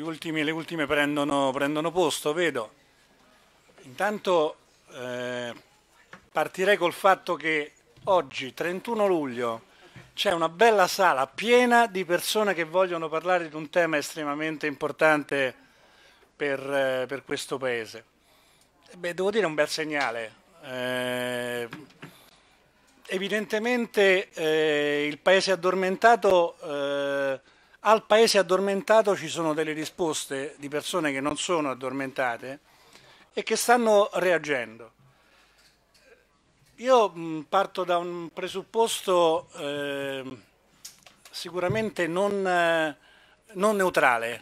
ultimi, le ultime prendono, prendono, posto, vedo. Intanto eh, partirei col fatto che oggi, 31 luglio, c'è una bella sala piena di persone che vogliono parlare di un tema estremamente importante per, eh, per questo paese. E beh, devo dire un bel segnale. Eh, evidentemente eh, il paese addormentato eh, al paese addormentato ci sono delle risposte di persone che non sono addormentate e che stanno reagendo. Io parto da un presupposto eh, sicuramente non, eh, non, neutrale.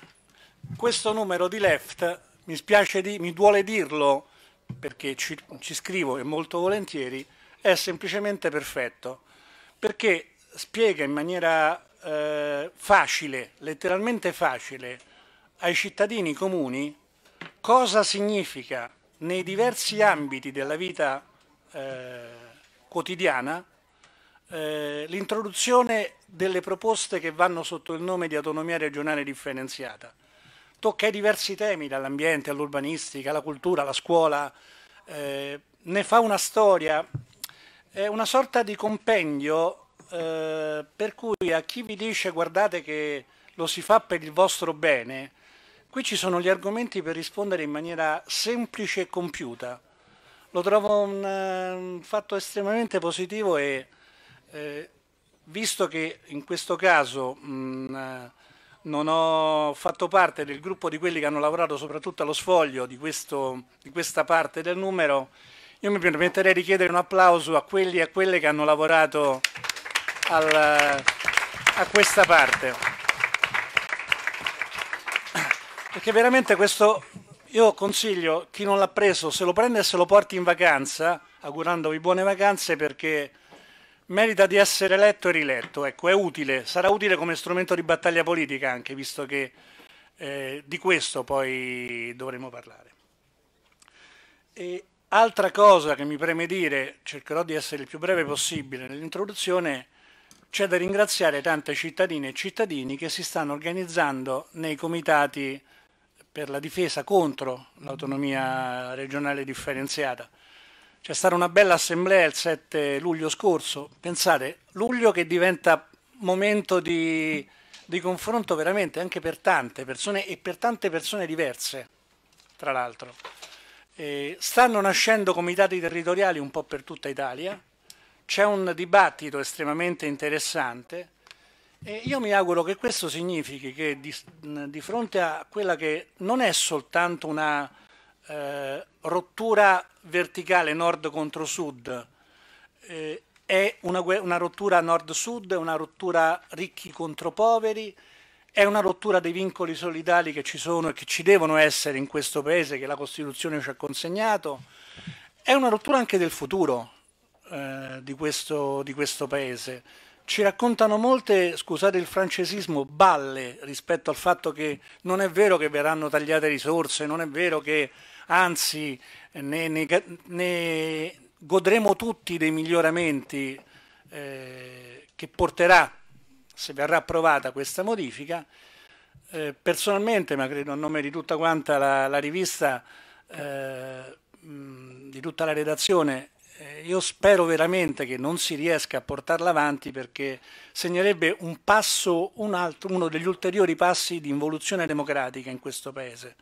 Questo numero di left, mi spiace, di, mi duole dirlo perché ci, ci scrivo e molto volentieri, è semplicemente perfetto perché spiega in maniera eh, facile, letteralmente facile, ai cittadini comuni cosa significa nei diversi ambiti della vita eh, quotidiana eh, l'introduzione delle proposte che vanno sotto il nome di autonomia regionale differenziata. Tocca ai diversi temi, dall'ambiente all'urbanistica, alla cultura, alla scuola, eh, ne fa una storia, è una sorta di compendio eh, per cui a chi vi dice guardate che lo si fa per il vostro bene, qui ci sono gli argomenti per rispondere in maniera semplice e compiuta. Lo trovo un, eh, un fatto estremamente positivo e eh, visto che in questo caso mh, mm, non ho fatto parte del gruppo di quelli che hanno lavorato soprattutto allo sfoglio di, questo, di questa parte del numero, io mi permetterei di chiedere un applauso a quelli e a quelle che hanno lavorato al, a questa parte. Perché veramente questo, io consiglio chi non l'ha preso, se lo prende e se lo porti in vacanza, augurandovi buone vacanze perché merita di essere letto e riletto, ecco, è utile, sarà utile come strumento di battaglia politica anche, visto che eh, di questo poi dovremo parlare. E altra cosa che mi preme dire, cercherò di essere il più breve possibile nell'introduzione, c'è da ringraziare tante cittadine e cittadini che si stanno organizzando nei comitati per la difesa contro l'autonomia regionale differenziata. C'è stata una bella assemblea il 7 luglio scorso, pensate, luglio che diventa momento di, di confronto veramente anche per tante persone e per tante persone diverse, tra l'altro. stanno nascendo comitati territoriali un po' per tutta Italia, c'è un dibattito estremamente interessante e io mi auguro che questo significhi che di, di fronte a quella che non è soltanto una eh, rottura verticale nord contro sud, eh, è una, una rottura nord-sud, è una rottura ricchi contro poveri, è una rottura dei vincoli solidali che ci sono e che ci devono essere in questo Paese, che la Costituzione ci ha consegnato, è una rottura anche del futuro, eh, di, questo, di questo paese. Ci raccontano molte, scusate il francesismo, balle rispetto al fatto che non è vero che verranno tagliate risorse, non è vero che anzi ne, ne, ne godremo tutti dei miglioramenti eh, che porterà, se verrà approvata questa modifica. Eh, personalmente, ma credo a nome di tutta quanta la, la rivista, eh, di tutta la redazione, io spero veramente che non si riesca a portarla avanti perché segnerebbe un passo, un altro, uno degli ulteriori passi di involuzione democratica in questo Paese,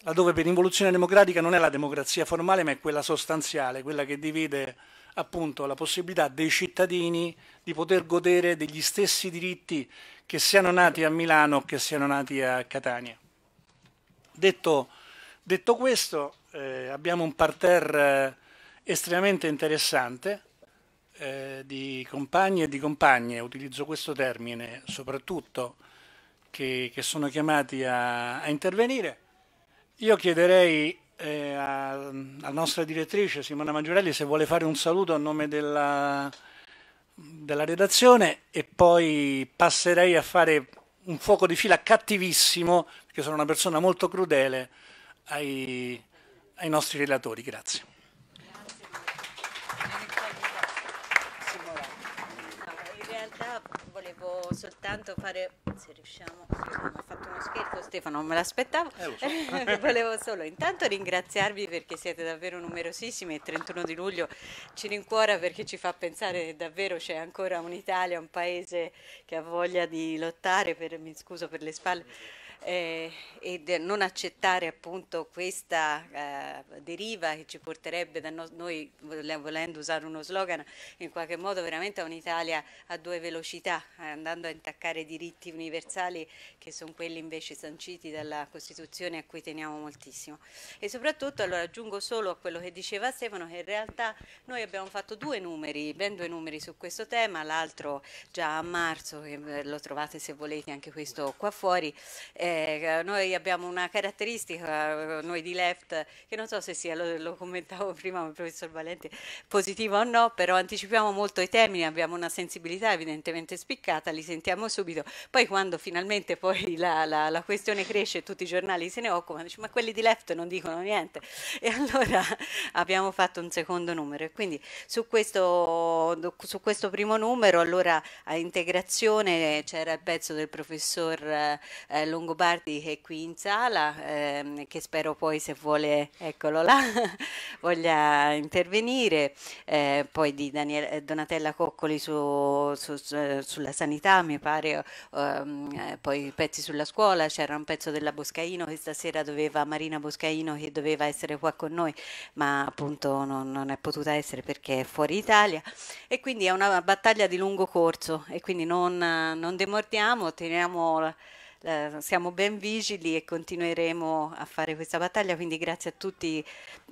laddove per involuzione democratica non è la democrazia formale ma è quella sostanziale, quella che divide appunto la possibilità dei cittadini di poter godere degli stessi diritti che siano nati a Milano o che siano nati a Catania. Detto, detto questo, eh, abbiamo un parterre estremamente interessante eh, di compagni e di compagne, utilizzo questo termine soprattutto, che, che sono chiamati a, a, intervenire. Io chiederei eh, a, alla nostra direttrice Simona Maggiorelli se vuole fare un saluto a nome della, della redazione e poi passerei a fare un fuoco di fila cattivissimo, perché sono una persona molto crudele, ai, ai nostri relatori. Grazie. soltanto fare, se riusciamo, ho fatto uno scherzo Stefano, non me l'aspettavo, eh, so. volevo solo intanto ringraziarvi perché siete davvero numerosissimi il 31 di luglio ci rincuora perché ci fa pensare che davvero c'è ancora un'Italia, un paese che ha voglia di lottare, per, mi scuso per le spalle eh, e non accettare appunto questa eh, deriva che ci porterebbe da no noi, volendo usare uno slogan, in qualche modo veramente a un'Italia a due velocità, eh, andando a intaccare diritti universali che sono quelli invece sanciti dalla Costituzione a cui teniamo moltissimo. E soprattutto, allora aggiungo solo a quello che diceva Stefano, che in realtà noi abbiamo fatto due numeri, ben due numeri su questo tema, l'altro già a marzo, che lo trovate se volete anche questo qua fuori. Eh, eh, noi abbiamo una caratteristica, eh, noi di Left, che non so se sia, lo, lo commentavo prima con il professor Valenti, positiva o no, però anticipiamo molto i termini, abbiamo una sensibilità evidentemente spiccata, li sentiamo subito, poi quando finalmente poi la, la, la questione cresce e tutti i giornali se ne occupano, dice, ma quelli di Left non dicono niente e allora abbiamo fatto un secondo numero quindi su questo, su questo primo numero allora a integrazione c'era il pezzo del professor eh, Longo Bardi che è qui in sala, ehm, che spero poi se vuole, eccolo là, voglia intervenire, eh, poi di Daniele, eh, Donatella Coccoli su, su, su, sulla sanità, mi pare, ehm, eh, poi pezzi sulla scuola, c'era un pezzo della Boscaino che stasera doveva, Marina Boscaino che doveva essere qua con noi, ma appunto non, non è potuta essere perché è fuori Italia e quindi è una battaglia di lungo corso e quindi non, non demordiamo, teniamo La, eh, siamo ben vigili e continueremo a fare questa battaglia, quindi grazie a tutti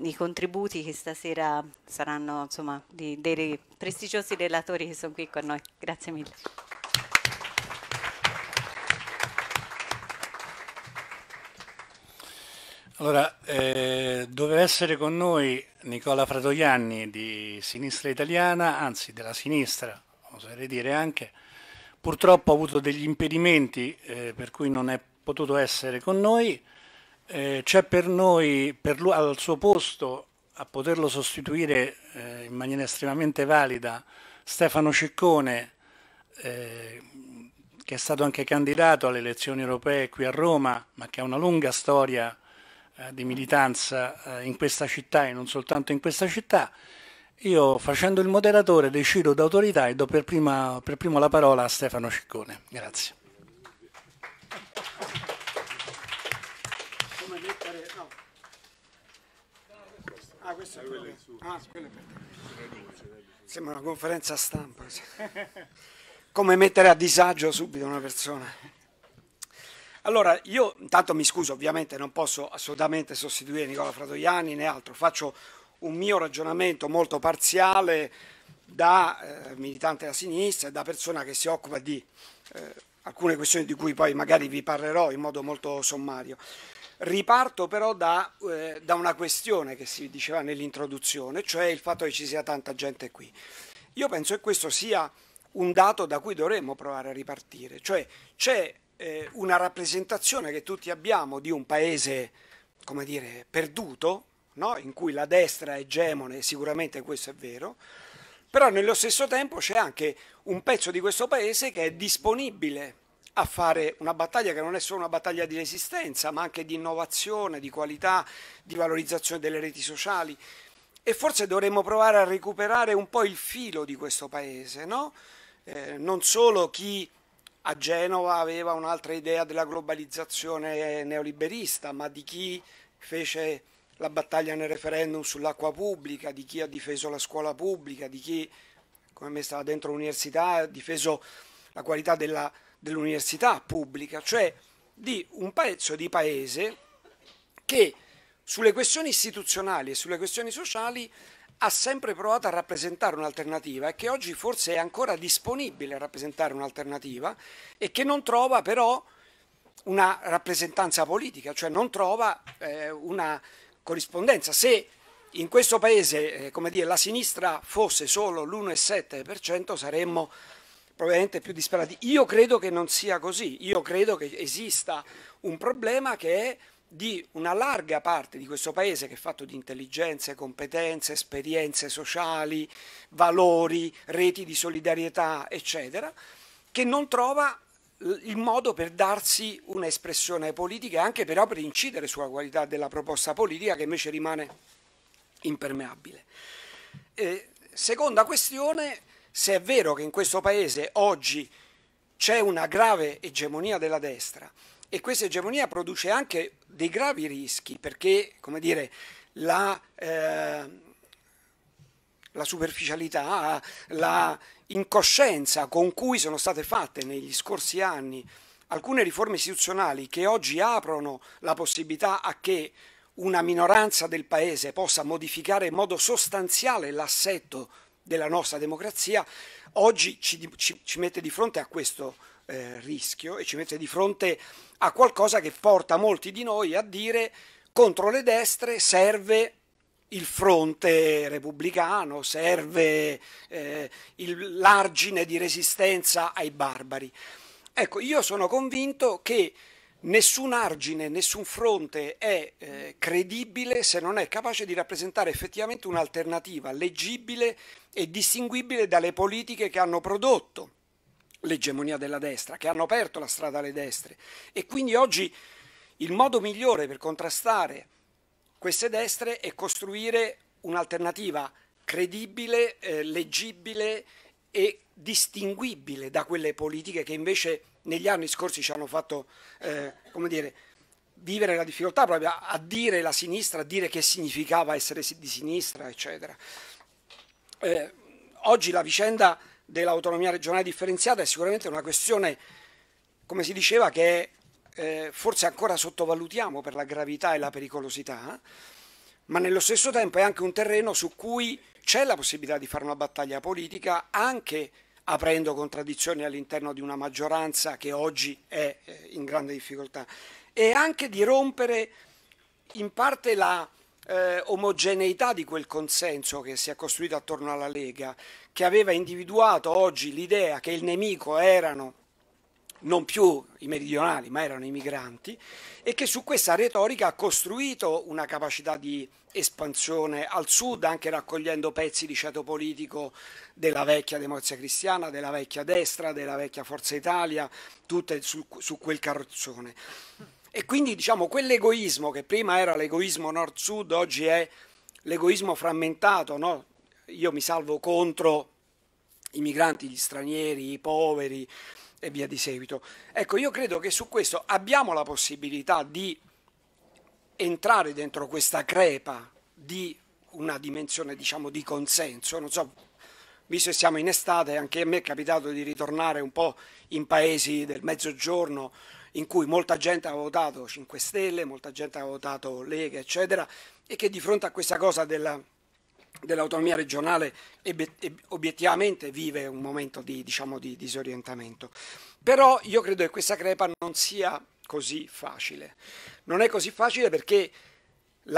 i contributi che stasera saranno insomma, di, dei prestigiosi relatori che sono qui con noi. Grazie mille. Allora, eh, doveva essere con noi Nicola Fratoianni di Sinistra Italiana, anzi della sinistra, oserei dire anche, Purtroppo ha avuto degli impedimenti eh, per cui non è potuto essere con noi. Eh, c'è per noi, per lui, al suo posto, a poterlo sostituire eh, in maniera estremamente valida, Stefano Ciccone, eh, che è stato anche candidato alle elezioni europee qui a Roma, ma che ha una lunga storia eh, di militanza eh, in questa città e non soltanto in questa città io facendo il moderatore decido d'autorità e do per, prima, per primo la parola a Stefano Ciccone. Grazie. Ah, questo è quello. Ah, quello è per Sembra una conferenza stampa. Come mettere a disagio subito una persona. Allora, io intanto mi scuso, ovviamente non posso assolutamente sostituire Nicola Fratoiani né altro, faccio un mio ragionamento molto parziale da eh, militante della sinistra e da persona che si occupa di eh, alcune questioni di cui poi magari vi parlerò in modo molto sommario. Riparto però da, eh, da una questione che si diceva nell'introduzione, cioè il fatto che ci sia tanta gente qui. Io penso che questo sia un dato da cui dovremmo provare a ripartire, cioè c'è eh, una rappresentazione che tutti abbiamo di un paese, come dire, perduto, no? in cui la destra è egemone, sicuramente questo è vero, però nello stesso tempo c'è anche un pezzo di questo paese che è disponibile a fare una battaglia che non è solo una battaglia di resistenza, ma anche di innovazione, di qualità, di valorizzazione delle reti sociali. E forse dovremmo provare a recuperare un po' il filo di questo paese, no? eh, non solo chi a Genova aveva un'altra idea della globalizzazione neoliberista, ma di chi fece la battaglia nel referendum sull'acqua pubblica, di chi ha difeso la scuola pubblica, di chi, come me, stava dentro l'università, ha difeso la qualità dell'università pubblica, cioè di un pezzo di paese che sulle questioni istituzionali e sulle questioni sociali ha sempre provato a rappresentare un'alternativa e che oggi forse è ancora disponibile a rappresentare un'alternativa e che non trova però una rappresentanza politica, cioè non trova eh, una corrispondenza. Se in questo Paese eh, dire, la sinistra fosse solo l'1,7% saremmo probabilmente più disperati. Io credo che non sia così, io credo che esista un problema che è di una larga parte di questo paese che è fatto di intelligenze, competenze, esperienze sociali, valori, reti di solidarietà, eccetera, che non trova il modo per darsi un'espressione politica e anche però per incidere sulla qualità della proposta politica che invece rimane impermeabile. Eh, seconda questione, se è vero che in questo Paese oggi c'è una grave egemonia della destra e questa egemonia produce anche dei gravi rischi perché, come dire, la, eh, la superficialità, la incoscienza con cui sono state fatte negli scorsi anni alcune riforme istituzionali che oggi aprono la possibilità a che una minoranza del Paese possa modificare in modo sostanziale l'assetto della nostra democrazia, oggi ci, ci, ci mette di fronte a questo eh, rischio e ci mette di fronte a qualcosa che porta molti di noi a dire contro le destre serve il fronte repubblicano, serve eh, il, l'argine di resistenza ai barbari. Ecco, io sono convinto che nessun argine, nessun fronte è eh, credibile se non è capace di rappresentare effettivamente un'alternativa leggibile e distinguibile dalle politiche che hanno prodotto l'egemonia della destra, che hanno aperto la strada alle destre. E quindi oggi il modo migliore per contrastare queste destre e costruire un'alternativa credibile, eh, leggibile e distinguibile da quelle politiche che invece negli anni scorsi ci hanno fatto eh, dire, vivere la difficoltà proprio a dire la sinistra, a dire che significava essere di sinistra, eccetera. Eh, oggi la vicenda dell'autonomia regionale differenziata è sicuramente una questione, come si diceva, che è eh, forse ancora sottovalutiamo per la gravità e la pericolosità, ma nello stesso tempo è anche un terreno su cui c'è la possibilità di fare una battaglia politica anche aprendo contraddizioni all'interno di una maggioranza che oggi è eh, in grande difficoltà e anche di rompere in parte la eh, omogeneità di quel consenso che si è costruito attorno alla Lega, che aveva individuato oggi l'idea che il nemico erano non più i meridionali, ma erano i migranti, e che su questa retorica ha costruito una capacità di espansione al sud, anche raccogliendo pezzi di ceto politico della vecchia democrazia cristiana, della vecchia destra, della vecchia Forza Italia, tutte su, su quel carrozzone. E quindi diciamo quell'egoismo che prima era l'egoismo nord-sud, oggi è l'egoismo frammentato, no? io mi salvo contro i migranti, gli stranieri, i poveri, e via di seguito. Ecco, io credo che su questo abbiamo la possibilità di entrare dentro questa crepa di una dimensione, diciamo, di consenso. Non so, visto che siamo in estate, anche a me è capitato di ritornare un po' in paesi del mezzogiorno in cui molta gente ha votato 5 Stelle, molta gente ha votato Lega, eccetera, e che di fronte a questa cosa della dell'autonomia regionale obiettivamente vive un momento di, diciamo, di disorientamento. Però io credo che questa crepa non sia così facile. Non è così facile perché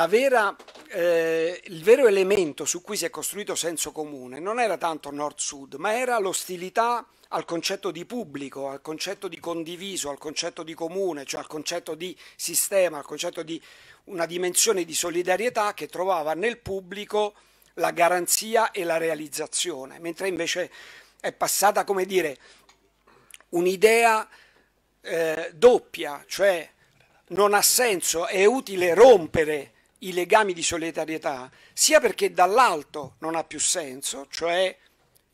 vera, eh, il vero elemento su cui si è costruito senso comune non era tanto nord-sud, ma era l'ostilità al concetto di pubblico, al concetto di condiviso, al concetto di comune, cioè al concetto di sistema, al concetto di una dimensione di solidarietà che trovava nel pubblico la garanzia e la realizzazione, mentre invece è passata, come dire, un'idea eh, doppia, cioè non ha senso, è utile rompere i legami di solidarietà, sia perché dall'alto non ha più senso, cioè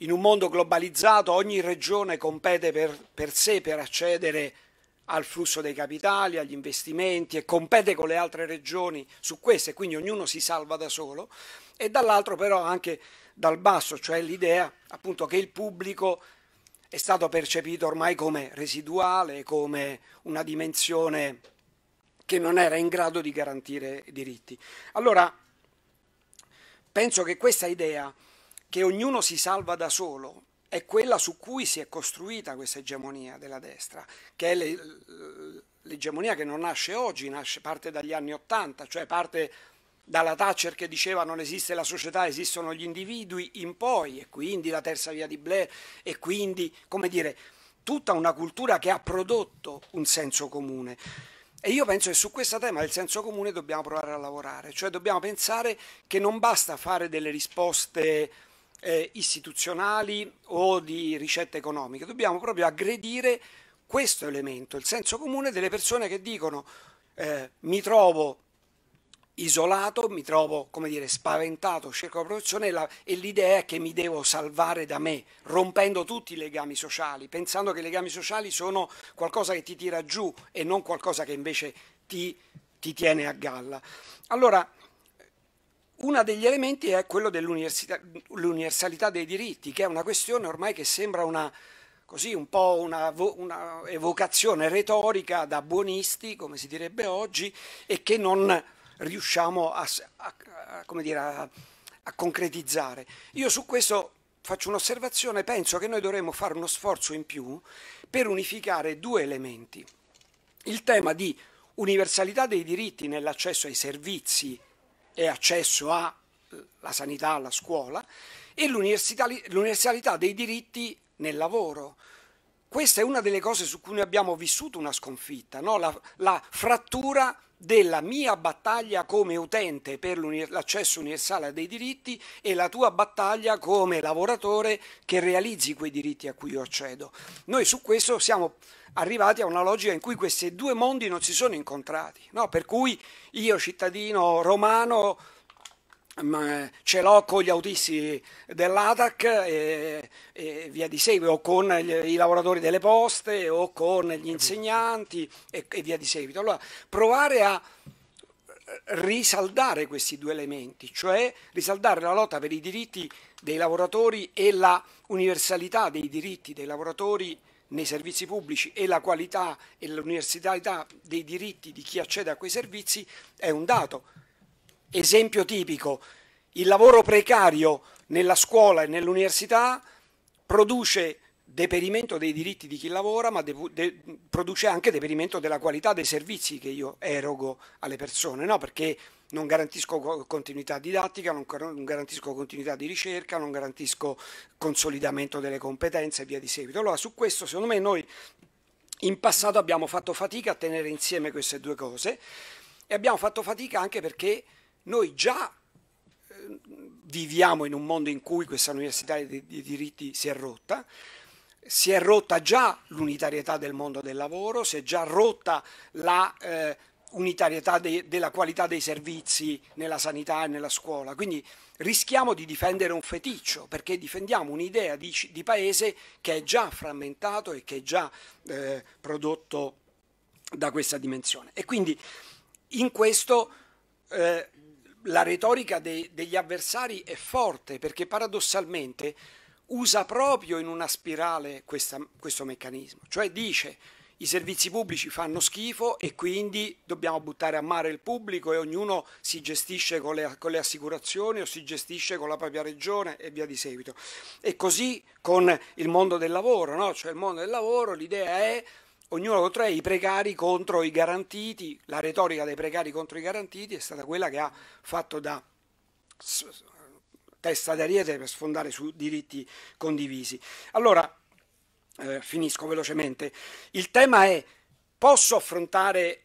in un mondo globalizzato ogni regione compete per, per, sé per accedere al flusso dei capitali, agli investimenti e compete con le altre regioni su questo e quindi ognuno si salva da solo, e dall'altro però anche dal basso, cioè l'idea appunto che il pubblico è stato percepito ormai come residuale, come una dimensione che non era in grado di garantire diritti. Allora, penso che questa idea che ognuno si salva da solo è quella su cui si è costruita questa egemonia della destra, che è l'egemonia che non nasce oggi, nasce, parte dagli anni Ottanta, cioè parte dalla Thatcher che diceva non esiste la società, esistono gli individui in poi e quindi la terza via di Blair e quindi, come dire, tutta una cultura che ha prodotto un senso comune. E io penso che su questo tema del senso comune dobbiamo provare a lavorare, cioè dobbiamo pensare che non basta fare delle risposte eh, istituzionali o di ricette economiche, dobbiamo proprio aggredire questo elemento, il senso comune delle persone che dicono eh, mi trovo isolato, mi trovo come dire, spaventato, cerco la protezione e l'idea è che mi devo salvare da me, rompendo tutti i legami sociali, pensando che i legami sociali sono qualcosa che ti tira giù e non qualcosa che invece ti, ti tiene a galla. Allora, uno degli elementi è quello dell'universalità dei diritti, che è una questione ormai che sembra una, così, un po' una, una evocazione retorica da buonisti, come si direbbe oggi, e che non riusciamo a, a, a, dire, a concretizzare. Io su questo faccio un'osservazione, penso che noi dovremmo fare uno sforzo in più per unificare due elementi. Il tema di universalità dei diritti nell'accesso ai servizi e accesso alla eh, sanità, alla scuola, e l'universalità dei diritti nel lavoro, questa è una delle cose su cui noi abbiamo vissuto una sconfitta, no? la, la, frattura della mia battaglia come utente per l'accesso universale a dei diritti e la tua battaglia come lavoratore che realizzi quei diritti a cui io accedo. Noi su questo siamo arrivati a una logica in cui questi due mondi non si sono incontrati, no? per cui io cittadino romano eh, ce l'ho con gli autisti dell'ATAC e, e, via di seguito, o con gli, i lavoratori delle poste, o con gli insegnanti e, e via di seguito. Allora, provare a eh, risaldare questi due elementi, cioè risaldare la lotta per i diritti dei lavoratori e la universalità dei diritti dei lavoratori nei servizi pubblici e la qualità e l'universalità dei diritti di chi accede a quei servizi è un dato Esempio tipico, il lavoro precario nella scuola e nell'università produce deperimento dei diritti di chi lavora, ma produce anche deperimento della qualità dei servizi che io erogo alle persone, no? perché non garantisco continuità didattica, non garantisco continuità di ricerca, non garantisco consolidamento delle competenze e via di seguito. Allora su questo secondo me noi in passato abbiamo fatto fatica a tenere insieme queste due cose e abbiamo fatto fatica anche perché noi già eh, viviamo in un mondo in cui questa università dei diritti si è rotta, si è rotta già l'unitarietà del mondo del lavoro, si è già rotta la eh, unitarietà de della qualità dei servizi nella sanità e nella scuola. Quindi rischiamo di difendere un feticcio perché difendiamo un'idea di, di, paese che è già frammentato e che è già eh, prodotto da questa dimensione. E quindi in questo eh, la retorica de, degli avversari è forte perché paradossalmente usa proprio in una spirale questa, questo meccanismo, cioè dice i servizi pubblici fanno schifo e quindi dobbiamo buttare a mare il pubblico e ognuno si gestisce con le, con le, assicurazioni o si gestisce con la propria regione e via di seguito. E così con il mondo del lavoro, no? cioè il mondo del lavoro l'idea è ognuno contro i precari contro i garantiti, la retorica dei precari contro i garantiti è stata quella che ha fatto da testa d'ariete per sfondare su diritti condivisi. Allora, eh, finisco velocemente, il tema è posso affrontare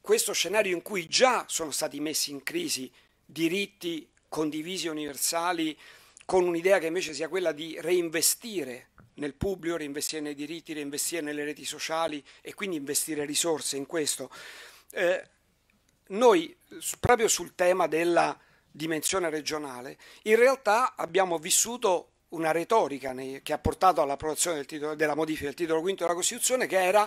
questo scenario in cui già sono stati messi in crisi diritti condivisi universali con un'idea che invece sia quella di reinvestire nel pubblico, reinvestire nei diritti, reinvestire nelle reti sociali e quindi investire risorse in questo. Eh, noi proprio sul tema della dimensione regionale, in realtà abbiamo vissuto una retorica che ha portato all'approvazione del titolo, della modifica del titolo quinto della Costituzione che era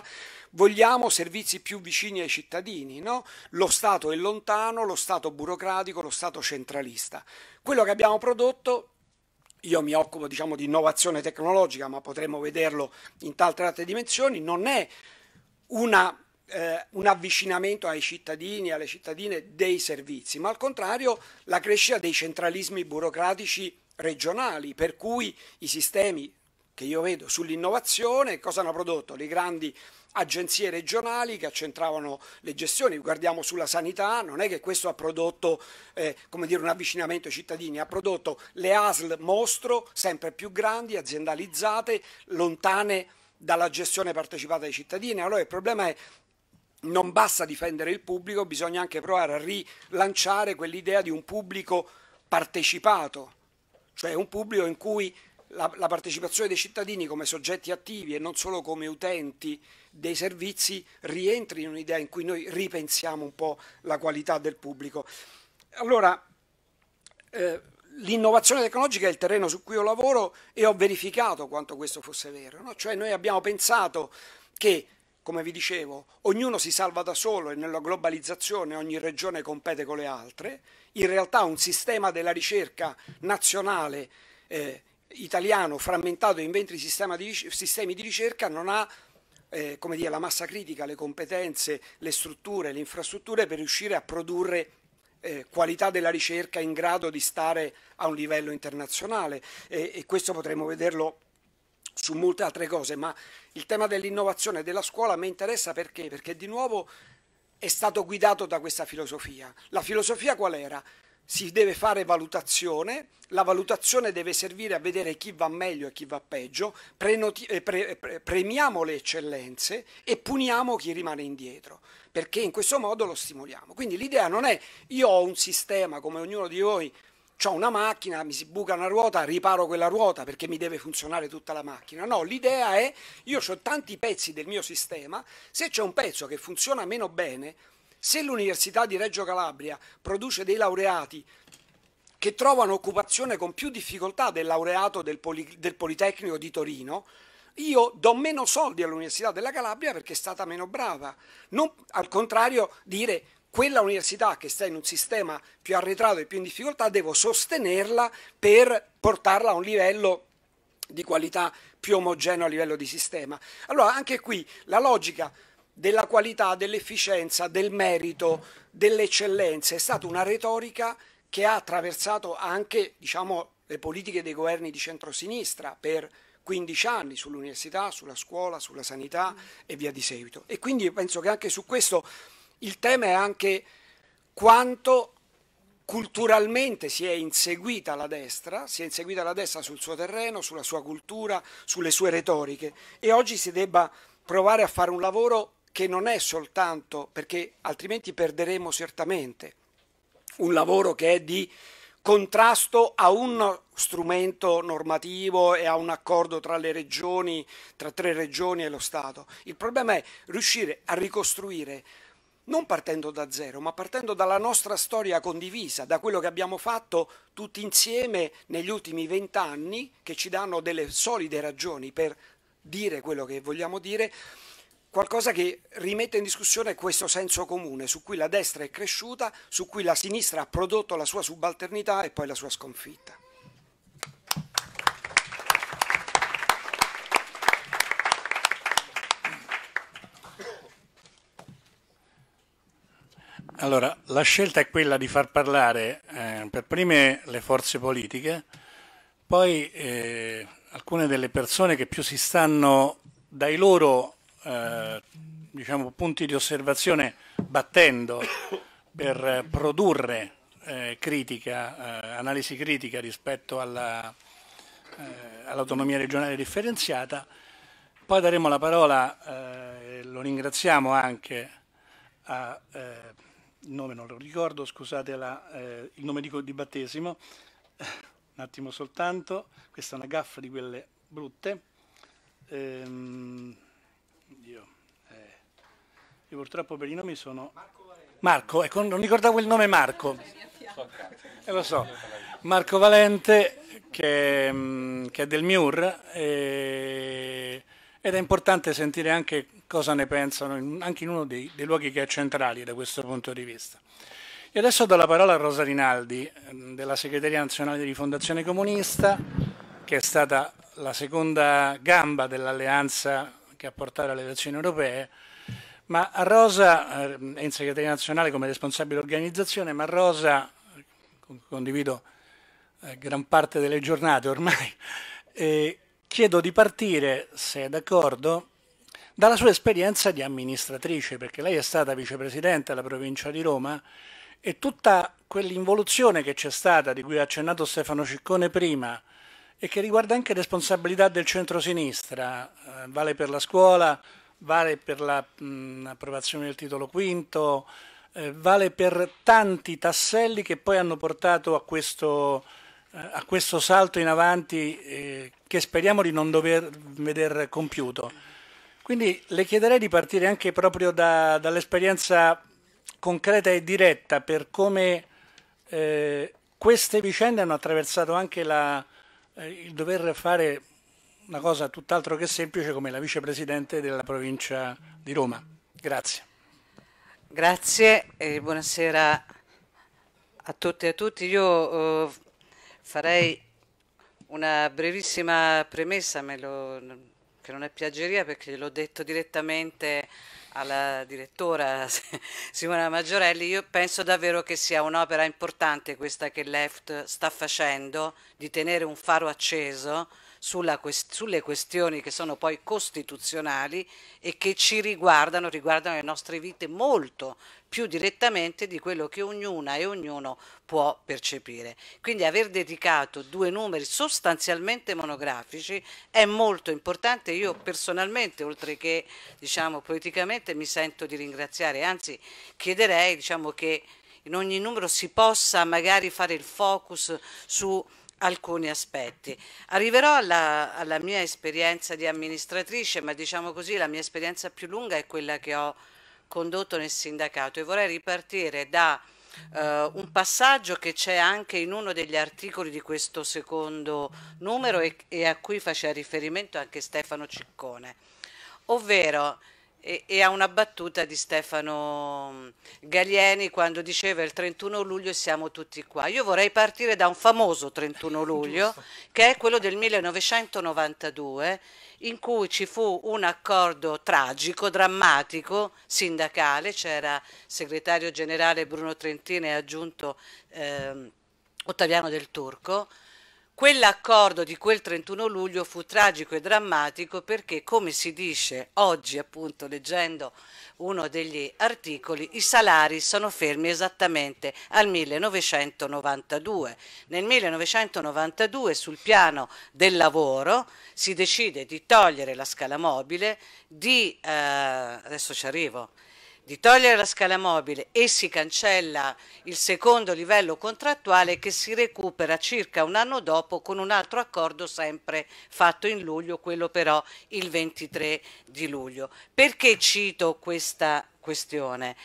vogliamo servizi più vicini ai cittadini, no? lo Stato è lontano, lo Stato burocratico, lo Stato centralista. Quello che abbiamo prodotto io mi occupo diciamo, di innovazione tecnologica, ma potremmo vederlo in tante altre dimensioni, non è una, eh, un avvicinamento ai cittadini, e alle cittadine dei servizi, ma al contrario la crescita dei centralismi burocratici regionali, per cui i sistemi che io vedo sull'innovazione cosa hanno prodotto? Le grandi agenzie regionali che accentravano le gestioni. Guardiamo sulla sanità, non è che questo ha prodotto eh, dire, un avvicinamento ai cittadini, ha prodotto le ASL mostro sempre più grandi, aziendalizzate, lontane dalla gestione partecipata dei cittadini. Allora il problema è non basta difendere il pubblico, bisogna anche provare a rilanciare quell'idea di un pubblico partecipato, cioè un pubblico in cui la, la partecipazione dei cittadini come soggetti attivi e non solo come utenti dei servizi rientri in un'idea in cui noi ripensiamo un po' la qualità del pubblico. Allora, eh, l'innovazione tecnologica è il terreno su cui io lavoro e ho verificato quanto questo fosse vero, no? cioè noi abbiamo pensato che come vi dicevo, ognuno si salva da solo e nella globalizzazione ogni regione compete con le altre. In realtà un sistema della ricerca nazionale eh, italiano frammentato in 20 sistemi di ricerca non ha eh, come dire, la massa critica, le competenze, le strutture, le infrastrutture per riuscire a produrre eh, qualità della ricerca in grado di stare a un livello internazionale e, e questo potremmo vederlo su molte altre cose, ma il tema dell'innovazione della scuola mi interessa perché? Perché di nuovo è stato guidato da questa filosofia. La filosofia qual era? si deve fare valutazione, la valutazione deve servire a vedere chi va meglio e chi va peggio, eh, pre eh, pre premiamo le eccellenze e puniamo chi rimane indietro, perché in questo modo lo stimoliamo. Quindi l'idea non è io ho un sistema come ognuno di voi, ho una macchina, mi si buca una ruota, riparo quella ruota perché mi deve funzionare tutta la macchina. No, l'idea è io ho tanti pezzi del mio sistema, se c'è un pezzo che funziona meno bene, se l'Università di Reggio Calabria produce dei laureati che trovano occupazione con più difficoltà del laureato del, Poli del Politecnico di Torino, io do meno soldi all'Università della Calabria perché è stata meno brava. Non, al contrario, dire quella università che sta in un sistema più arretrato e più in difficoltà devo sostenerla per portarla a un livello di qualità più omogeneo a livello di sistema. Allora, anche qui la logica della qualità, dell'efficienza, del merito, dell'eccellenza. È stata una retorica che ha attraversato anche diciamo, le politiche dei governi di centrosinistra per 15 anni sull'università, sulla scuola, sulla sanità e via di seguito. E quindi penso che anche su questo il tema è anche quanto culturalmente si è inseguita la destra, si è inseguita la destra sul suo terreno, sulla sua cultura, sulle sue retoriche e oggi si debba provare a fare un lavoro che non è soltanto perché altrimenti perderemo certamente un lavoro che è di contrasto a un strumento normativo e a un accordo tra le regioni, tra tre regioni e lo Stato. Il problema è riuscire a ricostruire non partendo da zero, ma partendo dalla nostra storia condivisa, da quello che abbiamo fatto tutti insieme negli ultimi vent'anni, che ci danno delle solide ragioni per dire quello che vogliamo dire, qualcosa che rimette in discussione questo senso comune su cui la destra è cresciuta, su cui la sinistra ha prodotto la sua subalternità e poi la sua sconfitta. Allora, la scelta è quella di far parlare eh, per prime le forze politiche, poi eh, alcune delle persone che più si stanno dai loro eh, diciamo, punti di osservazione battendo per produrre eh, critica, eh, analisi critica rispetto eh, all'autonomia regionale differenziata. Poi daremo la parola, eh, lo ringraziamo anche a, il nome non lo ricordo, scusate la, il nome di, di battesimo, un attimo soltanto, questa è una gaffa di quelle brutte. Ehm, io purtroppo per i nomi sono... Marco, ecco, non ricordavo il nome Marco. Eh, lo so. Marco Valente, che, mm, che è del MIUR, e, eh, ed è importante sentire anche cosa ne pensano, anche in uno dei, dei luoghi che è centrale da questo punto di vista. E adesso do la parola a Rosa Rinaldi, mm, della Segreteria Nazionale di Rifondazione Comunista, che è stata la seconda gamba dell'alleanza che ha portato alle elezioni europee, ma Rosa, ehm, è in segreteria nazionale come responsabile organizzazione, ma Rosa, condivido eh, gran parte delle giornate ormai, eh, chiedo di partire, se è d'accordo, dalla sua esperienza di amministratrice, perché lei è stata vicepresidente della provincia di Roma e tutta quell'involuzione che c'è stata, di cui ha accennato Stefano Ciccone prima, e che riguarda anche responsabilità del centro-sinistra, eh, vale per la scuola, vale per l'approvazione del titolo quinto, eh, vale per tanti tasselli che poi hanno portato a questo, eh, a questo salto in avanti eh, che speriamo di non dover vedere compiuto. Quindi le chiederei di partire anche proprio da, dall'esperienza concreta e diretta per come eh, queste vicende hanno attraversato anche la, eh, il dover fare una cosa tutt'altro che semplice come la vicepresidente della provincia di Roma. Grazie. Grazie e buonasera a tutti e a tutti. Io eh, farei una brevissima premessa, lo, che non è piaggeria perché l'ho detto direttamente alla direttora Simona Maggiorelli, io penso davvero che sia un'opera importante questa che Left sta facendo, di tenere un faro acceso quest sulle questioni che sono poi costituzionali e che ci riguardano, riguardano le nostre vite molto più direttamente di quello che ognuna e ognuno può percepire. Quindi aver dedicato due numeri sostanzialmente monografici è molto importante. Io personalmente, oltre che diciamo, politicamente, mi sento di ringraziare, anzi chiederei diciamo, che in ogni numero si possa magari fare il focus su alcuni aspetti. Arriverò alla, alla, mia esperienza di amministratrice, ma diciamo così la mia esperienza più lunga è quella che ho condotto nel sindacato e vorrei ripartire da eh, un passaggio che c'è anche in uno degli articoli di questo secondo numero e, e a cui faceva riferimento anche Stefano Ciccone, ovvero e, e, a una battuta di Stefano Galieni quando diceva il 31 luglio siamo tutti qua. Io vorrei partire da un famoso 31 luglio che è quello del 1992 in cui ci fu un accordo tragico, drammatico, sindacale, c'era segretario generale Bruno Trentini e aggiunto eh, Ottaviano del Turco, Quell'accordo di quel 31 luglio fu tragico e drammatico perché, come si dice oggi, appunto leggendo uno degli articoli, i salari sono fermi esattamente al 1992. Nel 1992 sul piano del lavoro si decide di togliere la scala mobile, di, eh, adesso ci arrivo, di togliere la scala mobile e si cancella il secondo livello contrattuale che si recupera circa un anno dopo con un altro accordo sempre fatto in luglio, quello però il 23 di luglio. Perché cito questa questione?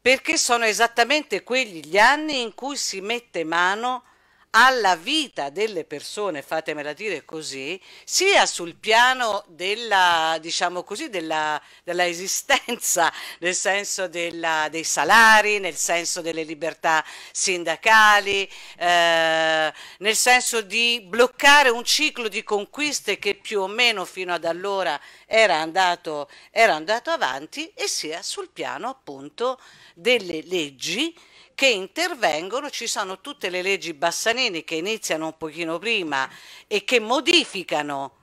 Perché sono esattamente quelli gli anni in cui si mette mano alla vita delle persone, fatemela dire così, sia sul piano della, diciamo così, della, della esistenza, nel senso della, dei salari, nel senso delle libertà sindacali, eh, nel senso di bloccare un ciclo di conquiste che più o meno fino ad allora era andato, era andato avanti, e sia sul piano appunto delle leggi che intervengono, ci sono tutte le leggi Bassanini che iniziano un pochino prima e che modificano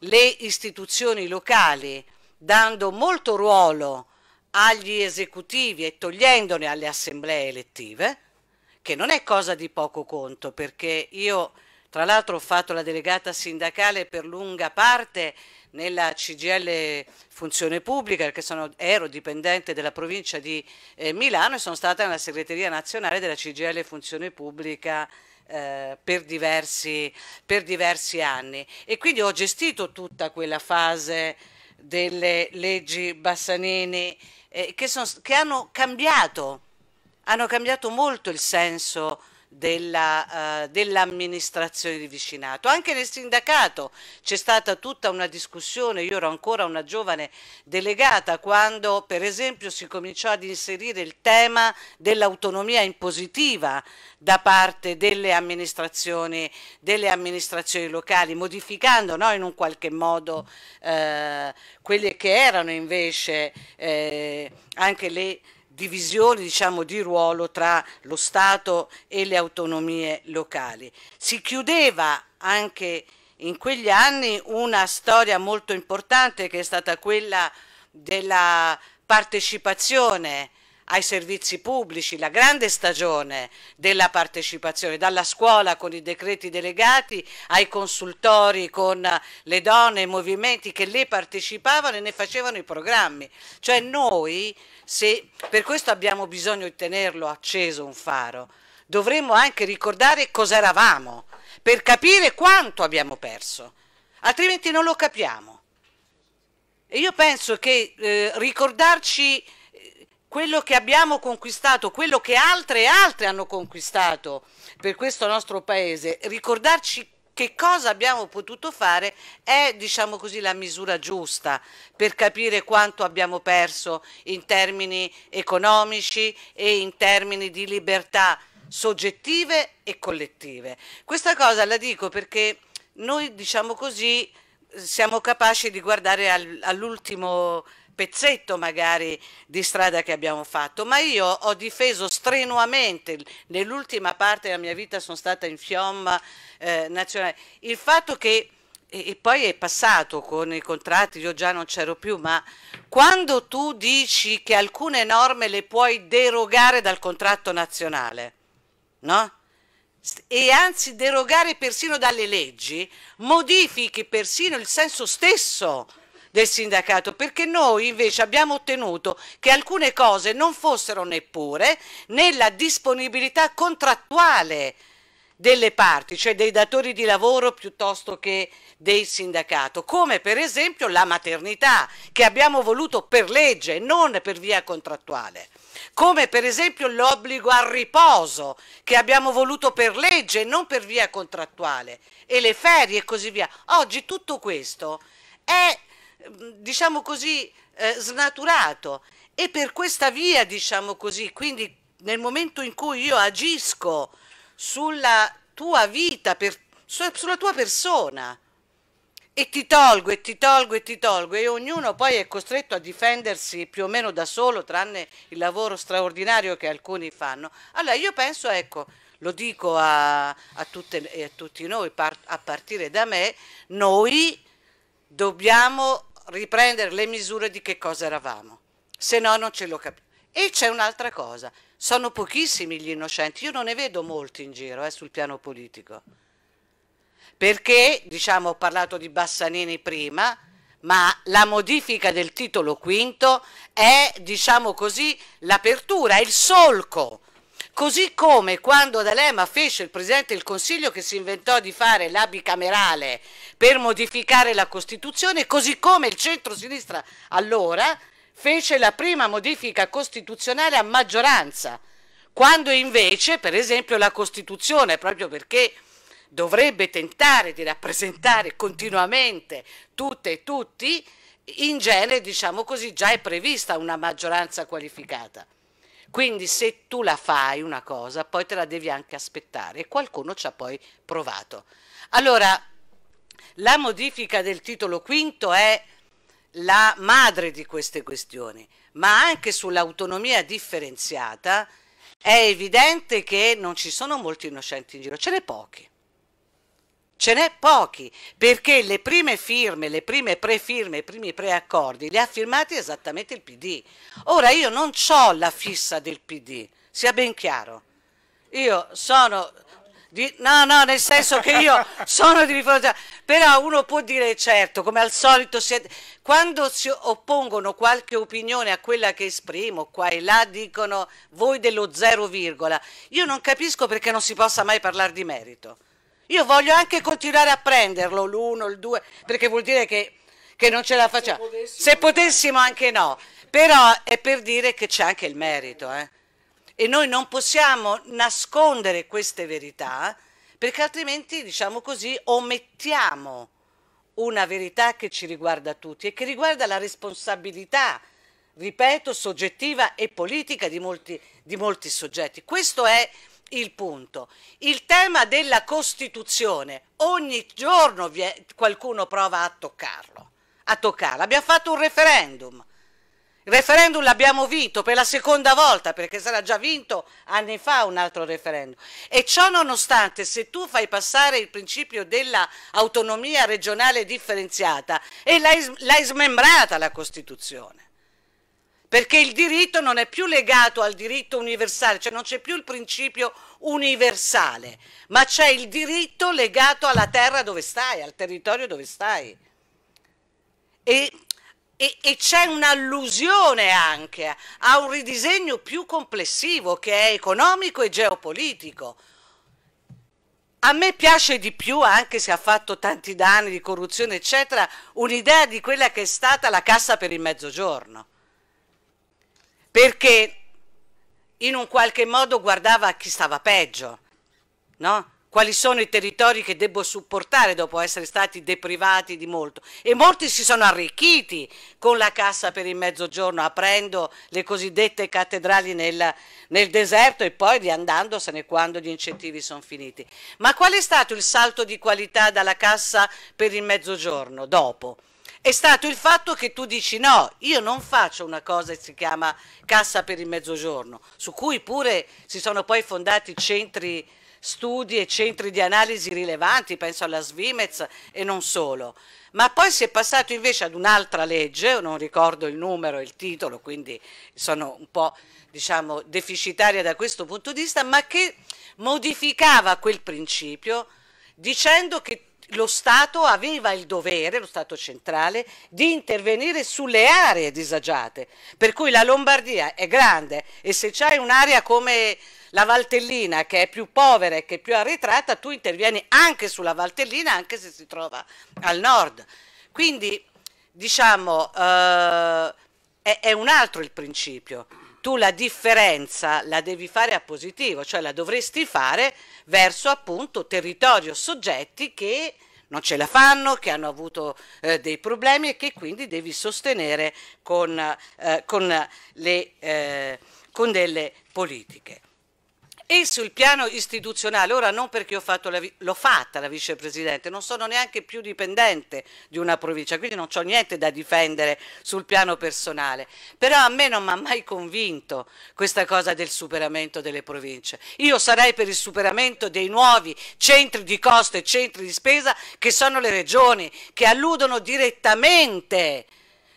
le istituzioni locali dando molto ruolo agli esecutivi e togliendone alle assemblee elettive, che non è cosa di poco conto, perché io tra l'altro ho fatto la delegata sindacale per lunga parte nella CGL Funzione Pubblica perché sono, ero dipendente della provincia di eh, Milano e sono stata nella segreteria nazionale della CGL Funzione Pubblica eh, per, diversi, per diversi anni e quindi ho gestito tutta quella fase delle leggi Bassanini eh, che, son, che hanno cambiato, hanno cambiato molto il senso della, uh, dell'amministrazione di vicinato. Anche nel sindacato c'è stata tutta una discussione, io ero ancora una giovane delegata, quando per esempio si cominciò ad inserire il tema dell'autonomia impositiva da parte delle amministrazioni, delle amministrazioni locali, modificando no, in un qualche modo eh, quelle che erano invece eh, anche le divisioni diciamo, di ruolo tra lo Stato e le autonomie locali. Si chiudeva anche in quegli anni una storia molto importante che è stata quella della partecipazione ai servizi pubblici, la grande stagione della partecipazione, dalla scuola con i decreti delegati ai consultori con le donne, i movimenti che le partecipavano e ne facevano i programmi. Cioè noi se per questo abbiamo bisogno di tenerlo acceso un faro, dovremmo anche ricordare cosa eravamo per capire quanto abbiamo perso, altrimenti non lo capiamo. E io penso che eh, ricordarci eh, quello che abbiamo conquistato, quello che altre e altre hanno conquistato per questo nostro paese, ricordarci che cosa abbiamo potuto fare è diciamo così, la misura giusta per capire quanto abbiamo perso in termini economici e in termini di libertà soggettive e collettive. Questa cosa la dico perché noi diciamo così siamo capaci di guardare all'ultimo pezzetto magari di strada che abbiamo fatto, ma io ho difeso strenuamente, nell'ultima parte della mia vita sono stata in fiamma eh, nazionale, il fatto che e poi è passato con i contratti, io già non c'ero più, ma quando tu dici che alcune norme le puoi derogare dal contratto nazionale, no? E anzi derogare persino dalle leggi, modifichi persino il senso stesso del sindacato, perché noi invece abbiamo ottenuto che alcune cose non fossero neppure nella disponibilità contrattuale delle parti, cioè dei datori di lavoro piuttosto che del sindacato, come per esempio la maternità che abbiamo voluto per legge, e non per via contrattuale, come per esempio l'obbligo al riposo che abbiamo voluto per legge, e non per via contrattuale, e le ferie e così via. Oggi tutto questo è Ehm, diciamo così, eh, snaturato. E per questa via, diciamo così, quindi nel momento in cui io agisco sulla tua vita, per, sulla tua persona, e ti tolgo e ti tolgo e ti tolgo e ognuno poi è costretto a difendersi più o meno da solo tranne il lavoro straordinario che alcuni fanno allora io penso ecco lo dico a, a, tutte, a tutti noi par, a partire da me noi dobbiamo riprendere le misure di che cosa eravamo, se no non ce lo capiamo. E c'è un'altra cosa, sono pochissimi gli innocenti, io non ne vedo molti in giro eh, sul piano politico, perché diciamo, ho parlato di Bassanini prima, ma la modifica del titolo quinto è, diciamo così, l'apertura, il solco Così come quando D'Alema fece il Presidente del Consiglio che si inventò di fare la bicamerale per modificare la Costituzione, così come il centro-sinistra allora fece la prima modifica costituzionale a maggioranza, quando invece, per esempio, la Costituzione, proprio perché dovrebbe tentare di rappresentare continuamente tutte e tutti, in genere, diciamo così, già è prevista una maggioranza qualificata. Quindi se tu la fai una cosa, poi te la devi anche aspettare e qualcuno ci ha poi provato. Allora, la modifica del titolo quinto è la madre di queste questioni, ma anche sull'autonomia differenziata è evidente che non ci sono molti innocenti in giro, ce ne pochi ce n'è pochi, perché le prime firme, le prime prefirme, i primi preaccordi li ha firmati esattamente il PD. Ora io non ho la fissa del PD, sia ben chiaro. Io sono di, no, no, nel senso che io sono di riforma, però uno può dire certo, come al solito, siete, quando si oppongono qualche opinione a quella che esprimo, qua e là dicono voi dello zero virgola, io non capisco perché non si possa mai parlare di merito. Io voglio anche continuare a prenderlo, l'uno, il due, perché vuol dire che, che non ce la facciamo. Se potessimo, Se potessimo anche no, però è per dire che c'è anche il merito. Eh? E noi non possiamo nascondere queste verità perché altrimenti, diciamo così, omettiamo una verità che ci riguarda tutti e che riguarda la responsabilità, ripeto, soggettiva e politica di molti, di molti soggetti. Questo è il punto. Il tema della Costituzione, ogni giorno è, qualcuno prova a toccarlo, a toccarlo. Abbiamo fatto un referendum. Il referendum l'abbiamo vinto per la seconda volta, perché sarà già vinto anni fa un altro referendum. E ciò nonostante, se tu fai passare il principio dell'autonomia regionale differenziata, e l'hai smembrata la Costituzione perché il diritto non è più legato al diritto universale, cioè non c'è più il principio universale, ma c'è il diritto legato alla terra dove stai, al territorio dove stai. E, e, e c'è un'allusione anche a un ridisegno più complessivo che è economico e geopolitico. A me piace di più, anche se ha fatto tanti danni di corruzione, eccetera, un'idea di quella che è stata la cassa per il mezzogiorno perché in un qualche modo guardava chi stava peggio, no? quali sono i territori che devo supportare dopo essere stati deprivati di molto. E molti si sono arricchiti con la cassa per il mezzogiorno, aprendo le cosiddette cattedrali nel, nel deserto e poi riandandosene quando gli incentivi sono finiti. Ma qual è stato il salto di qualità dalla cassa per il mezzogiorno dopo? è stato il fatto che tu dici no, io non faccio una cosa che si chiama cassa per il mezzogiorno, su cui pure si sono poi fondati centri studi e centri di analisi rilevanti, penso alla Svimez e non solo. Ma poi si è passato invece ad un'altra legge, non ricordo il numero e il titolo, quindi sono un po' diciamo, deficitaria da questo punto di vista, ma che modificava quel principio dicendo che lo Stato aveva il dovere, lo Stato centrale, di intervenire sulle aree disagiate, per cui la Lombardia è grande e se c'è un'area come la Valtellina che è più povera e che è più arretrata, tu intervieni anche sulla Valtellina, anche se si trova al nord. Quindi, diciamo, eh, è, è un altro il principio tu la differenza la devi fare a positivo, cioè la dovresti fare verso appunto territori o soggetti che non ce la fanno, che hanno avuto eh, dei problemi e che quindi devi sostenere con, eh, con, le, eh, con delle politiche. E sul piano istituzionale, ora non perché l'ho fatta la vicepresidente, non sono neanche più dipendente di una provincia, quindi non ho niente da difendere sul piano personale, però a me non mi ha mai convinto questa cosa del superamento delle province. Io sarei per il superamento dei nuovi centri di costo e centri di spesa che sono le regioni, che alludono direttamente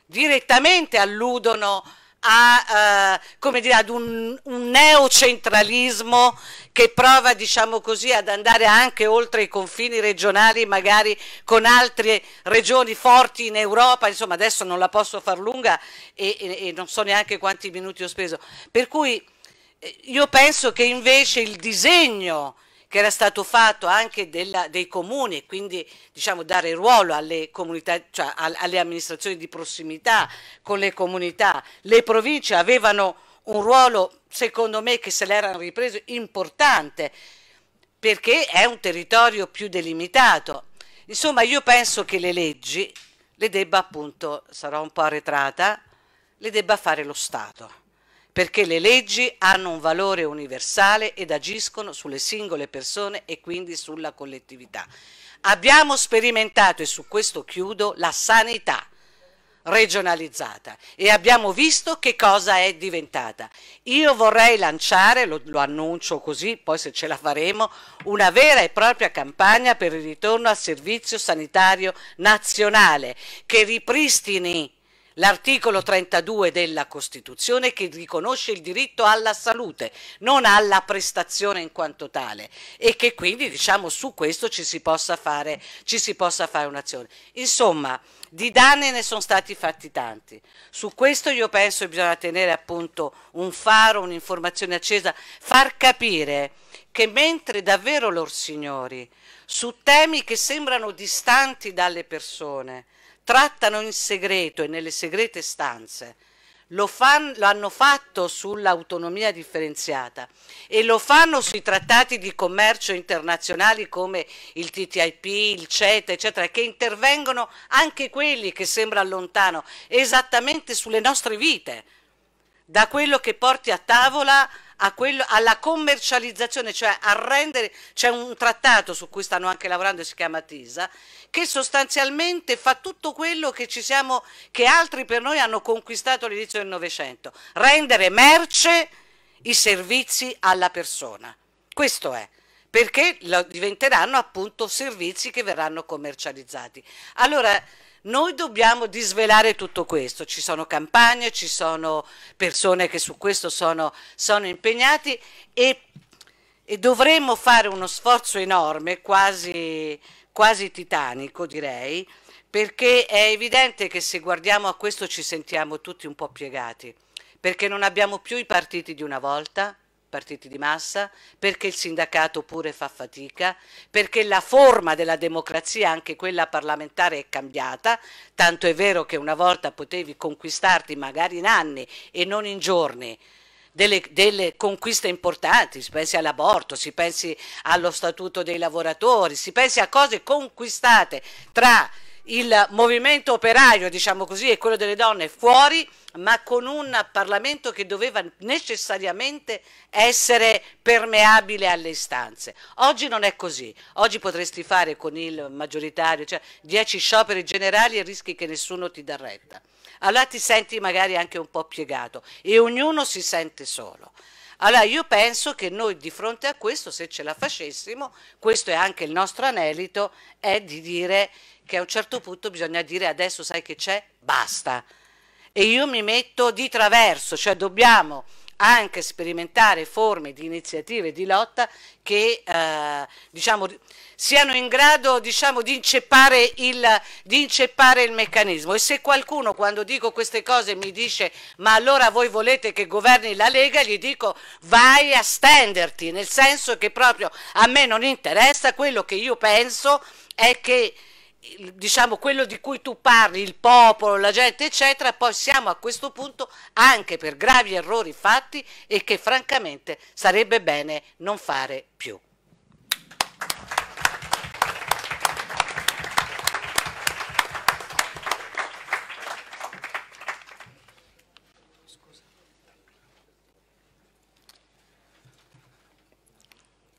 direttamente alludono a, eh, come dire, ad un, un, neocentralismo che prova diciamo così, ad andare anche oltre i confini regionali, magari con altre regioni forti in Europa. Insomma, adesso non la posso far lunga e, e, e non so neanche quanti minuti ho speso. Per cui eh, io penso che invece il disegno che era stato fatto anche della, dei comuni, e quindi diciamo, dare ruolo alle, comunità, cioè alle amministrazioni di prossimità con le comunità. Le province avevano un ruolo, secondo me, che se l'erano ripreso importante, perché è un territorio più delimitato. Insomma, io penso che le leggi le debba appunto, sarò un po' arretrata, le debba fare lo Stato perché le leggi hanno un valore universale ed agiscono sulle singole persone e quindi sulla collettività. Abbiamo sperimentato, e su questo chiudo, la sanità regionalizzata e abbiamo visto che cosa è diventata. Io vorrei lanciare, lo, lo, annuncio così, poi se ce la faremo, una vera e propria campagna per il ritorno al servizio sanitario nazionale che ripristini l'articolo 32 della Costituzione che riconosce il diritto alla salute, non alla prestazione in quanto tale e che quindi diciamo su questo ci si possa fare, fare un'azione. Insomma, di danni ne sono stati fatti tanti. Su questo io penso che bisogna tenere appunto un faro, un'informazione accesa, far capire che mentre davvero lor signori su temi che sembrano distanti dalle persone, trattano in segreto e nelle segrete stanze. Lo, fan, lo, hanno fatto sull'autonomia differenziata e lo fanno sui trattati di commercio internazionali come il TTIP, il CETA, eccetera, che intervengono anche quelli che sembra lontano, esattamente sulle nostre vite, da quello che porti a tavola quello, alla commercializzazione, cioè a rendere, c'è un trattato su cui stanno anche lavorando, si chiama TISA, che sostanzialmente fa tutto quello che, siamo, che altri per noi hanno conquistato all'inizio del Novecento, rendere merce i servizi alla persona. Questo è perché diventeranno appunto servizi che verranno commercializzati. Allora, noi dobbiamo disvelare tutto questo, ci sono campagne, ci sono persone che su questo sono, sono impegnati e, e dovremmo fare uno sforzo enorme, quasi, quasi titanico direi, perché è evidente che se guardiamo a questo ci sentiamo tutti un po' piegati, perché non abbiamo più i partiti di una volta, partiti di massa, perché il sindacato pure fa fatica, perché la forma della democrazia, anche quella parlamentare, è cambiata, tanto è vero che una volta potevi conquistarti magari in anni e non in giorni delle, delle conquiste importanti, si pensi all'aborto, si pensi allo statuto dei lavoratori, si pensi a cose conquistate tra il movimento operaio, diciamo così, e quello delle donne fuori, ma con un Parlamento che doveva necessariamente essere permeabile alle istanze. Oggi non è così. Oggi potresti fare con il maggioritario, cioè 10 scioperi generali e rischi che nessuno ti dà retta. Allora ti senti magari anche un po' piegato e ognuno si sente solo. Allora io penso che noi di fronte a questo, se ce la facessimo, questo è anche il nostro anelito, è di dire che a un certo punto bisogna dire adesso sai che c'è, basta. E io mi metto di traverso, cioè dobbiamo anche sperimentare forme di iniziative di lotta che eh, diciamo, siano in grado diciamo, di, inceppare il, di, inceppare il, meccanismo. E se qualcuno quando dico queste cose mi dice ma allora voi volete che governi la Lega, gli dico vai a stenderti, nel senso che proprio a me non interessa quello che io penso è che diciamo quello di cui tu parli, il popolo, la gente, eccetera, poi siamo a questo punto anche per gravi errori fatti e che francamente sarebbe bene non fare più.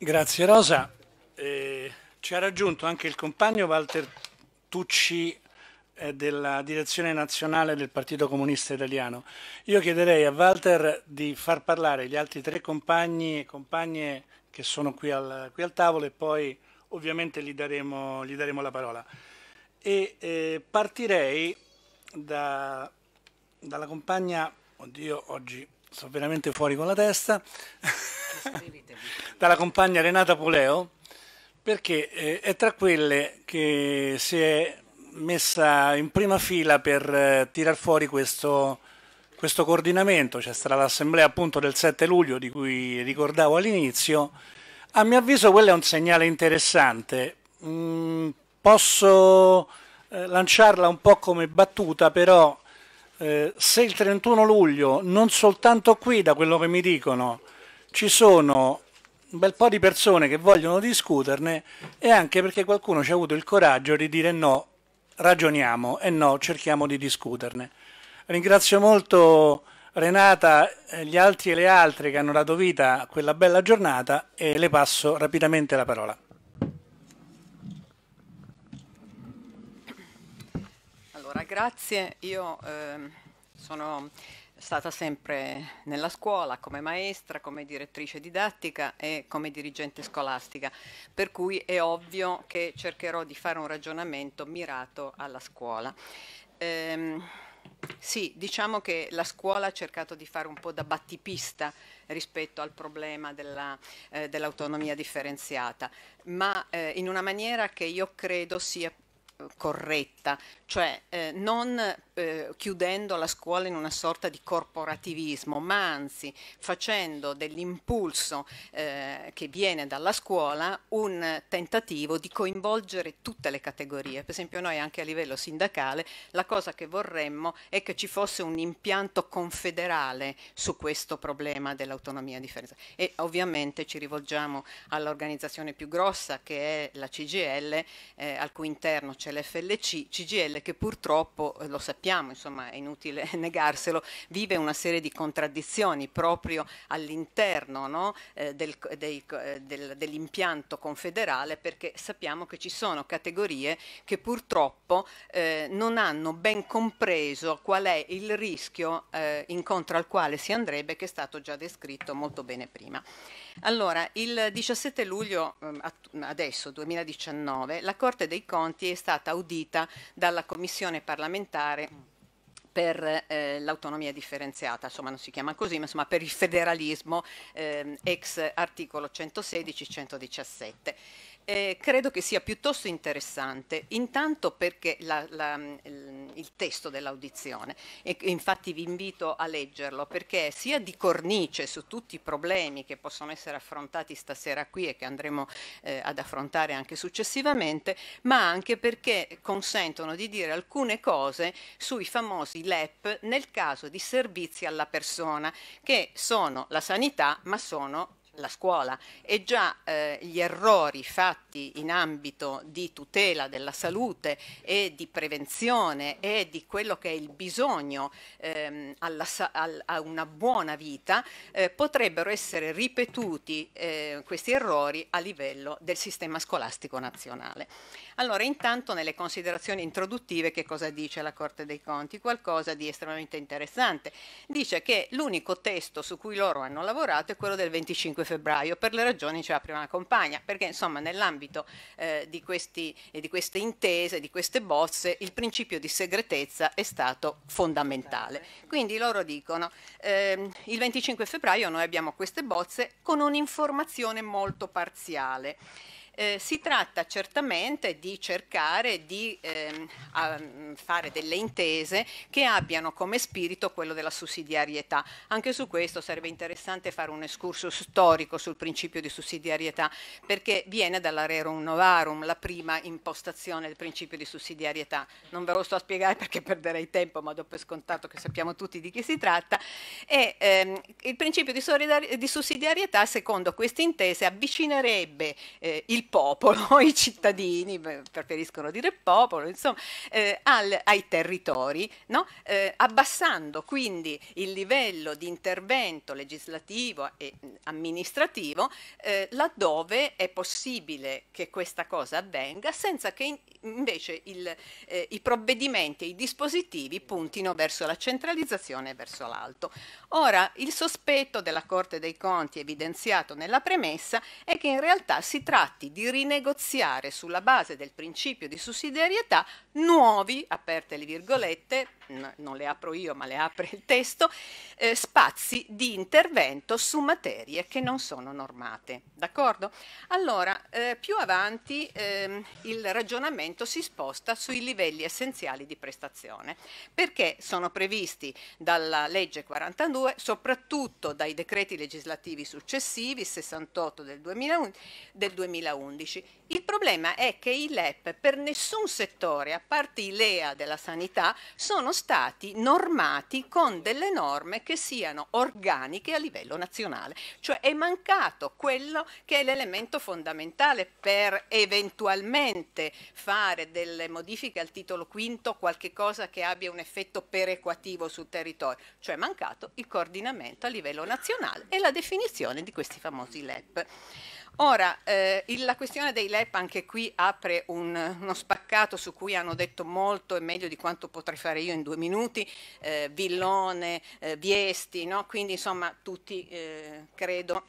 Grazie Rosa. Eh, ci ha raggiunto anche il compagno Walter Tucci eh, della direzione nazionale del Partito Comunista Italiano. Io chiederei a Walter di far parlare gli altri tre compagni e compagne che sono qui al, qui al, tavolo e poi ovviamente gli daremo, gli daremo la parola. E eh, partirei da, dalla compagna, oddio oggi sto veramente fuori con la testa, dalla compagna Renata Puleo perché eh, è tra quelle che si è messa in prima fila per eh, tirar fuori questo, questo coordinamento, cioè sarà l'assemblea appunto del 7 luglio di cui ricordavo all'inizio, a mio avviso quello è un segnale interessante, mm, posso eh, lanciarla un po' come battuta però se il 31 luglio non soltanto qui da quello che mi dicono ci sono un bel po' di persone che vogliono discuterne e anche perché qualcuno ci ha avuto il coraggio di dire no, ragioniamo e no, cerchiamo di discuterne. Ringrazio molto Renata, eh, gli altri e le altre che hanno dato vita a quella bella giornata e le passo rapidamente la parola. Allora, grazie. Io eh, sono stata sempre nella scuola come maestra, come direttrice didattica e come dirigente scolastica, per cui è ovvio che cercherò di fare un ragionamento mirato alla scuola. Ehm, sì, diciamo che la scuola ha cercato di fare un po' da battipista rispetto al problema eh, dell'autonomia eh, dell differenziata, ma eh, in una maniera che io credo sia eh, corretta, cioè eh, non eh, chiudendo la scuola in una sorta di corporativismo, ma anzi facendo dell'impulso eh, che viene dalla scuola un tentativo di coinvolgere tutte le categorie. Per esempio noi anche a livello sindacale la cosa che vorremmo è che ci fosse un impianto confederale su questo problema dell'autonomia differenziata e ovviamente ci rivolgiamo all'organizzazione più grossa che è la CGL, eh, al cui interno c'è l'FLC, CGL che purtroppo eh, lo sappiamo sappiamo, insomma è inutile negarselo, vive una serie di contraddizioni proprio all'interno no, eh, del, eh, del, dell'impianto confederale perché sappiamo che ci sono categorie che purtroppo eh, non hanno ben compreso qual è il rischio eh, incontro al quale si andrebbe che è stato già descritto molto bene prima. Allora, il 17 luglio ehm, adesso, 2019, la Corte dei Conti è stata audita dalla Commissione parlamentare per eh, l'autonomia differenziata, insomma non si chiama così, ma insomma per il federalismo eh, ex articolo 116-117 eh, credo che sia piuttosto interessante, intanto perché la, la, mm, il testo dell'audizione, e infatti vi invito a leggerlo, perché sia di cornice su tutti i problemi che possono essere affrontati stasera qui e che andremo eh, ad affrontare anche successivamente, ma anche perché consentono di dire alcune cose sui famosi LEP nel caso di servizi alla persona, che sono la sanità ma sono la scuola e già eh, gli errori fatti in ambito di tutela della salute e di prevenzione e di quello che è il bisogno ehm, alla, al, a una buona vita eh, potrebbero essere ripetuti eh, questi errori a livello del sistema scolastico nazionale. Allora intanto nelle considerazioni introduttive che cosa dice la Corte dei Conti? Qualcosa di estremamente interessante. Dice che l'unico testo su cui loro hanno lavorato è quello del 25 febbraio per le ragioni diceva prima la compagna, perché insomma nell'ambito eh, di, eh, di, queste intese, di queste bozze, il principio di segretezza è stato fondamentale. Quindi loro dicono ehm, il 25 febbraio noi abbiamo queste bozze con un'informazione molto parziale. Eh, si tratta certamente di cercare di ehm, mm, fare delle intese che abbiano come spirito quello della sussidiarietà. Anche su questo sarebbe interessante fare un escurso storico sul principio di sussidiarietà, perché viene dalla Rerum Novarum, la prima impostazione del principio di sussidiarietà. Non ve lo sto a spiegare perché perderei tempo, ma dopo è scontato che sappiamo tutti di chi si tratta. E, ehm, il principio di, di sussidiarietà, secondo queste intese, avvicinerebbe eh, il popolo, i cittadini, preferiscono dire popolo, insomma, eh, al, ai territori, no? eh, abbassando quindi il livello di intervento legislativo e mm, amministrativo eh, laddove è possibile che questa cosa avvenga senza che in, invece il, eh, i provvedimenti, e i dispositivi puntino verso la centralizzazione e verso l'alto. Ora, il sospetto della Corte dei Conti evidenziato nella premessa è che in realtà si tratti di di rinegoziare sulla base del principio di sussidiarietà nuovi, aperte le virgolette, non le apro io ma le apre il testo, eh, spazi di intervento su materie che non sono normate. D'accordo? Allora, eh, più avanti eh, il ragionamento si sposta sui livelli essenziali di prestazione, perché sono previsti dalla legge 42, soprattutto dai decreti legislativi successivi, 68 del 2011. Del 2011. Il problema è che i LEP per nessun settore, a parte i LEA della sanità, sono stati normati con delle norme che siano organiche a livello nazionale, cioè è mancato quello che è l'elemento fondamentale per eventualmente fare delle modifiche al titolo quinto, qualche cosa che abbia un effetto perequativo sul territorio, cioè è mancato il coordinamento a livello nazionale e la definizione di questi famosi LEP. Ora, eh, il, la questione dei LEP anche qui apre un, uno spaccato su cui hanno detto molto e meglio di quanto potrei fare io in due minuti, eh, Villone, eh, Viesti, no? quindi insomma tutti eh, credo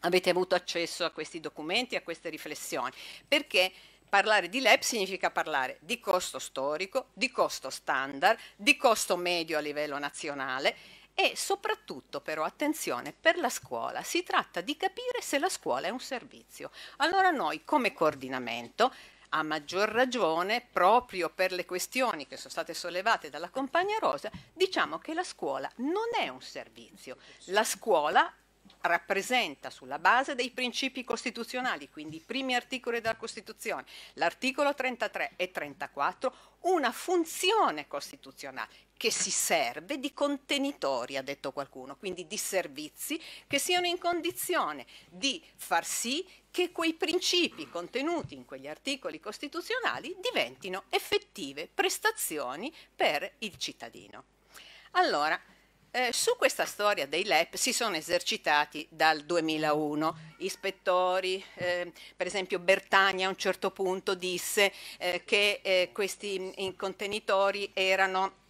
avete avuto accesso a questi documenti, a queste riflessioni, perché parlare di LEP significa parlare di costo storico, di costo standard, di costo medio a livello nazionale e soprattutto però attenzione per la scuola, si tratta di capire se la scuola è un servizio. Allora noi come coordinamento a maggior ragione, proprio per le questioni che sono state sollevate dalla compagna Rosa, diciamo che la scuola non è un servizio. La scuola rappresenta sulla base dei principi costituzionali, quindi i primi articoli della Costituzione, l'articolo 33 e 34, una funzione costituzionale che si serve di contenitori, ha detto qualcuno, quindi di servizi che siano in condizione di far sì che quei principi contenuti in quegli articoli costituzionali diventino effettive prestazioni per il cittadino. Allora, eh, su questa storia dei LEP si sono esercitati dal 2001 ispettori, eh, per esempio Bertagna a un certo punto disse eh, che eh, questi mm, contenitori erano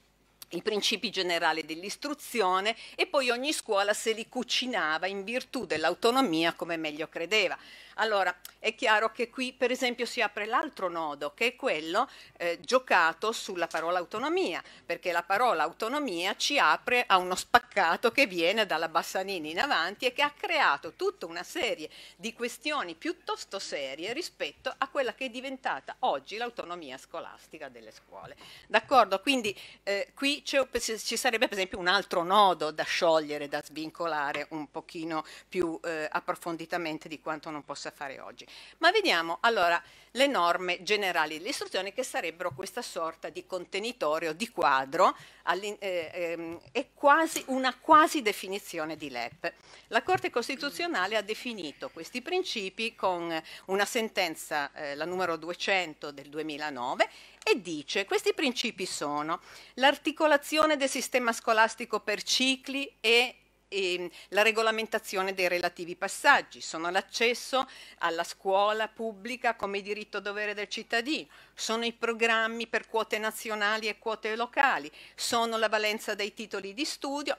i principi generali dell'istruzione e poi ogni scuola se li cucinava in virtù dell'autonomia come meglio credeva. Allora è chiaro che qui per esempio si apre l'altro nodo che è quello eh, giocato sulla parola autonomia, perché la parola autonomia ci apre a uno spaccato che viene dalla Bassanini in avanti e che ha creato tutta una serie di questioni piuttosto serie rispetto a quella che è diventata oggi l'autonomia scolastica delle scuole. D'accordo? Quindi eh, qui Qui ci sarebbe per esempio un altro nodo da sciogliere, da svincolare un pochino più eh, approfonditamente di quanto non possa fare oggi. Ma vediamo allora le norme generali dell'istruzione che sarebbero questa sorta di contenitorio, di quadro, eh, ehm, è quasi una quasi definizione di LEP. La Corte Costituzionale ha definito questi principi con una sentenza, eh, la numero 200 del 2009, e dice questi principi sono l'articolo regolazione del sistema scolastico per cicli e ehm, la regolamentazione dei relativi passaggi, sono l'accesso alla scuola pubblica come diritto dovere del cittadino, sono i programmi per quote nazionali e quote locali, sono la valenza dei titoli di studio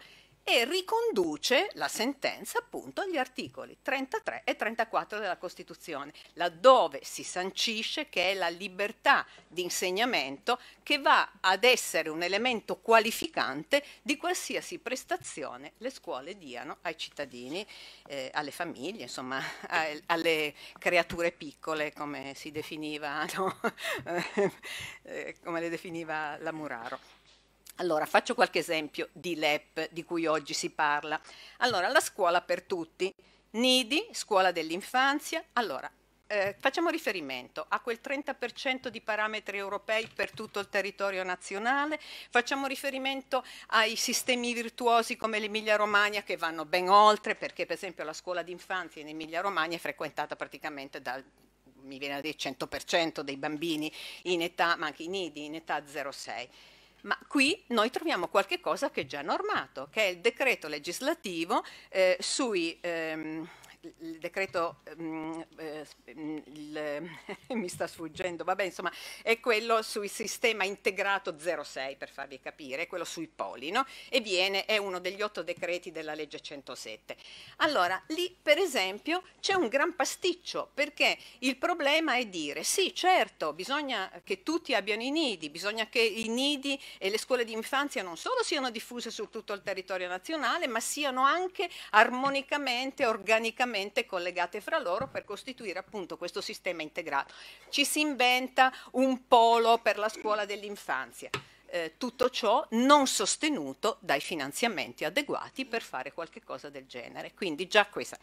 e riconduce la sentenza appunto agli articoli 33 e 34 della Costituzione, laddove si sancisce che è la libertà di insegnamento che va ad essere un elemento qualificante di qualsiasi prestazione le scuole diano ai cittadini, eh, alle famiglie, insomma, a, alle creature piccole, come si definiva, no? Eh, come le definiva la Muraro. Allora, faccio qualche esempio di LEP di cui oggi si parla. Allora, la scuola per tutti, NIDI, scuola dell'infanzia. Allora, eh, facciamo riferimento a quel 30% di parametri europei per tutto il territorio nazionale, facciamo riferimento ai sistemi virtuosi come l'Emilia Romagna che vanno ben oltre perché per esempio la scuola d'infanzia in Emilia Romagna è frequentata praticamente dal mi viene a dire 100% dei bambini in età, ma anche i nidi, in età 06. Ma qui noi troviamo qualche cosa che è già normato, che è il decreto legislativo eh, sui, ehm, il decreto ehm, eh, il, eh, mi sta sfuggendo, vabbè, insomma, è quello sul sistema integrato 06 per farvi capire, è quello sui poli, no? E viene, è uno degli otto decreti della legge 107. Allora, lì per esempio c'è un gran pasticcio perché il problema è dire sì, certo, bisogna che tutti abbiano i nidi, bisogna che i nidi e le scuole di infanzia non solo siano diffuse su tutto il territorio nazionale, ma siano anche armonicamente, organicamente direttamente collegate fra loro per costituire appunto questo sistema integrato. Ci si inventa un polo per la scuola dell'infanzia. Eh, tutto ciò non sostenuto dai finanziamenti adeguati per fare qualche cosa del genere. Quindi già questa.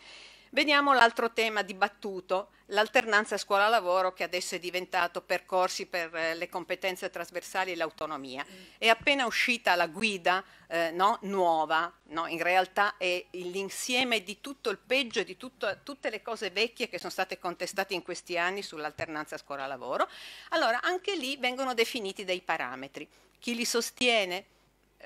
Veniamo all'altro tema dibattuto, l'alternanza scuola-lavoro che adesso è diventato percorsi per eh, le competenze trasversali e l'autonomia. È appena uscita la guida eh, no, nuova, no? in realtà è l'insieme di tutto il peggio, di tutto, tutte le cose vecchie che sono state contestate in questi anni sull'alternanza scuola-lavoro. Allora, anche lì vengono definiti dei parametri. Chi li sostiene?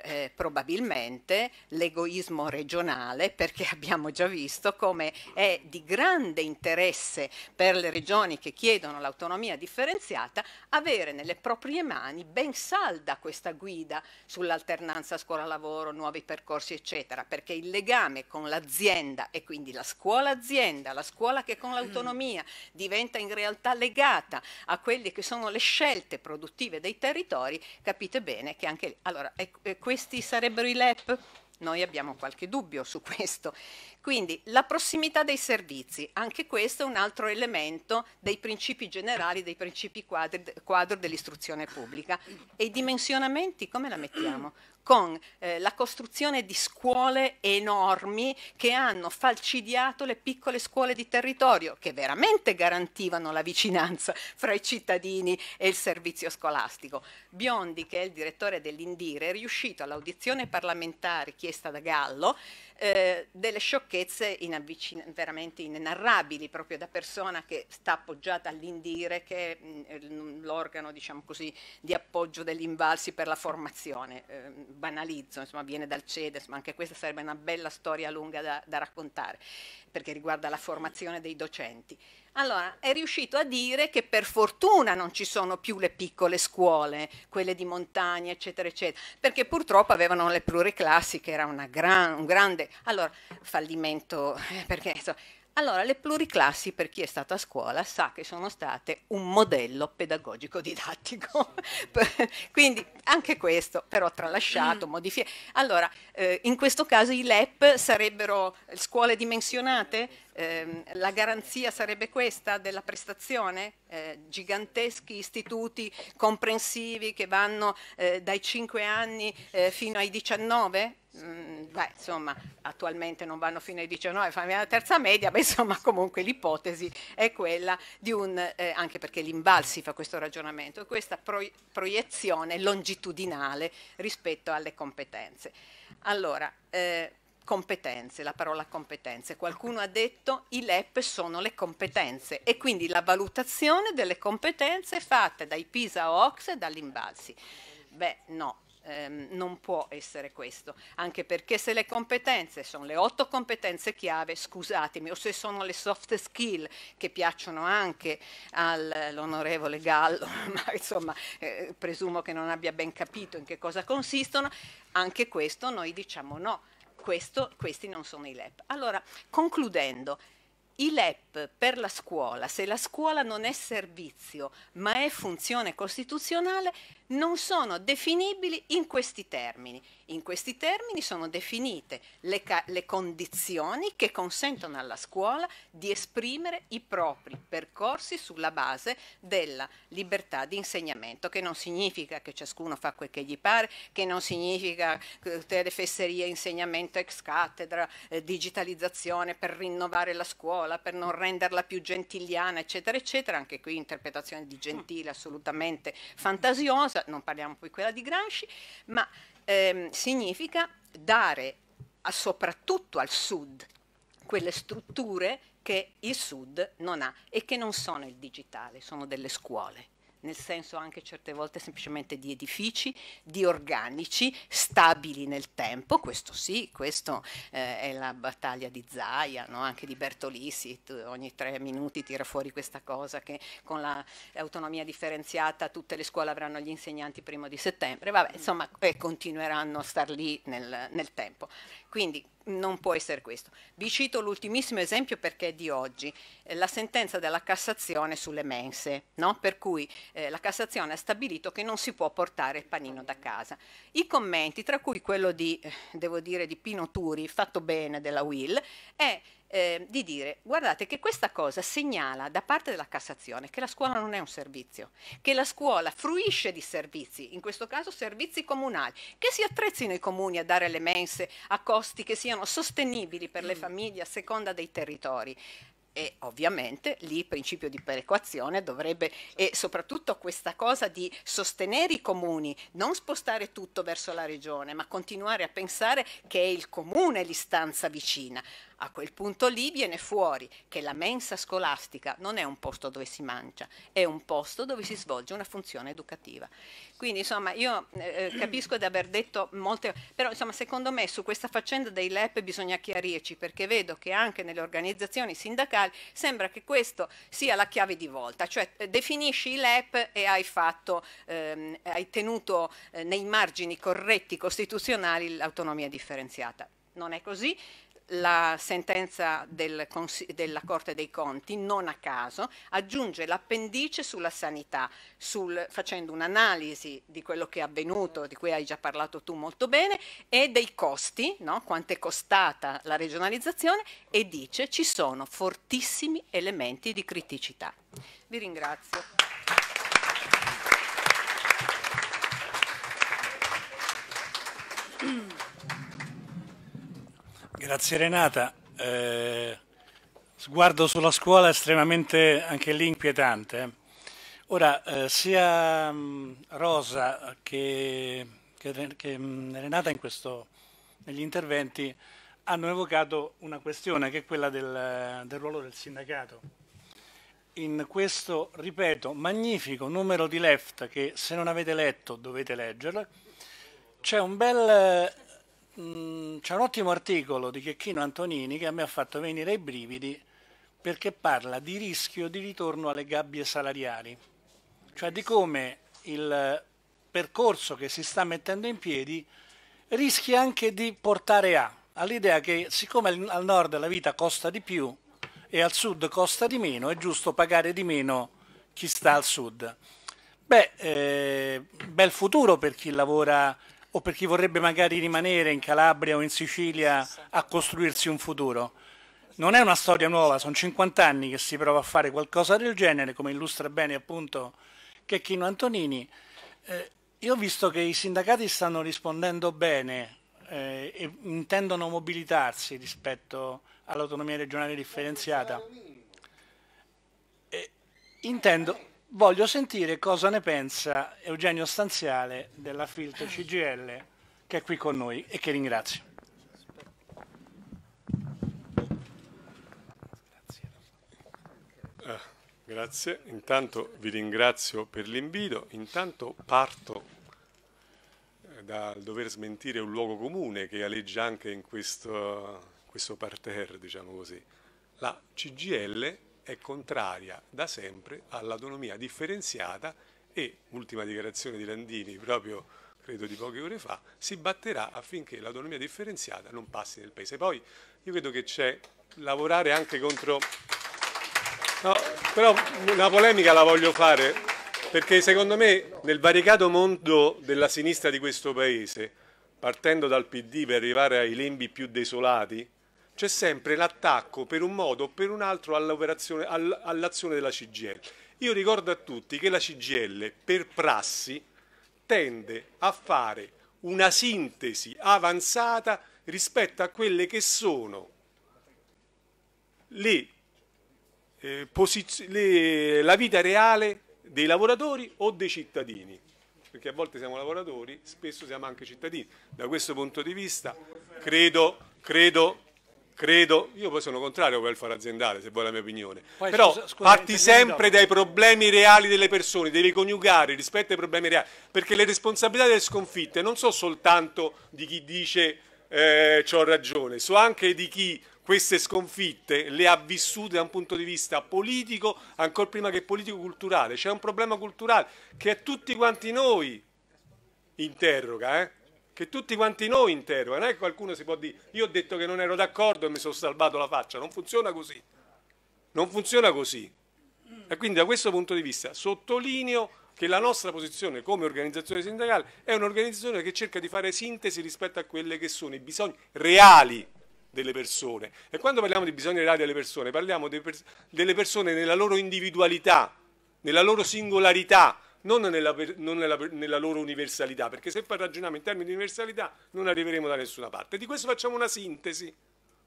eh, probabilmente l'egoismo regionale, perché abbiamo già visto come è di grande interesse per le regioni che chiedono l'autonomia differenziata avere nelle proprie mani ben salda questa guida sull'alternanza scuola-lavoro, nuovi percorsi, eccetera, perché il legame con l'azienda e quindi la scuola-azienda, la scuola che con mm. l'autonomia diventa in realtà legata a quelle che sono le scelte produttive dei territori, capite bene che anche allora, è, è questi sarebbero i LEP? Noi abbiamo qualche dubbio su questo. Quindi la prossimità dei servizi, anche questo è un altro elemento dei principi generali, dei principi quadri, quadro dell'istruzione pubblica. E i dimensionamenti come la mettiamo? con eh, la costruzione di scuole enormi che hanno falcidiato le piccole scuole di territorio, che veramente garantivano la vicinanza fra i cittadini e il servizio scolastico. Biondi, che è il direttore dell'Indire, è riuscito all'audizione parlamentare chiesta da Gallo, eh, delle sciocchezze veramente inenarrabili, proprio da persona che sta appoggiata all'indire, che è mm, l'organo diciamo così, di appoggio degli invalsi per la formazione. Eh, banalizzo, insomma, viene dal CEDES, ma anche questa sarebbe una bella storia lunga da, da raccontare, perché riguarda la formazione dei docenti. Allora, è riuscito a dire che per fortuna non ci sono più le piccole scuole, quelle di montagna, eccetera, eccetera, perché purtroppo avevano le pluriclassiche, che era gran, un grande allora, fallimento, eh, perché insomma, allora, le pluriclassi, per chi è stato a scuola, sa che sono state un modello pedagogico didattico. Quindi anche questo, però tralasciato, mm. modificato. Allora, eh, in questo caso i LEP sarebbero scuole dimensionate? Eh, la garanzia sarebbe questa della prestazione? Eh, giganteschi istituti comprensivi che vanno eh, dai 5 anni eh, fino ai 19? mh, mm, beh, insomma, attualmente non vanno fino ai 19, fammi la terza media, ma insomma comunque l'ipotesi è quella di un, eh, anche perché l'imbalsi fa questo ragionamento, questa pro proiezione longitudinale rispetto alle competenze. Allora, eh, competenze, la parola competenze. Qualcuno ha detto i LEP sono le competenze e quindi la valutazione delle competenze fatte dai PISA OX e dall'Imbalsi. Beh, no, ehm, non può essere questo, anche perché se le competenze sono le otto competenze chiave, scusatemi, o se sono le soft skill che piacciono anche all'onorevole Gallo, ma insomma eh, presumo che non abbia ben capito in che cosa consistono, anche questo noi diciamo no. Questo, questi non sono i LEP. Allora, concludendo, i LEP per la scuola, se la scuola non è servizio ma è funzione costituzionale, non sono definibili in questi termini. In questi termini sono definite le, le condizioni che consentono alla scuola di esprimere i propri percorsi sulla base della libertà di insegnamento, che non significa che ciascuno fa quel che gli pare, che non significa tutte fesserie insegnamento ex cattedra, eh, digitalizzazione per rinnovare la scuola, per non renderla più gentiliana, eccetera, eccetera. Anche qui interpretazione di gentile assolutamente fantasiosa, non parliamo poi quella di Gramsci, ma eh, significa dare a, soprattutto al sud quelle strutture che il sud non ha e che non sono il digitale, sono delle scuole nel senso anche certe volte semplicemente di edifici, di organici stabili nel tempo, questo sì, questa eh, è la battaglia di Zaia, no? anche di Bertolissi, ogni tre minuti tira fuori questa cosa che con l'autonomia differenziata tutte le scuole avranno gli insegnanti primo di settembre, Vabbè, insomma e continueranno a star lì nel, nel tempo. Quindi non può essere questo. Vi cito l'ultimissimo esempio perché è di oggi, eh, la sentenza della Cassazione sulle mense, no? per cui eh, la Cassazione ha stabilito che non si può portare il panino da casa. I commenti, tra cui quello di, eh, devo dire, di Pino Turi, fatto bene della Will, è eh, di dire guardate che questa cosa segnala da parte della Cassazione che la scuola non è un servizio, che la scuola fruisce di servizi, in questo caso servizi comunali, che si attrezzino i comuni a dare le mense a costi che siano sostenibili per le mm. famiglie a seconda dei territori e ovviamente lì il principio di perequazione dovrebbe e soprattutto questa cosa di sostenere i comuni, non spostare tutto verso la regione, ma continuare a pensare che è il comune l'istanza vicina. A quel punto lì viene fuori che la mensa scolastica non è un posto dove si mangia, è un posto dove si svolge una funzione educativa. Quindi insomma io eh, eh, capisco di aver detto molte, però insomma secondo me su questa faccenda dei LEP bisogna chiarirci perché vedo che anche nelle organizzazioni sindacali sembra che questo sia la chiave di volta, cioè eh, definisci i LEP e hai, fatto, ehm, hai tenuto eh, nei margini corretti costituzionali l'autonomia differenziata. Non è così, la sentenza del della Corte dei Conti, non a caso, aggiunge l'appendice sulla sanità, sul, facendo un'analisi di quello che è avvenuto, di cui hai già parlato tu molto bene, e dei costi, no? quanto è costata la regionalizzazione, e dice ci sono fortissimi elementi di criticità. Vi ringrazio. Mm. Grazie Renata. Eh, sguardo sulla scuola estremamente anche lì inquietante. Eh. Ora, eh, sia mm, Rosa che, che, che mm, Renata in questo, negli interventi hanno evocato una questione che è quella del, del ruolo del sindacato. In questo, ripeto, magnifico numero di left che se non avete letto dovete leggerlo, c'è un bel Mm, c'è un ottimo articolo di Chechino Antonini che a me ha fatto venire i brividi perché parla di rischio di ritorno alle gabbie salariali, cioè di come il percorso che si sta mettendo in piedi rischia anche di portare a all'idea che siccome al nord la vita costa di più e al sud costa di meno, è giusto pagare di meno chi sta al sud. Beh, eh, bel futuro per chi lavora o per chi vorrebbe magari rimanere in Calabria o in Sicilia a costruirsi un futuro. Non è una storia nuova, sono 50 anni che si prova a fare qualcosa del genere, come illustra bene appunto Checchino Antonini. Eh, io ho visto che i sindacati stanno rispondendo bene eh, e intendono mobilitarsi rispetto all'autonomia regionale differenziata. Eh, intendo Voglio sentire cosa ne pensa Eugenio Stanziale della Filtro CGL che è qui con noi e che ringrazio. Eh, grazie, intanto vi ringrazio per l'invito, intanto parto eh, dal dover smentire un luogo comune che aleggia anche in questo, questo parterre, diciamo così. La CGL è contraria da sempre all'autonomia differenziata e, ultima dichiarazione di Landini proprio credo di poche ore fa, si batterà affinché l'autonomia differenziata non passi nel Paese. Poi io credo che c'è lavorare anche contro... No, però una polemica la voglio fare perché secondo me nel variegato mondo della sinistra di questo Paese, partendo dal PD per arrivare ai lembi più desolati, c'è sempre l'attacco per un modo o per un altro all'azione della CGL. Io ricordo a tutti che la CGL per prassi tende a fare una sintesi avanzata rispetto a quelle che sono le, eh, le, la vita reale dei lavoratori o dei cittadini, perché a volte siamo lavoratori, spesso siamo anche cittadini. Da questo punto di vista credo, credo credo, io poi sono contrario al welfare aziendale, se vuoi la mia opinione, poi, però scusa, scusa, parti sempre dai problemi reali delle persone, devi coniugare rispetto ai problemi reali, perché le responsabilità delle sconfitte non sono soltanto di chi dice eh, ho ragione, so anche di chi queste sconfitte le ha vissute da un punto di vista politico, ancora prima che politico-culturale, c'è un problema culturale che è tutti quanti noi interroga, eh? che tutti quanti noi interroga, eh, non è che qualcuno si può dire io ho detto che non ero d'accordo e mi sono salvato la faccia, non funziona così, non funziona così. E quindi da questo punto di vista sottolineo che la nostra posizione come organizzazione sindacale è un'organizzazione che cerca di fare sintesi rispetto a quelli che sono i bisogni reali delle persone. E quando parliamo di bisogni reali delle persone, parliamo delle persone nella loro individualità, nella loro singolarità, non, nella, non nella, nella, loro universalità, perché se poi ragioniamo in termini di universalità non arriveremo da nessuna parte. Di questo facciamo una sintesi,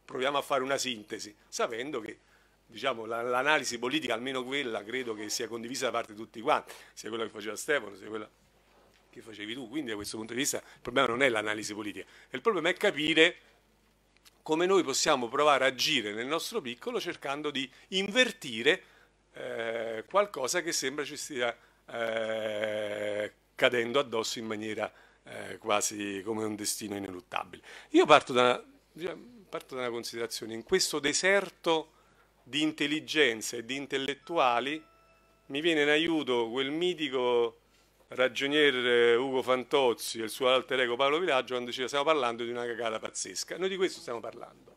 proviamo a fare una sintesi, sapendo che diciamo, l'analisi politica, almeno quella, credo che sia condivisa da parte di tutti quanti, sia quella che faceva Stefano, sia quella che facevi tu. Quindi da questo punto di vista il problema non è l'analisi politica, il problema è capire come noi possiamo provare a agire nel nostro piccolo cercando di invertire eh, qualcosa che sembra ci stia eh, cadendo addosso in maniera eh, quasi come un destino ineluttabile. Io parto da, una, parto da una considerazione, in questo deserto di intelligenza e di intellettuali mi viene in aiuto quel mitico ragionier eh, Ugo Fantozzi e il suo alter ego Paolo Villaggio quando diceva stiamo parlando di una cagata pazzesca. Noi di questo stiamo parlando.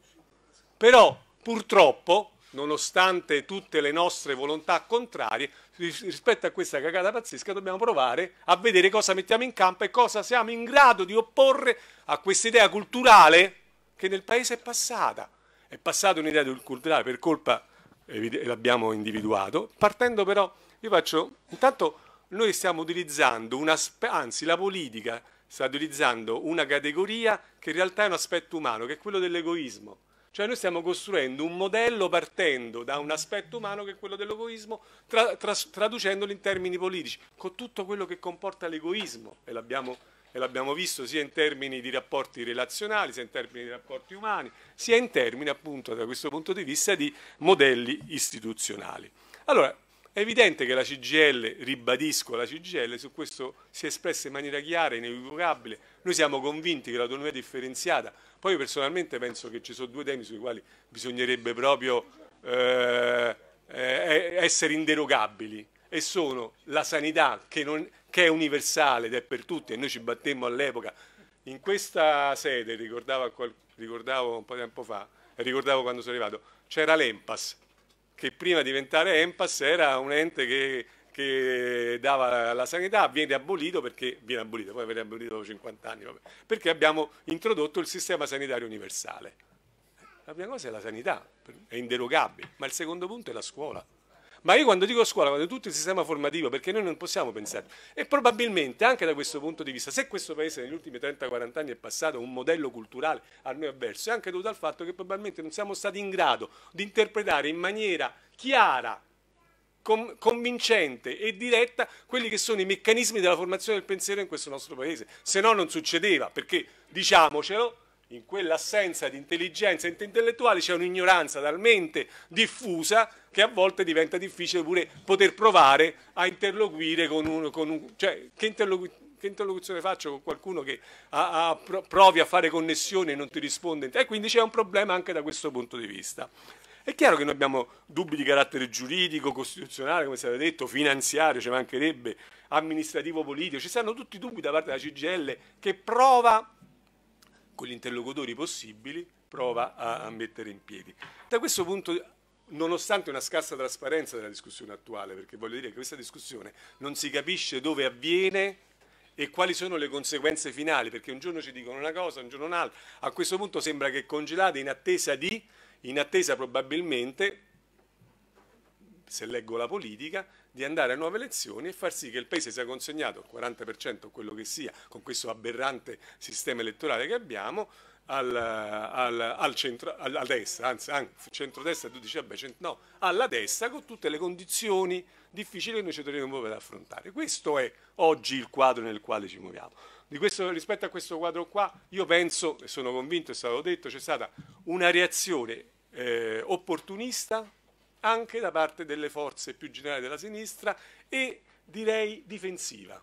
Però purtroppo, nonostante tutte le nostre volontà contrarie, rispetto a questa cagata pazzesca dobbiamo provare a vedere cosa mettiamo in campo e cosa siamo in grado di opporre a questa idea culturale che nel paese è passata. È passata un'idea culturale per colpa, l'abbiamo individuato, partendo però, io faccio, intanto noi stiamo utilizzando, una, anzi la politica sta utilizzando una categoria che in realtà è un aspetto umano, che è quello dell'egoismo. Cioè noi stiamo costruendo un modello partendo da un aspetto umano che è quello dell'egoismo, tra, tra, traducendolo in termini politici, con tutto quello che comporta l'egoismo, e l'abbiamo, visto sia in termini di rapporti relazionali, sia in termini di rapporti umani, sia in termini appunto da questo punto di vista di modelli istituzionali. Allora, è evidente che la CGL, ribadisco la CGL, su questo si è espressa in maniera chiara, inequivocabile, noi siamo convinti che l'autonomia differenziata poi io personalmente penso che ci sono due temi sui quali bisognerebbe proprio eh, eh, eh, essere inderogabili e sono la sanità che, non, che, è universale ed è per tutti e noi ci battemmo all'epoca. In questa sede, ricordavo un po' di tempo fa, ricordavo quando sono arrivato, c'era l'EMPAS, che prima di diventare EMPAS era un ente che che dava la sanità viene abolito perché viene abolito, poi viene abolito dopo 50 anni, vabbè, perché abbiamo introdotto il sistema sanitario universale. La prima cosa è la sanità, è inderogabile, ma il secondo punto è la scuola. Ma io quando dico scuola, vado tutto il sistema formativo, perché noi non possiamo pensare. E probabilmente anche da questo punto di vista, se questo paese negli ultimi 30-40 anni è passato un modello culturale a noi avverso, è anche dovuto al fatto che probabilmente non siamo stati in grado di interpretare in maniera chiara convincente e diretta quelli che sono i meccanismi della formazione del pensiero in questo nostro paese. Se no non succedeva, perché diciamocelo, in quell'assenza di intelligenza intellettuale c'è un'ignoranza talmente diffusa che a volte diventa difficile pure poter provare a interloquire con uno, con un, cioè, che, interlocu che, interlocuzione faccio con qualcuno che ha, ha, provi a fare connessione e non ti risponde e quindi c'è un problema anche da questo punto di vista. È chiaro che noi abbiamo dubbi di carattere giuridico, costituzionale, come si era detto, finanziario, ci mancherebbe, amministrativo, politico, ci saranno tutti i dubbi da parte della CGL che prova, con gli interlocutori possibili, prova a, a mettere in piedi. Da questo punto nonostante una scarsa trasparenza della discussione attuale, perché voglio dire che questa discussione non si capisce dove avviene e quali sono le conseguenze finali, perché un giorno ci dicono una cosa, un giorno un'altra, a questo punto sembra che congelate in attesa di in attesa probabilmente, se leggo la politica, di andare a nuove elezioni e far sì che il Paese sia consegnato al 40% o quello che sia, con questo aberrante sistema elettorale che abbiamo, al, al, al centro, alla destra, anzi, anzi centrodestra, tu dici, vabbè, cent no, alla destra con tutte le condizioni difficili che noi ci troviamo ad affrontare. Questo è oggi il quadro nel quale ci muoviamo. Questo, rispetto a questo quadro qua, io penso, e sono convinto, è stato detto, c'è stata una reazione eh, opportunista anche da parte delle forze più generali della sinistra e direi difensiva.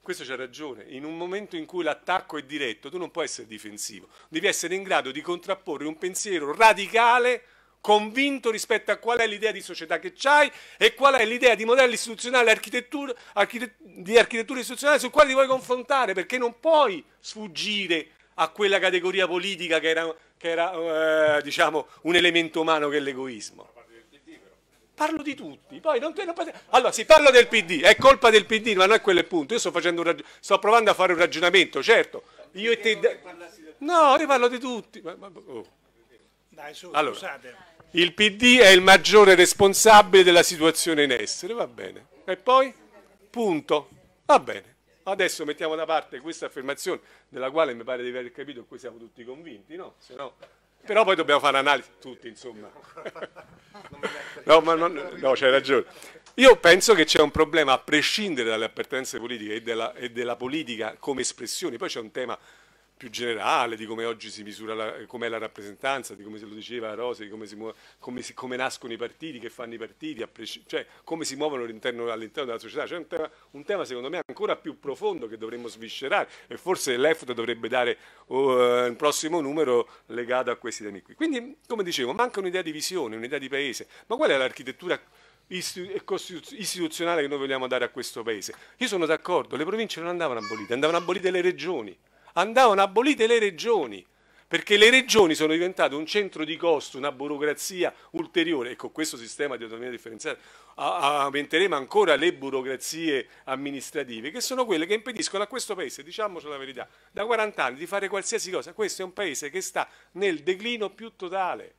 Questo c'ha ragione, in un momento in cui l'attacco è diretto tu non puoi essere difensivo, devi essere in grado di contrapporre un pensiero radicale convinto rispetto a qual è l'idea di società che c'hai e qual è l'idea di modello istituzionale architettura, architet di architettura istituzionale sul quale ti vuoi confrontare, perché non puoi sfuggire a quella categoria politica che era che era eh, diciamo, un elemento umano che è l'egoismo. Parlo di tutti, poi non te ne Allora, si parla del PD, è colpa del PD, ma non è quello il punto. Io sto, raggi... sto provando a fare un ragionamento, certo. Io e te... No, io parlo di tutti. Oh. allora, scusate. Il PD è il maggiore responsabile della situazione in essere, va bene. E poi? Punto. Va bene. Adesso mettiamo da parte questa affermazione, della quale mi pare di aver capito che siamo tutti convinti, no? no... però poi dobbiamo fare analisi, tutti insomma. no, ma non... no, c'hai ragione. Io penso che c'è un problema a prescindere dalle appartenenze politiche e della, e della politica come espressione, poi c'è un tema più generale di come oggi si misura, com'è la rappresentanza, di come se lo diceva Rosa, di come, si muove, come, si, come nascono i partiti, che fanno i partiti, cioè come si muovono all'interno, all della società. C'è un, un tema, secondo me ancora più profondo che dovremmo sviscerare e forse l'EFT dovrebbe dare uh, un prossimo numero legato a questi temi qui. Quindi, come dicevo, manca un'idea di visione, un'idea di paese. Ma qual è l'architettura? istituzionale che noi vogliamo dare a questo paese. Io sono d'accordo, le province non andavano abolite, andavano abolite le regioni andavano abolite le regioni, perché le regioni sono diventate un centro di costo, una burocrazia ulteriore e con questo sistema di autonomia differenziata aumenteremo ancora le burocrazie amministrative, che sono quelle che impediscono a questo Paese, diciamoci la verità, da 40 anni di fare qualsiasi cosa. Questo è un Paese che sta nel declino più totale,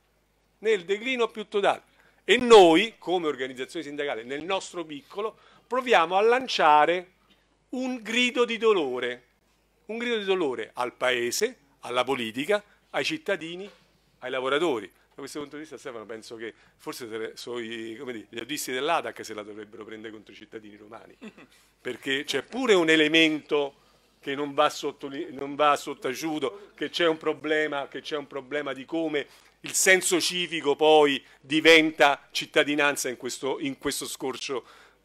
nel declino più totale. E noi, come organizzazione sindacale, nel nostro piccolo, proviamo a lanciare un grido di dolore un grido di dolore al Paese, alla politica, ai cittadini, ai lavoratori. Da questo punto di vista Stefano penso che forse sono i, dire, gli autisti dell'ADAC se la dovrebbero prendere contro i cittadini romani, perché c'è pure un elemento che non va, sotto, non va sottaciuto, che c'è un, un problema di come il senso civico poi diventa cittadinanza in questo, in questo scorcio,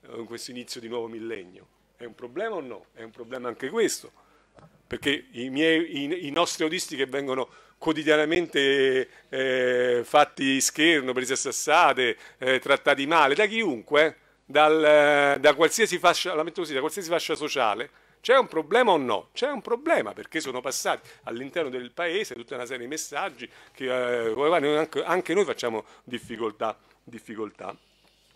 eh, in questo inizio di nuovo millennio. È un problema o no? È un problema anche questo perché i, miei, i, i nostri odisti che vengono quotidianamente eh, fatti scherno, presi assassate, eh, trattati male, da chiunque, dal, da, qualsiasi fascia, così, da qualsiasi fascia sociale, c'è un problema o no? C'è un problema perché sono passati all'interno del paese tutta una serie di messaggi che eh, anche, noi facciamo difficoltà, difficoltà,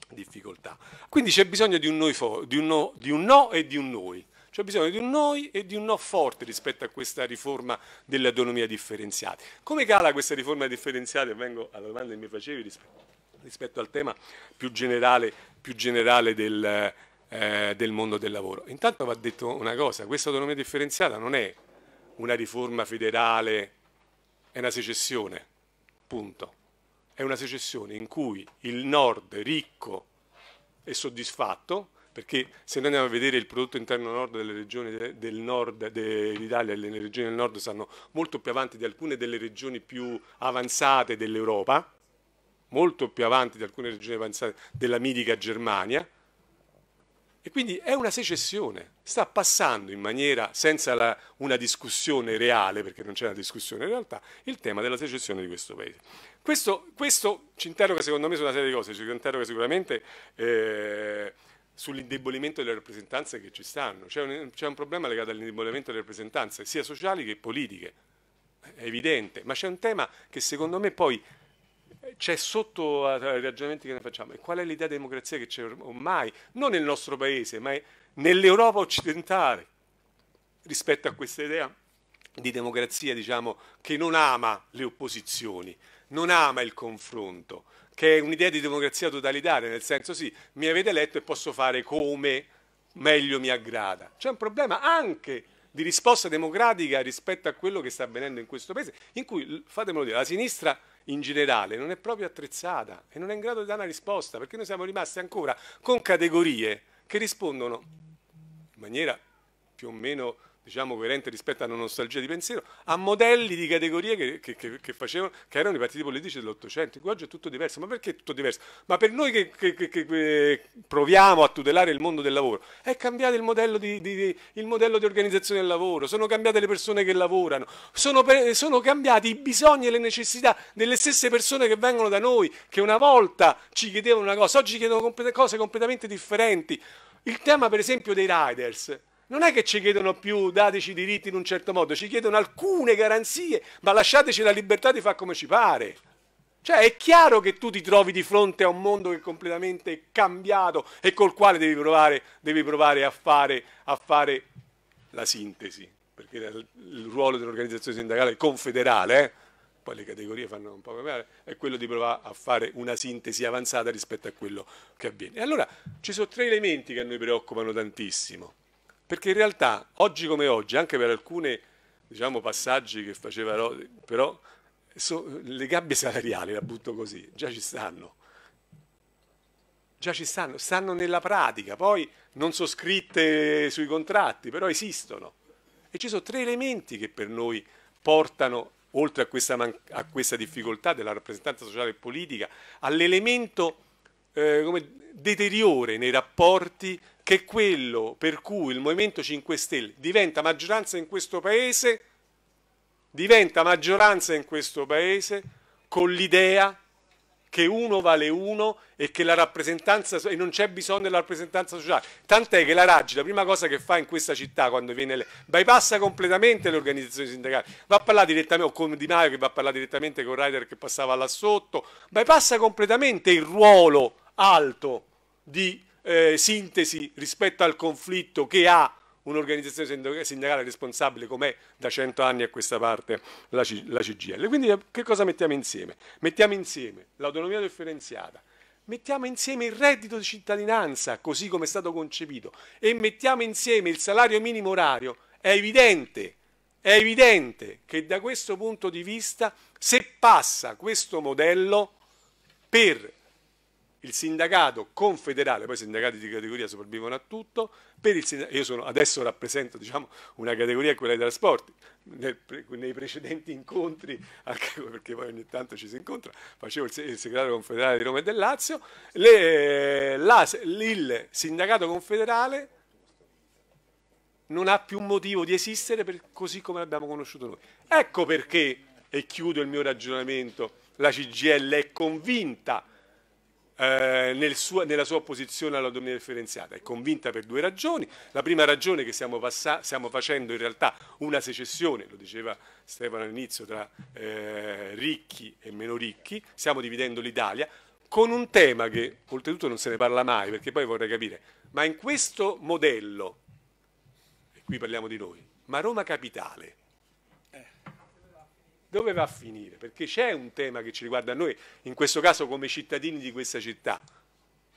difficoltà. Quindi c'è bisogno di un, noi, di, un no, di un no e di un noi. C'è bisogno di un noi e di un no forte rispetto a questa riforma dell'autonomia differenziata. Come cala questa riforma differenziata? vengo alla domanda che mi facevi rispetto, rispetto al tema più generale, più generale del, eh, del mondo del lavoro. Intanto va detto una cosa, questa autonomia differenziata non è una riforma federale, è una secessione, punto. È una secessione in cui il nord ricco e soddisfatto perché se noi andiamo a vedere il prodotto interno nord delle regioni del nord dell'Italia, le regioni del nord stanno molto più avanti di alcune delle regioni più avanzate dell'Europa, molto più avanti di alcune regioni avanzate della mitica Germania, e quindi è una secessione, sta passando in maniera senza la, una discussione reale, perché non c'è una discussione in realtà, il tema della secessione di questo paese. Questo, questo ci interroga secondo me su una serie di cose, ci interroga sicuramente eh, sull'indebolimento delle rappresentanze che ci stanno. C'è un, un, problema legato all'indebolimento delle rappresentanze, sia sociali che politiche, è evidente, ma c'è un tema che secondo me poi eh, c'è sotto eh, ai ragionamenti che noi facciamo, e qual è l'idea di democrazia che c'è ormai, non nel nostro paese, ma nell'Europa occidentale, rispetto a questa idea di democrazia diciamo, che non ama le opposizioni, non ama il confronto, che è un'idea di democrazia totalitaria, nel senso sì, mi avete eletto e posso fare come meglio mi aggrada. C'è un problema anche di risposta democratica rispetto a quello che sta avvenendo in questo paese, in cui, fatemelo dire, la sinistra in generale non è proprio attrezzata e non è in grado di dare una risposta, perché noi siamo rimasti ancora con categorie che rispondono in maniera più o meno diciamo coerente rispetto alla nostalgia di pensiero, a modelli di categorie che, che, che, che facevano, erano i partiti politici dell'Ottocento. Oggi è tutto diverso. Ma perché è tutto diverso? Ma per noi che, proviamo a tutelare il mondo del lavoro, è cambiato il modello di, di, il modello di, organizzazione del lavoro, sono cambiate le persone che lavorano, sono, sono cambiati i bisogni e le necessità delle stesse persone che vengono da noi, che una volta ci chiedevano una cosa, oggi chiedono cose completamente differenti. Il tema, per esempio, dei riders non è che ci chiedono più dateci i diritti in un certo modo, ci chiedono alcune garanzie, ma lasciateci la libertà di fare come ci pare. Cioè è chiaro che tu ti trovi di fronte a un mondo che è completamente cambiato e col quale devi provare, devi provare a, fare, a, fare, la sintesi, perché il ruolo dell'organizzazione sindacale confederale, eh, poi le categorie fanno un po' cambiare, è quello di provare a fare una sintesi avanzata rispetto a quello che avviene. E allora ci sono tre elementi che a noi preoccupano tantissimo. Perché in realtà, oggi come oggi, anche per alcuni diciamo, passaggi che faceva Rodi, però so, le gabbie salariali, la butto così, già ci stanno. Già ci stanno, stanno nella pratica, poi non sono scritte sui contratti, però esistono. E ci sono tre elementi che per noi portano, oltre a questa, a questa difficoltà della rappresentanza sociale e politica, all'elemento eh, come, deteriore nei rapporti che quello per cui il Movimento 5 Stelle diventa maggioranza in questo Paese, diventa maggioranza in questo Paese con l'idea che uno vale uno e che la rappresentanza e non c'è bisogno della rappresentanza sociale. Tant'è che la Raggi, la prima cosa che fa in questa città quando viene lei, bypassa completamente le organizzazioni sindacali, va a parlare direttamente, o con Di Maio che va a parlare direttamente con Ryder che passava là sotto, bypassa completamente il ruolo alto di eh, sintesi rispetto al conflitto che ha un'organizzazione sindacale responsabile com'è da 100 anni a questa parte la, C la CGL. Quindi eh, che cosa mettiamo insieme? Mettiamo insieme l'autonomia differenziata, mettiamo insieme il reddito di cittadinanza così come è stato concepito e mettiamo insieme il salario minimo orario, è evidente, è evidente che da questo punto di vista se passa questo modello per il sindacato confederale, poi i sindacati di categoria sopravvivono a tutto, io sono, adesso rappresento diciamo, una categoria, quella dei trasporti, Nel, nei precedenti incontri, anche, perché poi ogni tanto ci si incontra, facevo il, il segretario confederale di Roma e del Lazio, le, la, il sindacato confederale non ha più motivo di esistere per, così come l'abbiamo conosciuto noi. Ecco perché, e chiudo il mio ragionamento, la CGL è convinta eh, nel sua, nella sua opposizione alla all'autonomia differenziata. È convinta per due ragioni. La prima ragione è che stiamo, stiamo facendo in realtà una secessione, lo diceva Stefano all'inizio, tra eh, ricchi e meno ricchi, stiamo dividendo l'Italia con un tema che oltretutto non se ne parla mai, perché poi vorrei capire, ma in questo modello, e qui parliamo di noi, ma Roma Capitale dove va a finire? Perché c'è un tema che ci riguarda noi, in questo caso come cittadini di questa città,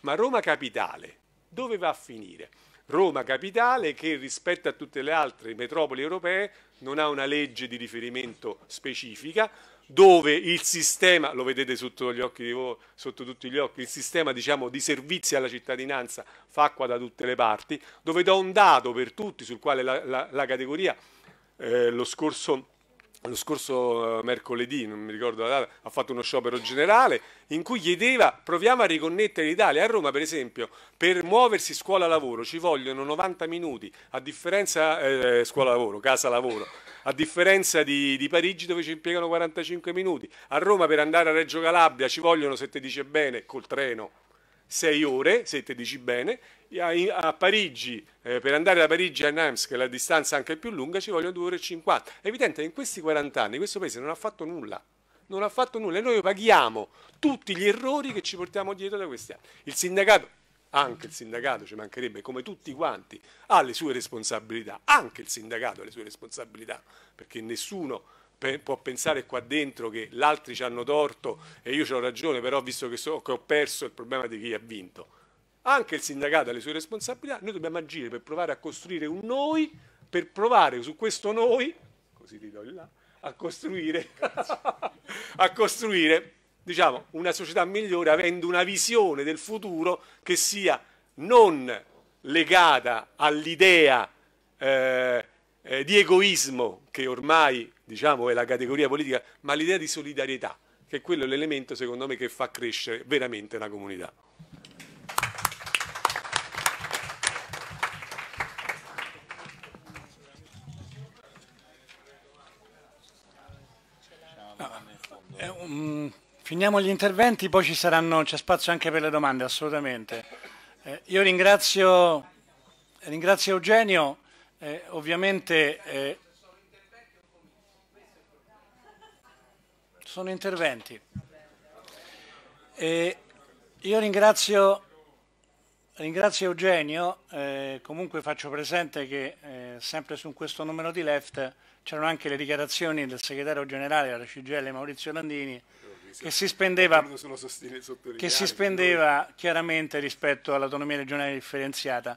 ma Roma capitale, dove va a finire? Roma capitale che rispetto a tutte le altre metropoli europee non ha una legge di riferimento specifica, dove il sistema, lo vedete sotto, voi, sotto tutti gli occhi, il sistema diciamo, di servizi alla cittadinanza fa acqua da tutte le parti, dove do un dato per tutti sul quale la, la, la categoria eh, lo scorso lo scorso eh, mercoledì, non mi ricordo la data, ha fatto uno sciopero generale in cui chiedeva proviamo a riconnettere l'Italia. A Roma, per esempio, per muoversi scuola-lavoro ci vogliono 90 minuti, a differenza eh, eh scuola-lavoro, casa-lavoro, a differenza di, di, Parigi dove ci impiegano 45 minuti. A Roma per andare a Reggio Calabria ci vogliono, se ti dice bene, col treno 6 ore, se te dici bene, a, Parigi, eh, per andare da Parigi a Nimes, che è la distanza anche più lunga, ci vogliono 2 ore e 50. È evidente che in questi 40 anni questo paese non ha fatto nulla. Non ha fatto nulla e noi paghiamo tutti gli errori che ci portiamo dietro da questi anni. Il sindacato, anche il sindacato ci mancherebbe, come tutti quanti, ha le sue responsabilità, anche il sindacato ha le sue responsabilità, perché nessuno può pensare qua dentro che gli altri ci hanno torto e io ho ragione, però visto che, so, che ho perso è il problema di chi ha vinto. Anche il sindacato ha le sue responsabilità, noi dobbiamo agire per provare a costruire un noi, per provare su questo noi, così ti do là, a costruire, a costruire diciamo, una società migliore avendo una visione del futuro che sia non legata all'idea eh, eh, di egoismo che ormai diciamo, è la categoria politica, ma l'idea di solidarietà, che è quello l'elemento secondo me che fa crescere veramente la comunità. Eh, um, finiamo gli interventi, poi c'è spazio anche per le domande, assolutamente. Eh, io ringrazio, ringrazio, Eugenio, eh, ovviamente eh, sono interventi. E io ringrazio, ringrazio Eugenio, eh, comunque faccio presente che eh, sempre su questo numero di left c'erano anche le dichiarazioni del segretario generale della CGL Maurizio Landini che si spendeva, che si spendeva chiaramente rispetto all'autonomia regionale differenziata.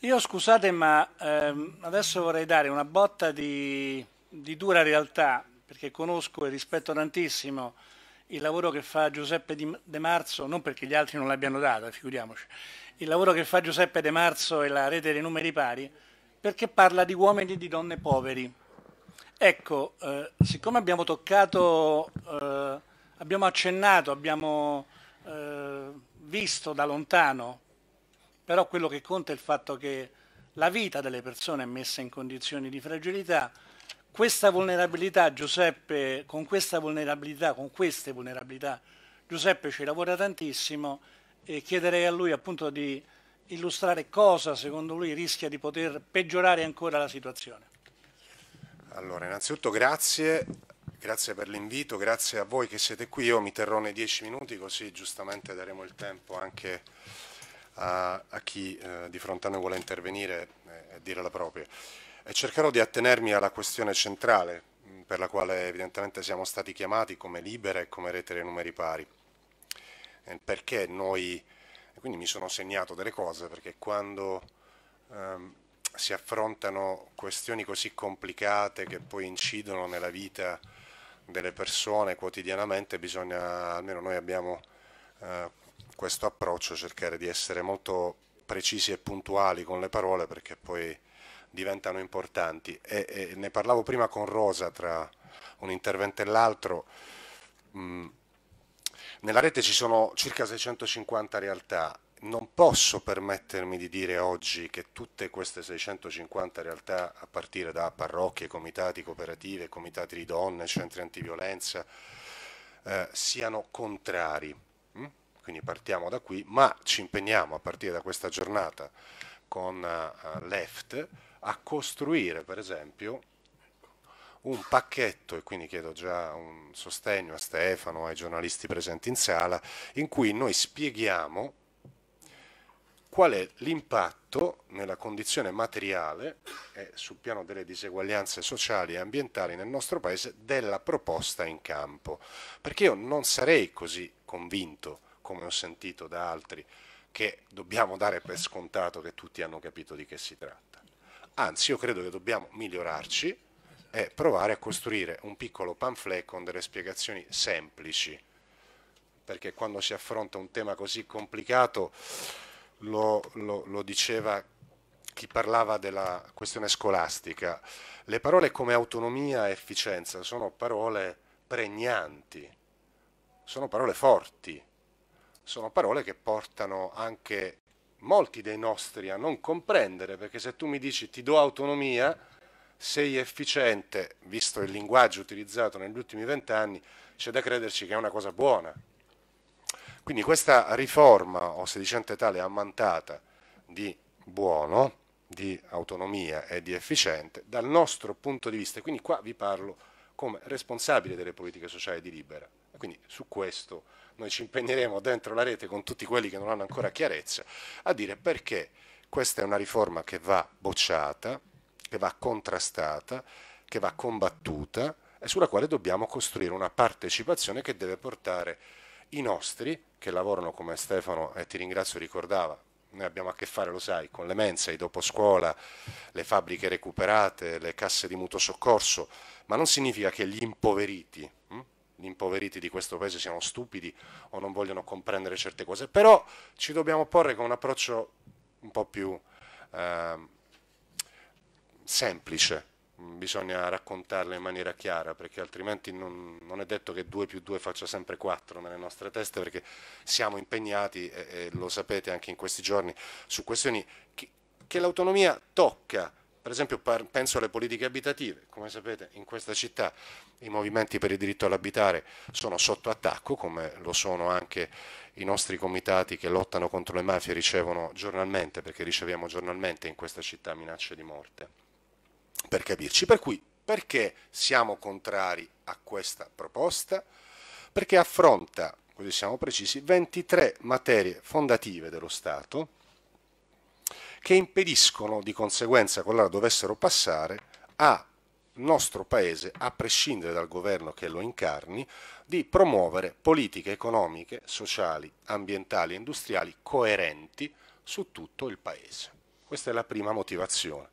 Io scusate ma ehm, adesso vorrei dare una botta di, di dura realtà perché conosco e rispetto tantissimo il lavoro che fa Giuseppe De Marzo, non perché gli altri non l'abbiano data, figuriamoci, il lavoro che fa Giuseppe De Marzo e la rete dei numeri pari, perché parla di uomini e di donne poveri. Ecco, eh, siccome abbiamo toccato, eh, abbiamo accennato, abbiamo eh, visto da lontano, però quello che conta è il fatto che la vita delle persone è messa in condizioni di fragilità, questa vulnerabilità Giuseppe, con questa vulnerabilità, con queste vulnerabilità, Giuseppe ci lavora tantissimo e chiederei a lui appunto di illustrare cosa secondo lui rischia di poter peggiorare ancora la situazione. Allora, innanzitutto grazie, grazie per l'invito, grazie a voi che siete qui, io mi terrò nei dieci minuti così giustamente daremo il tempo anche a, a chi eh, di fronte a noi vuole intervenire eh, e eh, dire la propria e cercherò di attenermi alla questione centrale mm, per la quale evidentemente siamo stati chiamati come libere e come rete dei numeri pari. Perché noi, quindi mi sono segnato delle cose, perché quando ehm, si affrontano questioni così complicate che poi incidono nella vita delle persone quotidianamente, bisogna, almeno noi abbiamo eh, questo approccio, cercare di essere molto precisi e puntuali con le parole perché poi diventano importanti. E, e ne parlavo prima con Rosa tra un intervento e l'altro. Mm, nella rete ci sono circa 650 realtà. Non posso permettermi di dire oggi che tutte queste 650 realtà, a partire da parrocchie, comitati, cooperative, comitati di donne, centri antiviolenza, eh, siano contrari. Mm? Quindi partiamo da qui, ma ci impegniamo a partire da questa giornata con uh, Left a costruire per esempio un pacchetto, e quindi chiedo già un sostegno a Stefano, ai giornalisti presenti in sala, in cui noi spieghiamo qual è l'impatto nella condizione materiale e sul piano delle diseguaglianze sociali e ambientali nel nostro paese della proposta in campo. Perché io non sarei così convinto, come ho sentito da altri, che dobbiamo dare per scontato che tutti hanno capito di che si tratta. Anzi, io credo che dobbiamo migliorarci e provare a costruire un piccolo pamphlet con delle spiegazioni semplici, perché quando si affronta un tema così complicato, lo, lo, lo diceva chi parlava della questione scolastica, le parole come autonomia e efficienza sono parole pregnanti, sono parole forti, sono parole che portano anche molti dei nostri a non comprendere, perché se tu mi dici ti do autonomia, sei efficiente, visto il linguaggio utilizzato negli ultimi vent'anni, c'è da crederci che è una cosa buona. Quindi questa riforma o sedicente tale ammantata di buono, di autonomia e di efficiente, dal nostro punto di vista, e quindi qua vi parlo come responsabile delle politiche sociali di Libera, quindi su questo noi ci impegneremo dentro la rete con tutti quelli che non hanno ancora chiarezza a dire perché questa è una riforma che va bocciata, che va contrastata, che va combattuta e sulla quale dobbiamo costruire una partecipazione che deve portare i nostri, che lavorano come Stefano, e ti ringrazio, ricordava, noi abbiamo a che fare, lo sai, con le mense, i doposcuola, le fabbriche recuperate, le casse di mutuo soccorso, ma non significa che gli impoveriti, gli impoveriti di questo paese siano stupidi o non vogliono comprendere certe cose, però ci dobbiamo porre con un approccio un po' più eh, semplice, bisogna raccontarle in maniera chiara perché altrimenti non, non, è detto che 2 più 2 faccia sempre 4 nelle nostre teste perché siamo impegnati e, e lo sapete anche in questi giorni su questioni che, che l'autonomia tocca per esempio penso alle politiche abitative, come sapete in questa città i movimenti per il diritto all'abitare sono sotto attacco, come lo sono anche i nostri comitati che lottano contro le mafie ricevono giornalmente, perché riceviamo giornalmente in questa città minacce di morte, per capirci. Per cui perché siamo contrari a questa proposta? Perché affronta, così siamo precisi, 23 materie fondative dello Stato, che impediscono di conseguenza qualora dovessero passare a nostro paese, a prescindere dal governo che lo incarni, di promuovere politiche economiche, sociali, ambientali e industriali coerenti su tutto il paese. Questa è la prima motivazione.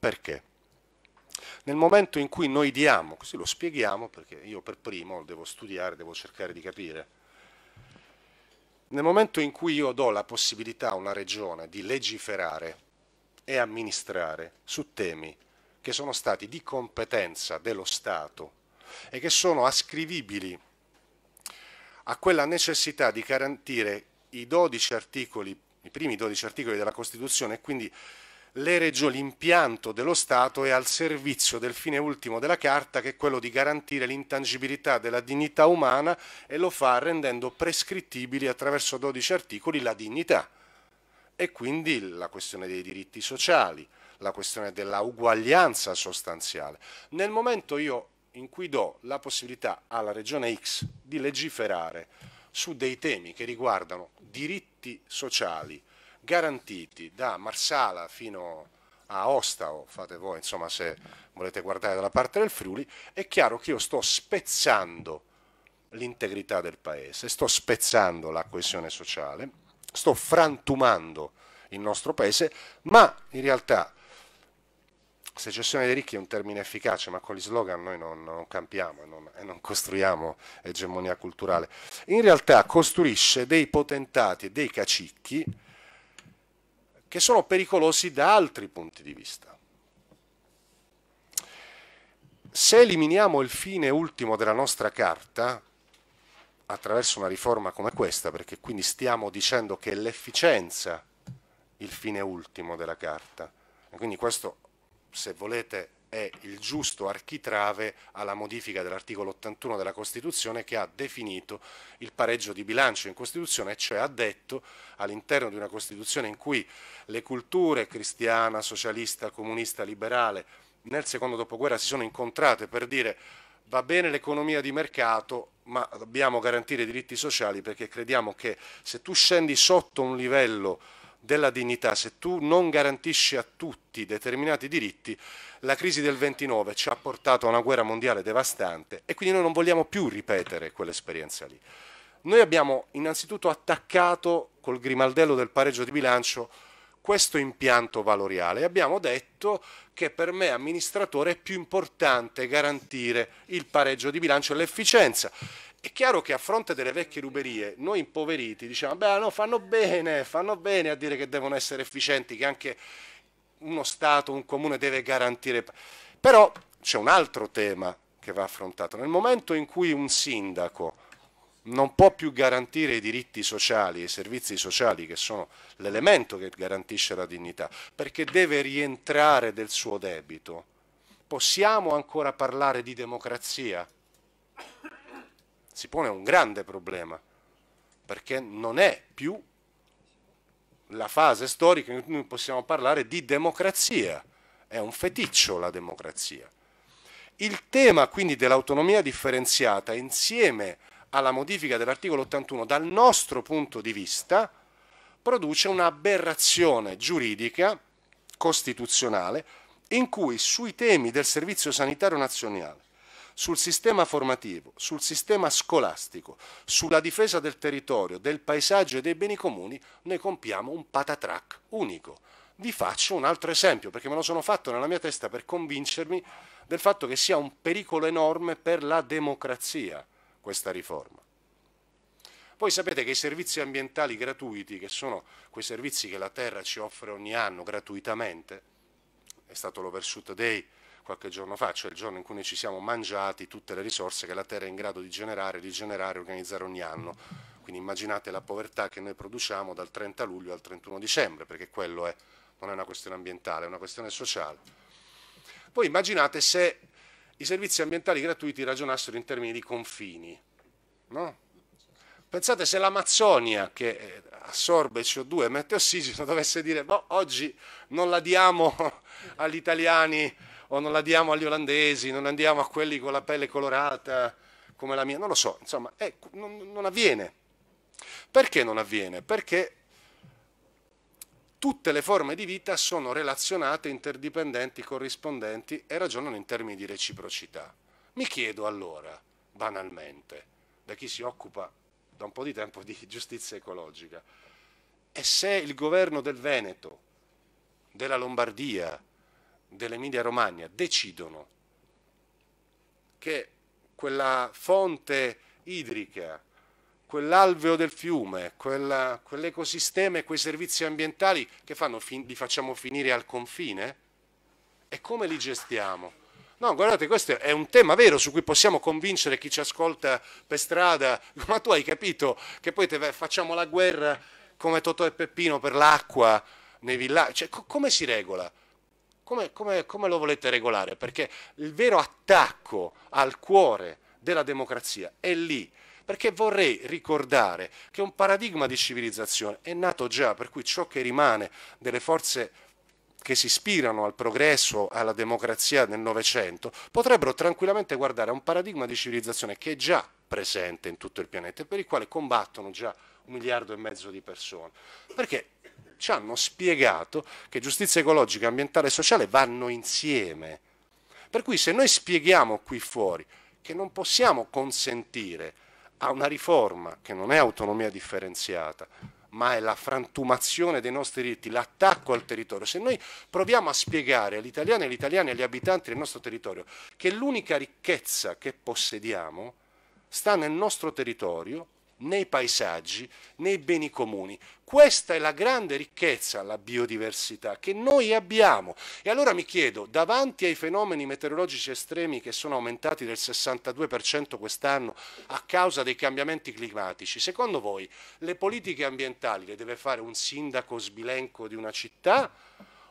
Perché? Nel momento in cui noi diamo, così lo spieghiamo perché io per primo devo studiare, devo cercare di capire, nel momento in cui io do la possibilità a una regione di legiferare e amministrare su temi che sono stati di competenza dello Stato e che sono ascrivibili a quella necessità di garantire i 12 articoli, i primi 12 articoli della Costituzione e quindi le regioni, l'impianto dello Stato è al servizio del fine ultimo della Carta che è quello di garantire l'intangibilità della dignità umana e lo fa rendendo prescrittibili attraverso 12 articoli la dignità e quindi la questione dei diritti sociali, la questione dell'uguaglianza sostanziale. Nel momento io in cui do la possibilità alla Regione X di legiferare su dei temi che riguardano diritti sociali, garantiti da Marsala fino a Ostao, fate voi insomma se volete guardare dalla parte del Friuli, è chiaro che io sto spezzando l'integrità del paese, sto spezzando la coesione sociale, sto frantumando il nostro paese, ma in realtà secessione dei ricchi è un termine efficace, ma con gli slogan noi non, non campiamo e non, e non, costruiamo egemonia culturale. In realtà costruisce dei potentati e dei cacicchi che sono pericolosi da altri punti di vista. Se eliminiamo il fine ultimo della nostra carta, attraverso una riforma come questa, perché quindi stiamo dicendo che è l'efficienza il fine ultimo della carta, quindi questo, se volete, è il giusto architrave alla modifica dell'articolo 81 della Costituzione che ha definito il pareggio di bilancio in Costituzione, cioè ha detto all'interno di una Costituzione in cui le culture cristiana, socialista, comunista, liberale nel secondo dopoguerra si sono incontrate per dire va bene l'economia di mercato, ma dobbiamo garantire i diritti sociali perché crediamo che se tu scendi sotto un livello della dignità, se tu non garantisci a tutti determinati diritti, la crisi del 29 ci ha portato a una guerra mondiale devastante e quindi noi non vogliamo più ripetere quell'esperienza lì. Noi abbiamo innanzitutto attaccato col grimaldello del pareggio di bilancio questo impianto valoriale e abbiamo detto che per me amministratore è più importante garantire il pareggio di bilancio e l'efficienza è chiaro che a fronte delle vecchie ruberie, noi impoveriti diciamo, beh no, fanno bene, fanno bene a dire che devono essere efficienti, che anche uno Stato, un comune deve garantire. Però c'è un altro tema che va affrontato. Nel momento in cui un sindaco non può più garantire i diritti sociali i servizi sociali che sono l'elemento che garantisce la dignità, perché deve rientrare del suo debito, possiamo ancora parlare di democrazia? si pone un grande problema, perché non è più la fase storica in cui possiamo parlare di democrazia, è un feticcio la democrazia. Il tema quindi dell'autonomia differenziata insieme alla modifica dell'articolo 81 dal nostro punto di vista produce un'aberrazione giuridica costituzionale in cui sui temi del Servizio Sanitario Nazionale sul sistema formativo, sul sistema scolastico, sulla difesa del territorio, del paesaggio e dei beni comuni, noi compiamo un patatrac unico. Vi faccio un altro esempio, perché me lo sono fatto nella mia testa per convincermi del fatto che sia un pericolo enorme per la democrazia questa riforma. Voi sapete che i servizi ambientali gratuiti, che sono quei servizi che la terra ci offre ogni anno gratuitamente, è stato l'Oversuit Day, qualche giorno fa, cioè il giorno in cui noi ci siamo mangiati tutte le risorse che la Terra è in grado di generare, rigenerare e organizzare ogni anno. Quindi immaginate la povertà che noi produciamo dal 30 luglio al 31 dicembre, perché quello è, non è una questione ambientale, è una questione sociale. Poi immaginate se i servizi ambientali gratuiti ragionassero in termini di confini. No? Pensate se l'Amazzonia, che eh, assorbe CO2 e emette ossigeno, dovesse dire boh, oggi non la diamo agli italiani o non la diamo agli olandesi, non andiamo a quelli con la pelle colorata come la mia, non lo so, insomma, è, non, non avviene. Perché non avviene? Perché tutte le forme di vita sono relazionate, interdipendenti, corrispondenti e ragionano in termini di reciprocità. Mi chiedo allora, banalmente, da chi si occupa da un po' di tempo di giustizia ecologica, e se il governo del Veneto, della Lombardia, dell'Emilia Romagna decidono che quella fonte idrica, quell'alveo del fiume, quell'ecosistema e quei servizi ambientali che fanno, li facciamo finire al confine? E come li gestiamo? No, guardate, questo è un tema vero su cui possiamo convincere chi ci ascolta per strada, ma tu hai capito che poi facciamo la guerra come Totò e Peppino per l'acqua nei villaggi, cioè, co come si regola? come, come, come lo volete regolare? Perché il vero attacco al cuore della democrazia è lì perché vorrei ricordare che un paradigma di civilizzazione è nato già, per cui ciò che rimane delle forze che si ispirano al progresso, alla democrazia nel Novecento, potrebbero tranquillamente guardare a un paradigma di civilizzazione che è già presente in tutto il pianeta e per il quale combattono già un miliardo e mezzo di persone. Perché ci hanno spiegato che giustizia ecologica, ambientale e sociale vanno insieme. Per cui se noi spieghiamo qui fuori che non possiamo consentire a una riforma che non è autonomia differenziata, ma è la frantumazione dei nostri diritti, l'attacco al territorio. Se noi proviamo a spiegare agli italiani, agli italiani, agli abitanti del nostro territorio che l'unica ricchezza che possediamo sta nel nostro territorio nei paesaggi, nei beni comuni. Questa è la grande ricchezza, la biodiversità che noi abbiamo. E allora mi chiedo, davanti ai fenomeni meteorologici estremi che sono aumentati del 62% quest'anno a causa dei cambiamenti climatici, secondo voi le politiche ambientali le deve fare un sindaco sbilenco di una città?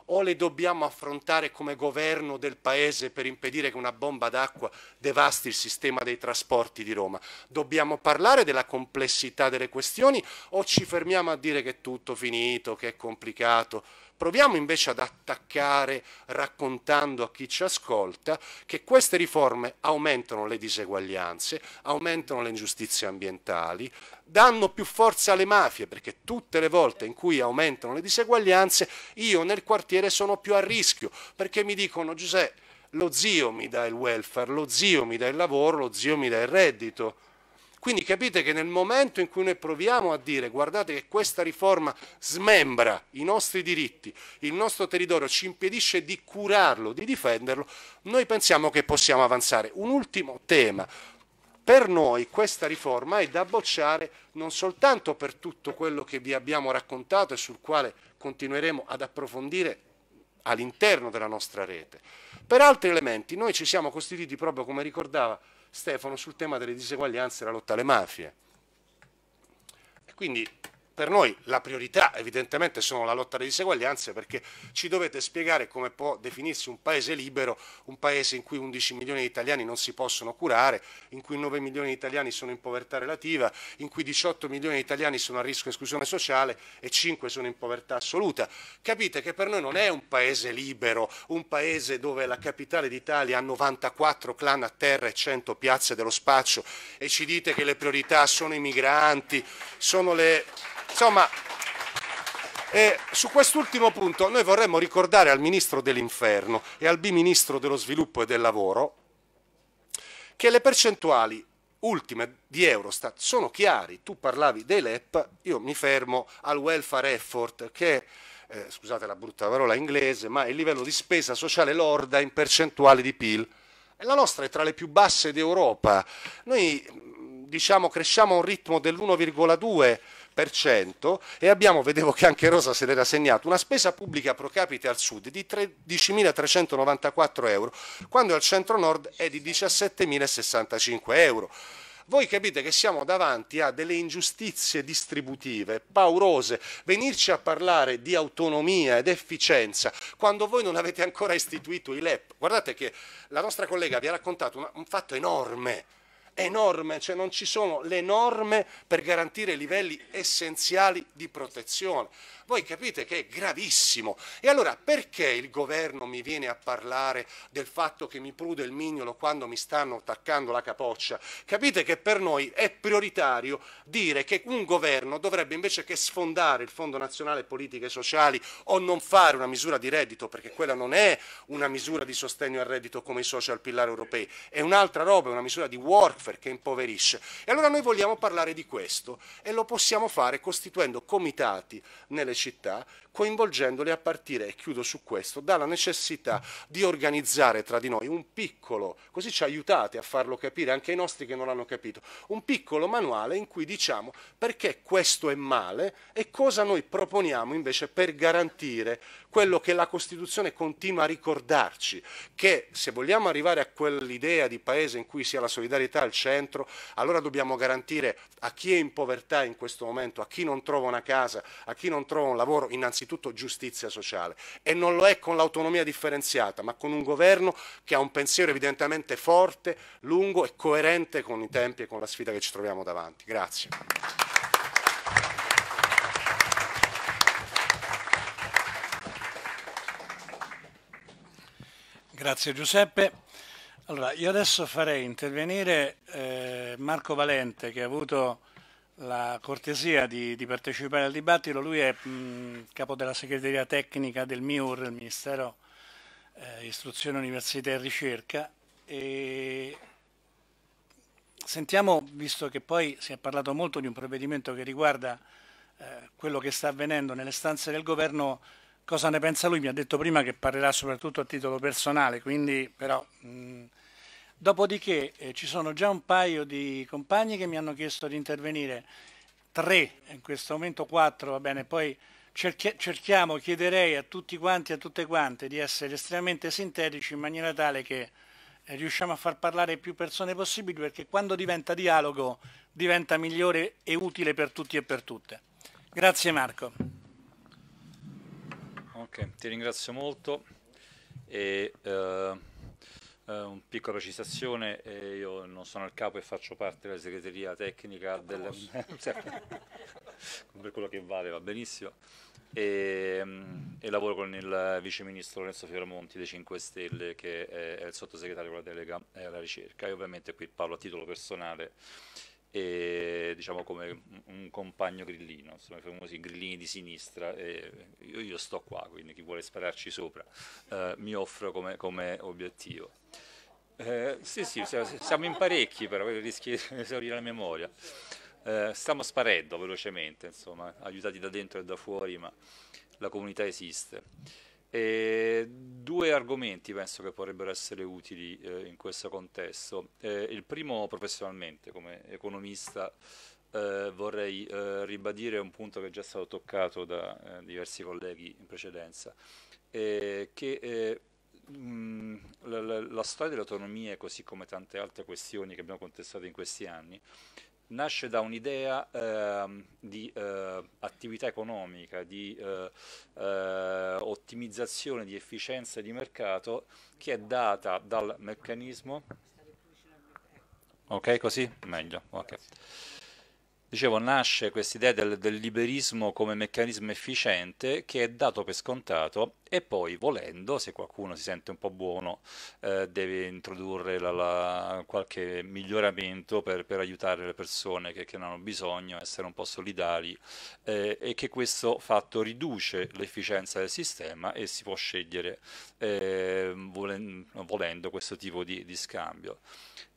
o le dobbiamo affrontare come governo del Paese per impedire che una bomba d'acqua devasti il sistema dei trasporti di Roma? Dobbiamo parlare della complessità delle questioni o ci fermiamo a dire che è tutto finito, che è complicato? Proviamo invece ad attaccare raccontando a chi ci ascolta che queste riforme aumentano le diseguaglianze, aumentano le ingiustizie ambientali, danno più forza alle mafie perché tutte le volte in cui aumentano le diseguaglianze io nel quartiere sono più a rischio perché mi dicono Giuseppe lo zio mi dà il welfare, lo zio mi dà il lavoro, lo zio mi dà il reddito quindi capite che nel momento in cui noi proviamo a dire guardate che questa riforma smembra i nostri diritti, il nostro territorio, ci impedisce di curarlo, di difenderlo, noi pensiamo che possiamo avanzare. Un ultimo tema. Per noi questa riforma è da bocciare non soltanto per tutto quello che vi abbiamo raccontato e sul quale continueremo ad approfondire all'interno della nostra rete. Per altri elementi noi ci siamo costituiti proprio come ricordava Stefano sul tema delle diseguaglianze e la lotta alle mafie. E quindi per noi la priorità evidentemente sono la lotta alle diseguaglianze perché ci dovete spiegare come può definirsi un paese libero, un paese in cui 11 milioni di italiani non si possono curare, in cui 9 milioni di italiani sono in povertà relativa, in cui 18 milioni di italiani sono a rischio di esclusione sociale e 5 sono in povertà assoluta. Capite che per noi non è un paese libero, un paese dove la capitale d'Italia ha 94 clan a terra e 100 piazze dello spaccio e ci dite che le priorità sono i migranti, sono le Insomma, e eh, su quest'ultimo punto noi vorremmo ricordare al Ministro dell'Inferno e al Biministro dello Sviluppo e del Lavoro che le percentuali ultime di Eurostat sono chiari. Tu parlavi dei LEP, io mi fermo al welfare effort che eh, scusate la brutta parola inglese, ma è il livello di spesa sociale lorda in percentuale di PIL. la nostra è tra le più basse d'Europa. Noi mm, diciamo cresciamo a un ritmo dell'1,2 e abbiamo, vedevo che anche Rosa se l'era segnato, una spesa pubblica pro capite al sud di 13.394 euro, quando al centro-nord è di 17.065 euro. Voi capite che siamo davanti a delle ingiustizie distributive paurose. Venirci a parlare di autonomia ed efficienza quando voi non avete ancora istituito i LEP. Guardate che la nostra collega vi ha raccontato un fatto enorme enorme, cioè non ci sono le norme per garantire livelli essenziali di protezione. Voi capite che è gravissimo. E allora perché il governo mi viene a parlare del fatto che mi prude il mignolo quando mi stanno attaccando la capoccia? Capite che per noi è prioritario dire che un governo dovrebbe invece che sfondare il Fondo Nazionale Politiche Sociali o non fare una misura di reddito, perché quella non è una misura di sostegno al reddito come i social pillari europei, è un'altra roba, è una misura di warfare che impoverisce. E allora noi vogliamo parlare di questo e lo possiamo fare costituendo comitati nelle le città, coinvolgendole a partire, e chiudo su questo, dalla necessità di organizzare tra di noi un piccolo, così ci aiutate a farlo capire anche ai nostri che non l'hanno capito, un piccolo manuale in cui diciamo perché questo è male e cosa noi proponiamo invece per garantire quello che la Costituzione continua a ricordarci, che se vogliamo arrivare a quell'idea di paese in cui sia la solidarietà al centro, allora dobbiamo garantire a chi è in povertà in questo momento, a chi non trova una casa, a chi non trova un lavoro, innanzitutto giustizia sociale. E non lo è con l'autonomia differenziata, ma con un governo che ha un pensiero evidentemente forte, lungo e coerente con i tempi e con la sfida che ci troviamo davanti. Grazie. Grazie Giuseppe. Allora, io adesso farei intervenire eh, Marco Valente che ha avuto la cortesia di, di partecipare al dibattito. Lui è mh, mm, capo della segreteria tecnica del MIUR, il Ministero eh, Istruzione, Università e Ricerca. E sentiamo, visto che poi si è parlato molto di un provvedimento che riguarda eh, quello che sta avvenendo nelle stanze del governo, cosa ne pensa lui. Mi ha detto prima che parlerà soprattutto a titolo personale, quindi però... Mh, mm. dopodiché eh, ci sono già un paio di compagni che mi hanno chiesto di intervenire, tre, in questo momento quattro, va bene, poi cerchi cerchiamo, chiederei a tutti quanti e a tutte quante di essere estremamente sintetici in maniera tale che eh, riusciamo a far parlare più persone possibili perché quando diventa dialogo diventa migliore e utile per tutti e per tutte. Grazie Marco. Ok, ti ringrazio molto e uh, uh, un piccola precisazione, eh, io non sono il capo e faccio parte della segreteria tecnica del... Cioè, per quello che vale va benissimo e, mm, e lavoro con il vice ministro Lorenzo Fioramonti dei 5 Stelle che è, è il sottosegretario con la delega alla ricerca e ovviamente qui parlo a titolo personale e, diciamo come un, compagno grillino, insomma i famosi grillini di sinistra, io, io, sto qua, quindi chi vuole spararci sopra eh, mi offro come, come obiettivo. Eh, sì, sì, siamo in parecchi però, rischi di esaurire la memoria. Eh, stiamo sparendo velocemente, insomma, aiutati da dentro e da fuori, ma la comunità esiste. E eh, due argomenti penso che potrebbero essere utili eh, in questo contesto. Eh, il primo professionalmente, come economista, eh, vorrei eh, ribadire un punto che è già stato toccato da eh, diversi colleghi in precedenza, che mh, la, la, la storia dell'autonomia, così come tante altre questioni che abbiamo contestato in questi anni, nasce da un'idea eh, di eh, attività economica, di eh, eh, ottimizzazione di efficienza di mercato che è data dal meccanismo. Ok, così? Meglio. Okay dicevo, nasce questa idea del, del, liberismo come meccanismo efficiente che è dato per scontato e poi volendo, se qualcuno si sente un po' buono, eh, deve introdurre la, la, qualche miglioramento per, per, aiutare le persone che, che, ne hanno bisogno, essere un po' solidali eh, e che questo fatto riduce l'efficienza del sistema e si può scegliere eh, volendo questo tipo di, di scambio.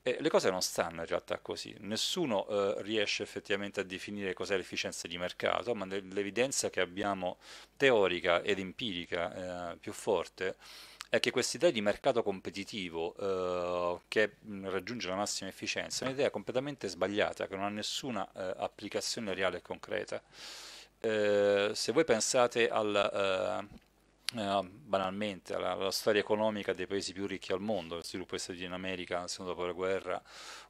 Eh, le cose non stanno in realtà così, nessuno eh, riesce effettivamente a definire cos'è l'efficienza di mercato, ma l'evidenza che abbiamo teorica ed empirica eh, più forte è che quest'idea di mercato competitivo eh, che mm, raggiunge la massima efficienza è un'idea completamente sbagliata, che non ha nessuna eh, applicazione reale e concreta. Eh, se voi pensate al, eh, eh, banalmente alla, alla, storia economica dei paesi più ricchi al mondo, lo sviluppo degli Stati Uniti in America nel secondo dopoguerra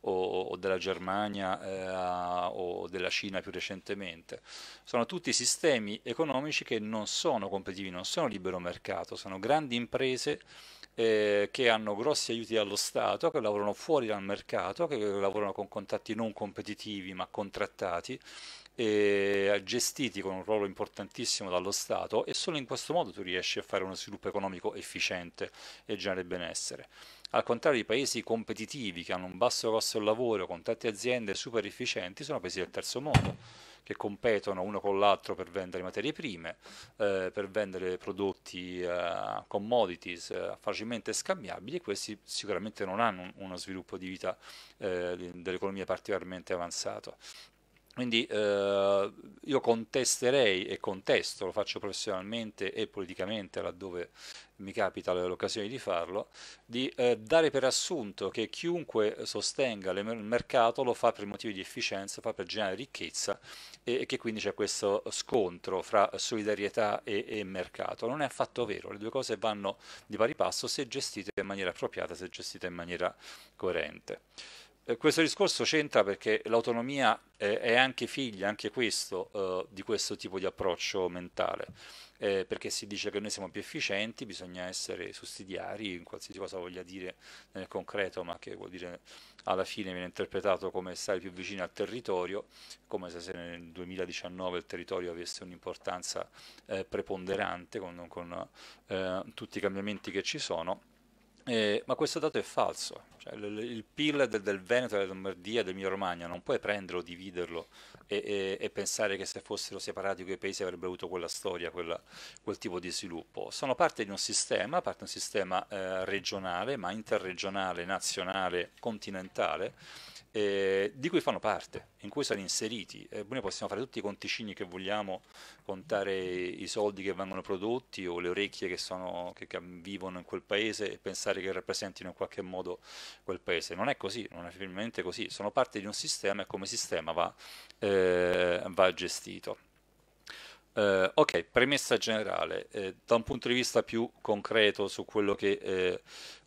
o, o della Germania eh, o della Cina più recentemente. Sono tutti sistemi economici che non sono competitivi, non sono libero mercato, sono grandi imprese eh, che hanno grossi aiuti dallo Stato, che lavorano fuori dal mercato, che lavorano con contatti non competitivi ma contrattati eh, gestiti con un ruolo importantissimo dallo Stato e solo in questo modo tu riesci a fare uno sviluppo economico efficiente e generare benessere. Al contrario, i paesi competitivi che hanno un basso costo del lavoro, con tante aziende super efficienti, sono paesi del terzo mondo, che competono uno con l'altro per vendere materie prime, eh, per vendere prodotti, eh, commodities eh, facilmente scambiabili e questi sicuramente non hanno uno sviluppo di vita eh, dell'economia particolarmente avanzato. Quindi eh, io contesterei e contesto, lo faccio professionalmente e politicamente laddove mi capita l'occasione di farlo, di eh, dare per assunto che chiunque sostenga il mercato lo fa per motivi di efficienza, lo fa per generare ricchezza e, e che quindi c'è questo scontro fra solidarietà e, e, mercato. Non è affatto vero, le due cose vanno di pari passo se gestite in maniera appropriata, se gestite in maniera coerente. Eh, questo discorso c'entra perché l'autonomia eh, è, anche figlia, anche questo, uh, di questo tipo di approccio mentale. Eh, perché si dice che noi siamo più efficienti, bisogna essere sussidiari, in qualsiasi cosa voglia dire nel concreto, ma che vuol dire alla fine viene interpretato come stare più vicini al territorio, come se nel 2019 il territorio avesse un'importanza eh, preponderante con, con eh, tutti i cambiamenti che ci sono eh, ma questo dato è falso. Cioè, il, il, PIL del, del, Veneto, della Lombardia, Mio Romagna non puoi prenderlo, dividerlo e, e, e, pensare che se fossero separati quei paesi avrebbero avuto quella storia, quella, quel tipo di sviluppo. Sono parte di un sistema, parte di un sistema eh, regionale, ma interregionale, nazionale, continentale eh, di cui fanno parte, in cui sono inseriti. Eh, noi possiamo fare tutti i conticini che vogliamo, contare i soldi che vengono prodotti o le orecchie che, sono, che, che vivono in quel paese e pensare che rappresentino in qualche modo quel paese. Non è così, non è firmemente così, sono parte di un sistema e come sistema va, eh, va gestito. Eh, ok, premessa generale, eh, da un punto di vista più concreto su quello che eh,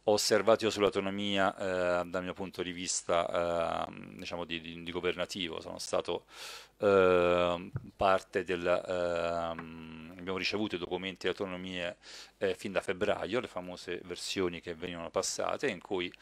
ho osservato io sull'autonomia eh, dal mio punto di vista ehm, diciamo di, di, di, governativo, sono stato ehm, parte del... Ehm, abbiamo ricevuto i documenti di autonomie eh, fin da febbraio, le famose versioni che venivano passate in cui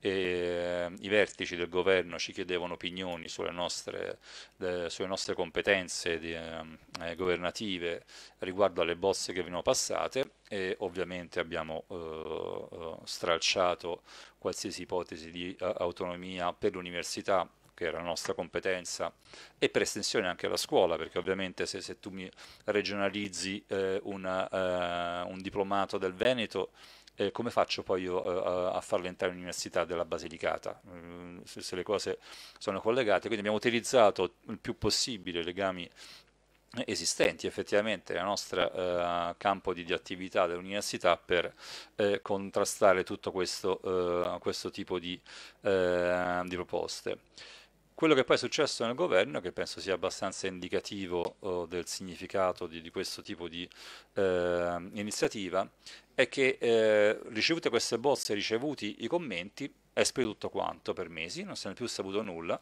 e eh, i vertici del governo ci chiedevano opinioni sulle nostre, de, sulle nostre competenze di, ehm, eh, governative riguardo alle bozze che venivano passate e ovviamente abbiamo eh, eh stralciato qualsiasi ipotesi di eh, autonomia per l'università che era la nostra competenza, e per estensione anche la scuola, perché ovviamente se, se tu mi regionalizzi eh, una, un diplomato del Veneto, eh, come faccio poi io eh, a farlo entrare all'università della Basilicata, mm, se, se le cose sono collegate. Quindi abbiamo utilizzato il più possibile i legami esistenti effettivamente nel nostro eh, campo di, di, attività dell'università per eh, contrastare tutto questo, eh, questo tipo di, eh, di proposte. Quello che poi è successo nel governo, che penso sia abbastanza indicativo oh, del significato di, di, questo tipo di eh, iniziativa, è che eh, ricevute queste bozze, ricevuti i commenti, è spedito tutto quanto per mesi, non si è più saputo nulla,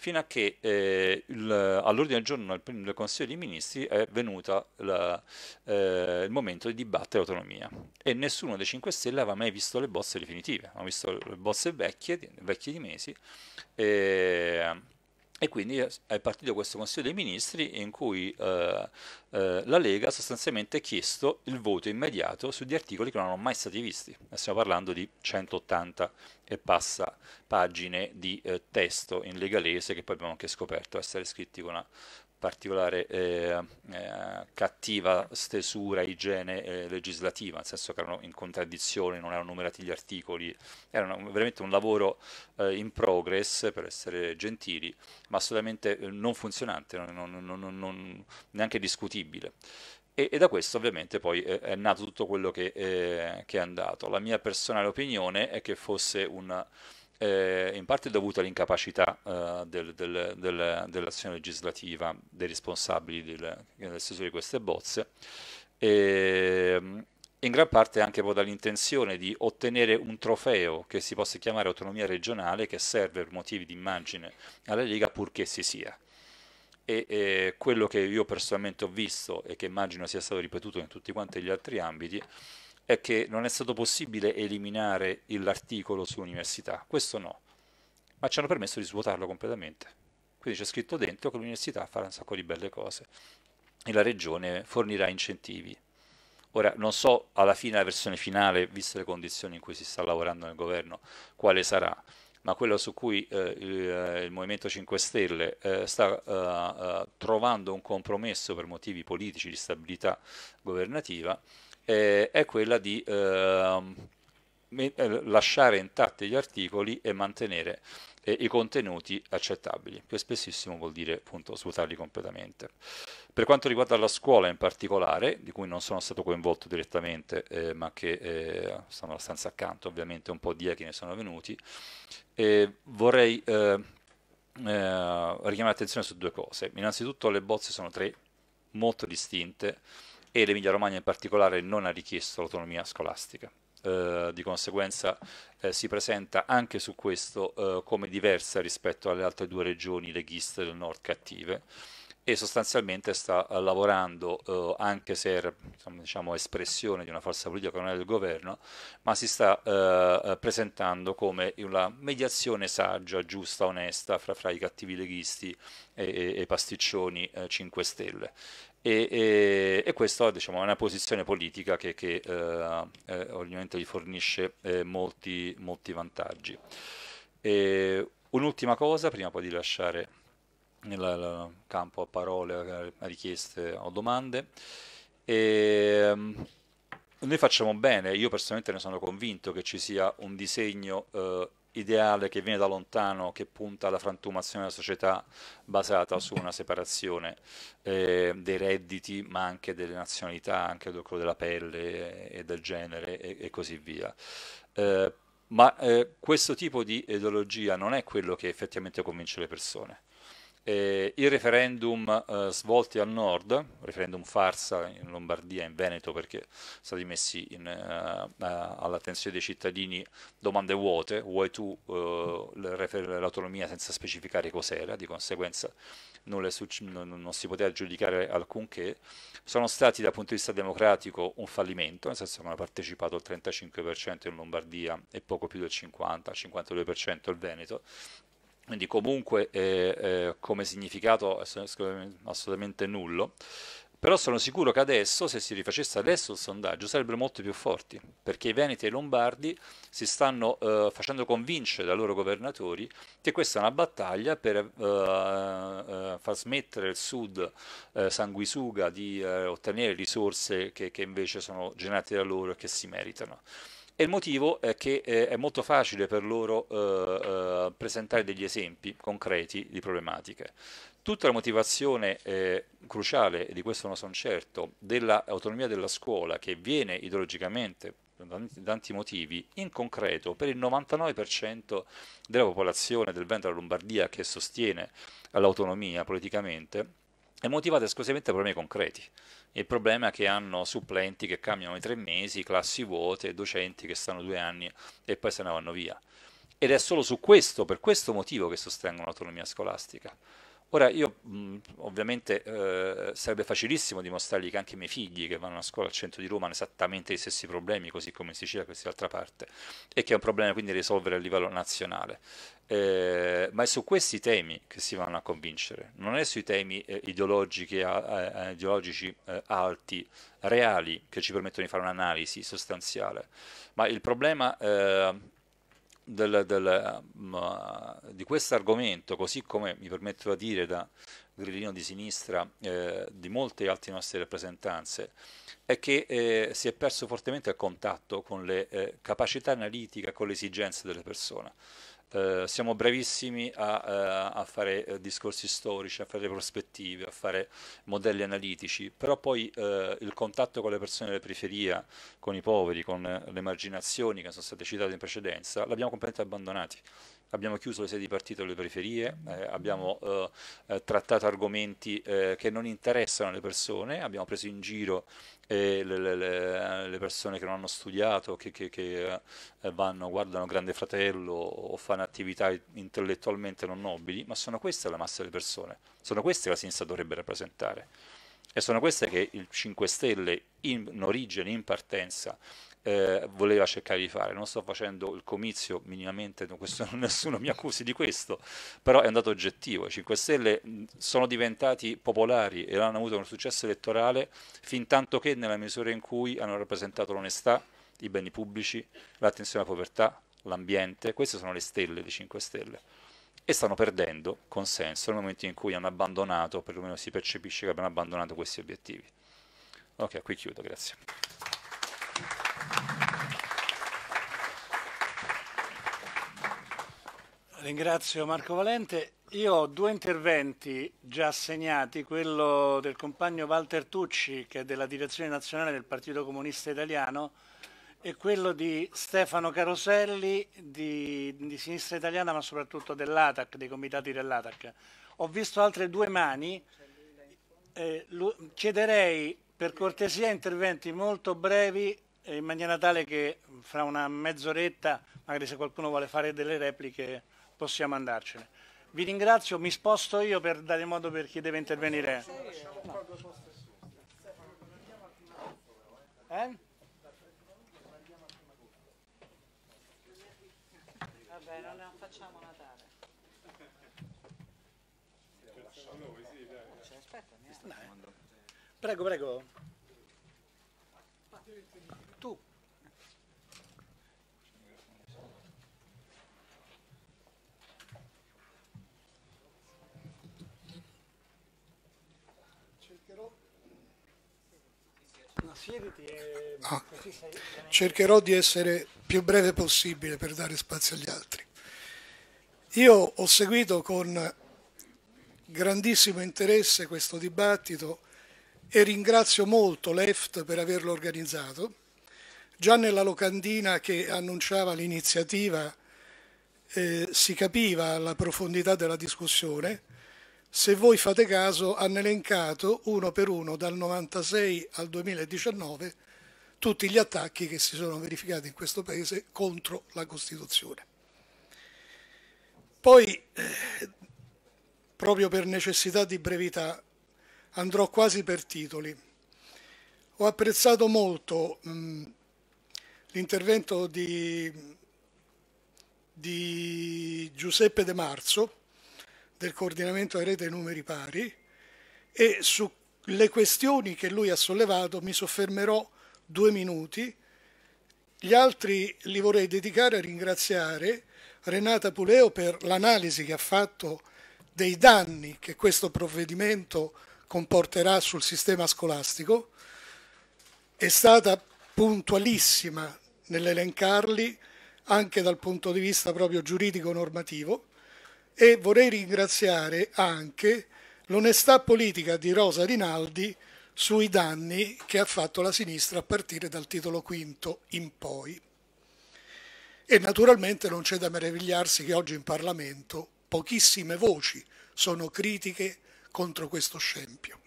fino a che eh, all'ordine del giorno del, del, Consiglio dei Ministri è venuto eh, il momento di dibattere autonomia e nessuno dei 5 Stelle aveva mai visto le bozze definitive, avevano visto le bozze vecchie, vecchie di mesi. E, e quindi eh, è partito questo Consiglio dei Ministri in cui eh, eh, la Lega ha sostanzialmente chiesto il voto immediato su di articoli che non erano mai stati visti. Stiamo parlando di 180 e passa pagine di eh, testo in legalese che poi abbiamo anche scoperto essere scritti con una particolare eh, eh, cattiva stesura, igiene eh, legislativa, nel senso che erano in contraddizione, non erano numerati gli articoli, era veramente un lavoro eh, in progress, per essere gentili, ma assolutamente eh, non funzionante, non, non, non, neanche discutibile. E, e, da questo ovviamente poi eh, è, nato tutto quello che, che è andato. La mia personale opinione è che fosse un eh, in parte dovuta all'incapacità eh, del, del, del, dell'azione legislativa dei responsabili del, dell'estesura di queste bozze, e, ehm, in gran parte anche dall'intenzione di ottenere un trofeo che si possa chiamare autonomia regionale che serve per motivi di immagine alla Lega purché si sia. E, e quello che io personalmente ho visto e che immagino sia stato ripetuto in tutti quanti gli altri ambiti è che non è stato possibile eliminare l'articolo su università, questo no, ma ci hanno permesso di svuotarlo completamente. Quindi c'è scritto dentro che l'università farà un sacco di belle cose e la regione fornirà incentivi. Ora, non so alla fine la versione finale, viste le condizioni in cui si sta lavorando nel governo, quale sarà, ma quello su cui eh, il, eh, il, Movimento 5 Stelle eh, sta eh, eh, trovando un compromesso per motivi politici di stabilità governativa eh, è quella di ehm, eh, lasciare intatti gli articoli e mantenere eh, i contenuti accettabili, che spessissimo vuol dire appunto svuotarli completamente. Per quanto riguarda la scuola in particolare, di cui non sono stato coinvolto direttamente, eh, ma che eh, sono abbastanza accanto, ovviamente un po' di echi ne sono venuti, eh, vorrei eh, eh, richiamare l'attenzione su due cose. Innanzitutto le bozze sono tre, molto distinte, e l'Emilia Romagna in particolare non ha richiesto l'autonomia scolastica. Eh, di conseguenza eh, si presenta anche su questo eh, come diversa rispetto alle altre due regioni leghiste del nord cattive e sostanzialmente sta eh, lavorando, eh, anche se era diciamo, espressione di una forza politica che non è del governo, ma si sta eh, presentando come una mediazione saggia, giusta, onesta fra, fra i cattivi leghisti e, e, e pasticcioni 5 Stelle. E, e, e questa diciamo, è una posizione politica che, che eh, eh, ovviamente gli fornisce eh, molti, molti, vantaggi. un'ultima cosa, prima poi di lasciare il campo a parole, a richieste o domande. Ehm, noi facciamo bene, io personalmente ne sono convinto che ci sia un disegno eh, ideale che viene da lontano, che punta alla frantumazione della società basata su una separazione eh, dei redditi, ma anche delle nazionalità, anche del colore della pelle e del genere e, e così via. Eh, ma eh, questo tipo di ideologia non è quello che effettivamente convince le persone. Eh, I referendum eh, svolti al nord, referendum farsa in Lombardia e in Veneto perché stati messi in, eh, all'attenzione dei cittadini domande vuote, vuoi tu eh, l'autonomia senza specificare cos'era, di conseguenza non, le, non, non, si poteva giudicare alcunché, sono stati dal punto di vista democratico un fallimento, nel senso che hanno partecipato il 35% in Lombardia e poco più del 50-52% il il Veneto quindi comunque eh, eh, come significato assolutamente nullo, però sono sicuro che adesso, se si rifacesse adesso il sondaggio, sarebbero molto più forti, perché i Veneti e i Lombardi si stanno eh, facendo convincere dai loro governatori che questa è una battaglia per eh, eh, far smettere il sud eh, sanguisuga di ottenere risorse che, che invece sono generate da loro e che si meritano. E il motivo è che eh, è molto facile per loro eh, eh, presentare degli esempi concreti di problematiche. Tutta la motivazione eh, cruciale, e di questo non sono certo, dell'autonomia della scuola, che viene ideologicamente da tanti motivi, in concreto per il 99% della popolazione del Veneto della Lombardia che sostiene l'autonomia politicamente, è motivata esclusivamente da problemi concreti. Il problema è che hanno supplenti che cambiano i tre mesi, classi vuote, docenti che stanno due anni e poi se ne vanno via. Ed è solo su questo, per questo motivo, che sostengono l'autonomia scolastica. Ora, io mh, ovviamente eh, sarebbe facilissimo dimostrargli che anche i miei figli che vanno a scuola al centro di Roma hanno esattamente gli stessi problemi, così come in Sicilia, questa quest'altra parte, e che è un problema quindi risolvere a livello nazionale. Eh, ma è su questi temi che si vanno a convincere, non è sui temi eh, ideologici, eh, eh, ideologici eh, alti, reali, che ci permettono di fare un'analisi sostanziale, ma il problema del, del, uh, di questo argomento, così come mi permetto di dire da grillino di sinistra eh, di molte altre nostre rappresentanze, è che eh, si è perso fortemente il contatto con le eh, capacità analitiche, con le esigenze delle persone. Eh, siamo bravissimi a, eh, a, fare eh, discorsi storici, a fare prospettive, a fare modelli analitici, però poi eh, il contatto con le persone della periferia, con i poveri, con le marginazioni che sono state citate in precedenza, l'abbiamo completamente abbandonati abbiamo chiuso le sedi di partito alle periferie, eh, abbiamo eh, eh, trattato argomenti eh, che non interessano le persone, abbiamo preso in giro eh, le, le, le, persone che non hanno studiato, che, che, che eh, vanno, guardano Grande Fratello o fanno attività intellettualmente non nobili, ma sono queste la massa delle persone, sono queste che la sinistra dovrebbe rappresentare. E sono queste che il 5 Stelle in origine, in partenza, eh, voleva cercare di fare. Non sto facendo il comizio minimamente, questo, nessuno mi accusi di questo, però è un dato oggettivo. I 5 Stelle sono diventati popolari e hanno avuto un successo elettorale fin tanto che nella misura in cui hanno rappresentato l'onestà, i beni pubblici, l'attenzione alla povertà, l'ambiente, queste sono le stelle dei 5 Stelle e stanno perdendo consenso nel momento in cui hanno abbandonato, perlomeno si percepisce che abbiano abbandonato questi obiettivi. Ok, qui chiudo, grazie. Ringrazio Marco Valente. Io ho due interventi già assegnati, quello del compagno Walter Tucci, che è della direzione nazionale del Partito Comunista Italiano, e quello di Stefano Caroselli di, di Sinistra Italiana, ma soprattutto dell'ATAC, dei comitati dell'ATAC. Ho visto altre due mani. Eh, chiederei per cortesia interventi molto brevi eh, in maniera tale che fra una mezz'oretta, magari se qualcuno vuole fare delle repliche, possiamo andarcene. Vi ringrazio, mi sposto io per dare modo per chi deve intervenire. Eh? Vabbè, non facciamo Natale. Cioè, prego, prego. Ah, no. Cercherò di essere più breve possibile per dare spazio agli altri. Io ho seguito con grandissimo interesse questo dibattito e ringrazio molto l'EFT per averlo organizzato. Già nella locandina che annunciava l'iniziativa eh, si capiva la profondità della discussione se voi fate caso hanno elencato uno per uno dal 96 al 2019 tutti gli attacchi che si sono verificati in questo paese contro la Costituzione. Poi, eh, proprio per necessità di brevità, andrò quasi per titoli. Ho apprezzato molto mm, l'intervento di, di Giuseppe De Marzo, del coordinamento a rete numeri pari e sulle questioni che lui ha sollevato mi soffermerò due minuti. Gli altri li vorrei dedicare a ringraziare Renata Puleo per l'analisi che ha fatto dei danni che questo provvedimento comporterà sul sistema scolastico. È stata puntualissima nell'elencarli anche dal punto di vista proprio giuridico-normativo e vorrei ringraziare anche l'onestà politica di Rosa Rinaldi sui danni che ha fatto la sinistra a partire dal titolo V in poi. E naturalmente non c'è da meravigliarsi che oggi in Parlamento pochissime voci sono critiche contro questo scempio.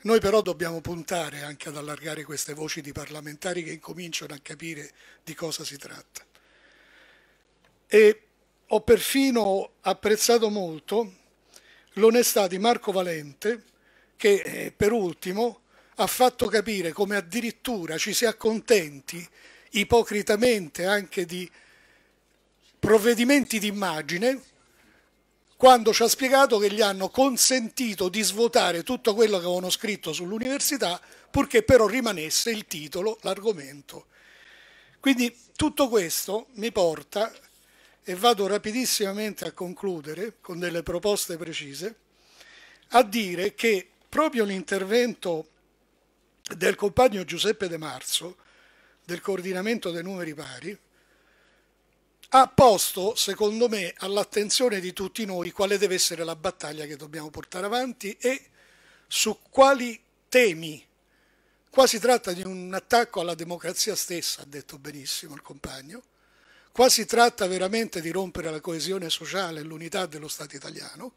Noi però dobbiamo puntare anche ad allargare queste voci di parlamentari che incominciano a capire di cosa si tratta. E ho perfino apprezzato molto l'onestà di Marco Valente che eh, per ultimo ha fatto capire come addirittura ci si accontenti ipocritamente anche di provvedimenti d'immagine quando ci ha spiegato che gli hanno consentito di svuotare tutto quello che avevano scritto sull'università purché però rimanesse il titolo, l'argomento. Quindi tutto questo mi porta e vado rapidissimamente a concludere con delle proposte precise, a dire che proprio l'intervento del compagno Giuseppe De Marzo del coordinamento dei numeri pari ha posto, secondo me, all'attenzione di tutti noi quale deve essere la battaglia che dobbiamo portare avanti e su quali temi. Qua si tratta di un attacco alla democrazia stessa, ha detto benissimo il compagno Qua si tratta veramente di rompere la coesione sociale e l'unità dello Stato italiano.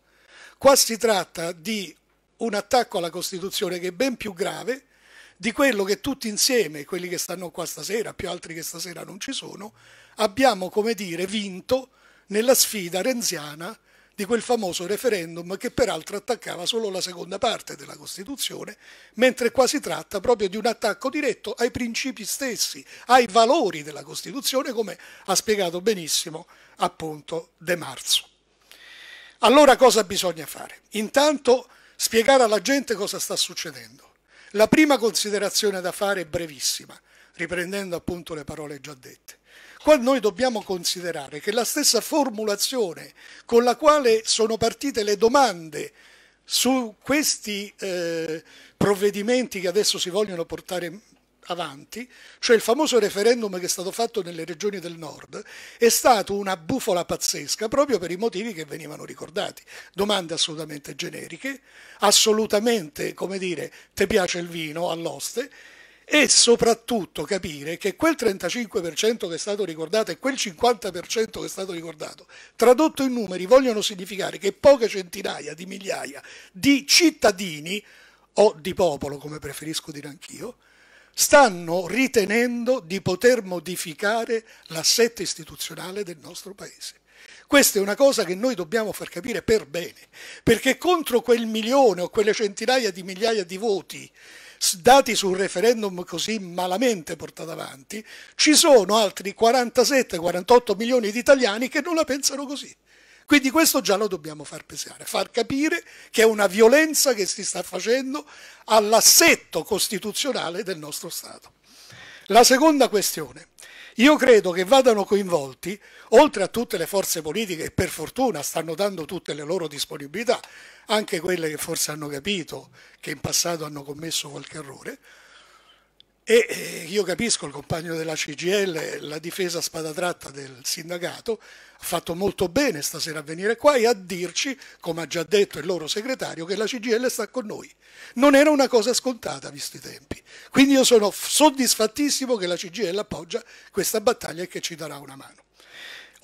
Qua si tratta di un attacco alla Costituzione che è ben più grave di quello che tutti insieme, quelli che stanno qua stasera, più altri che stasera non ci sono, abbiamo, come dire, vinto nella sfida renziana di quel famoso referendum che peraltro attaccava solo la seconda parte della Costituzione, mentre qua si tratta proprio di un attacco diretto ai principi stessi, ai valori della Costituzione, come ha spiegato benissimo appunto De Marzo. Allora cosa bisogna fare? Intanto spiegare alla gente cosa sta succedendo. La prima considerazione da fare è brevissima, riprendendo appunto le parole già dette. Qua noi dobbiamo considerare che la stessa formulazione con la quale sono partite le domande su questi eh, provvedimenti che adesso si vogliono portare avanti, cioè il famoso referendum che è stato fatto nelle regioni del nord, è stata una bufola pazzesca proprio per i motivi che venivano ricordati. Domande assolutamente generiche, assolutamente, come dire, ti piace il vino all'oste e soprattutto capire che quel 35% che è stato ricordato e quel 50% che è stato ricordato, tradotto in numeri, vogliono significare che poche centinaia di migliaia di cittadini, o di popolo come preferisco dire anch'io, stanno ritenendo di poter modificare l'assetto istituzionale del nostro Paese. Questa è una cosa che noi dobbiamo far capire per bene, perché contro quel milione o quelle centinaia di migliaia di voti dati sul referendum così malamente portato avanti, ci sono altri 47-48 milioni di italiani che non la pensano così. Quindi questo già lo dobbiamo far pesare, far capire che è una violenza che si sta facendo all'assetto costituzionale del nostro Stato. La seconda questione io credo che vadano coinvolti, oltre a tutte le forze politiche che per fortuna stanno dando tutte le loro disponibilità, anche quelle che forse hanno capito che in passato hanno commesso qualche errore, e eh, io capisco il compagno della CGL, la difesa spadatratta del sindacato, ha fatto molto bene stasera a venire qua e a dirci, come ha già detto il loro segretario, che la CGL sta con noi. Non era una cosa scontata, visto i tempi. Quindi io sono soddisfattissimo che la CGL appoggia questa battaglia e che ci darà una mano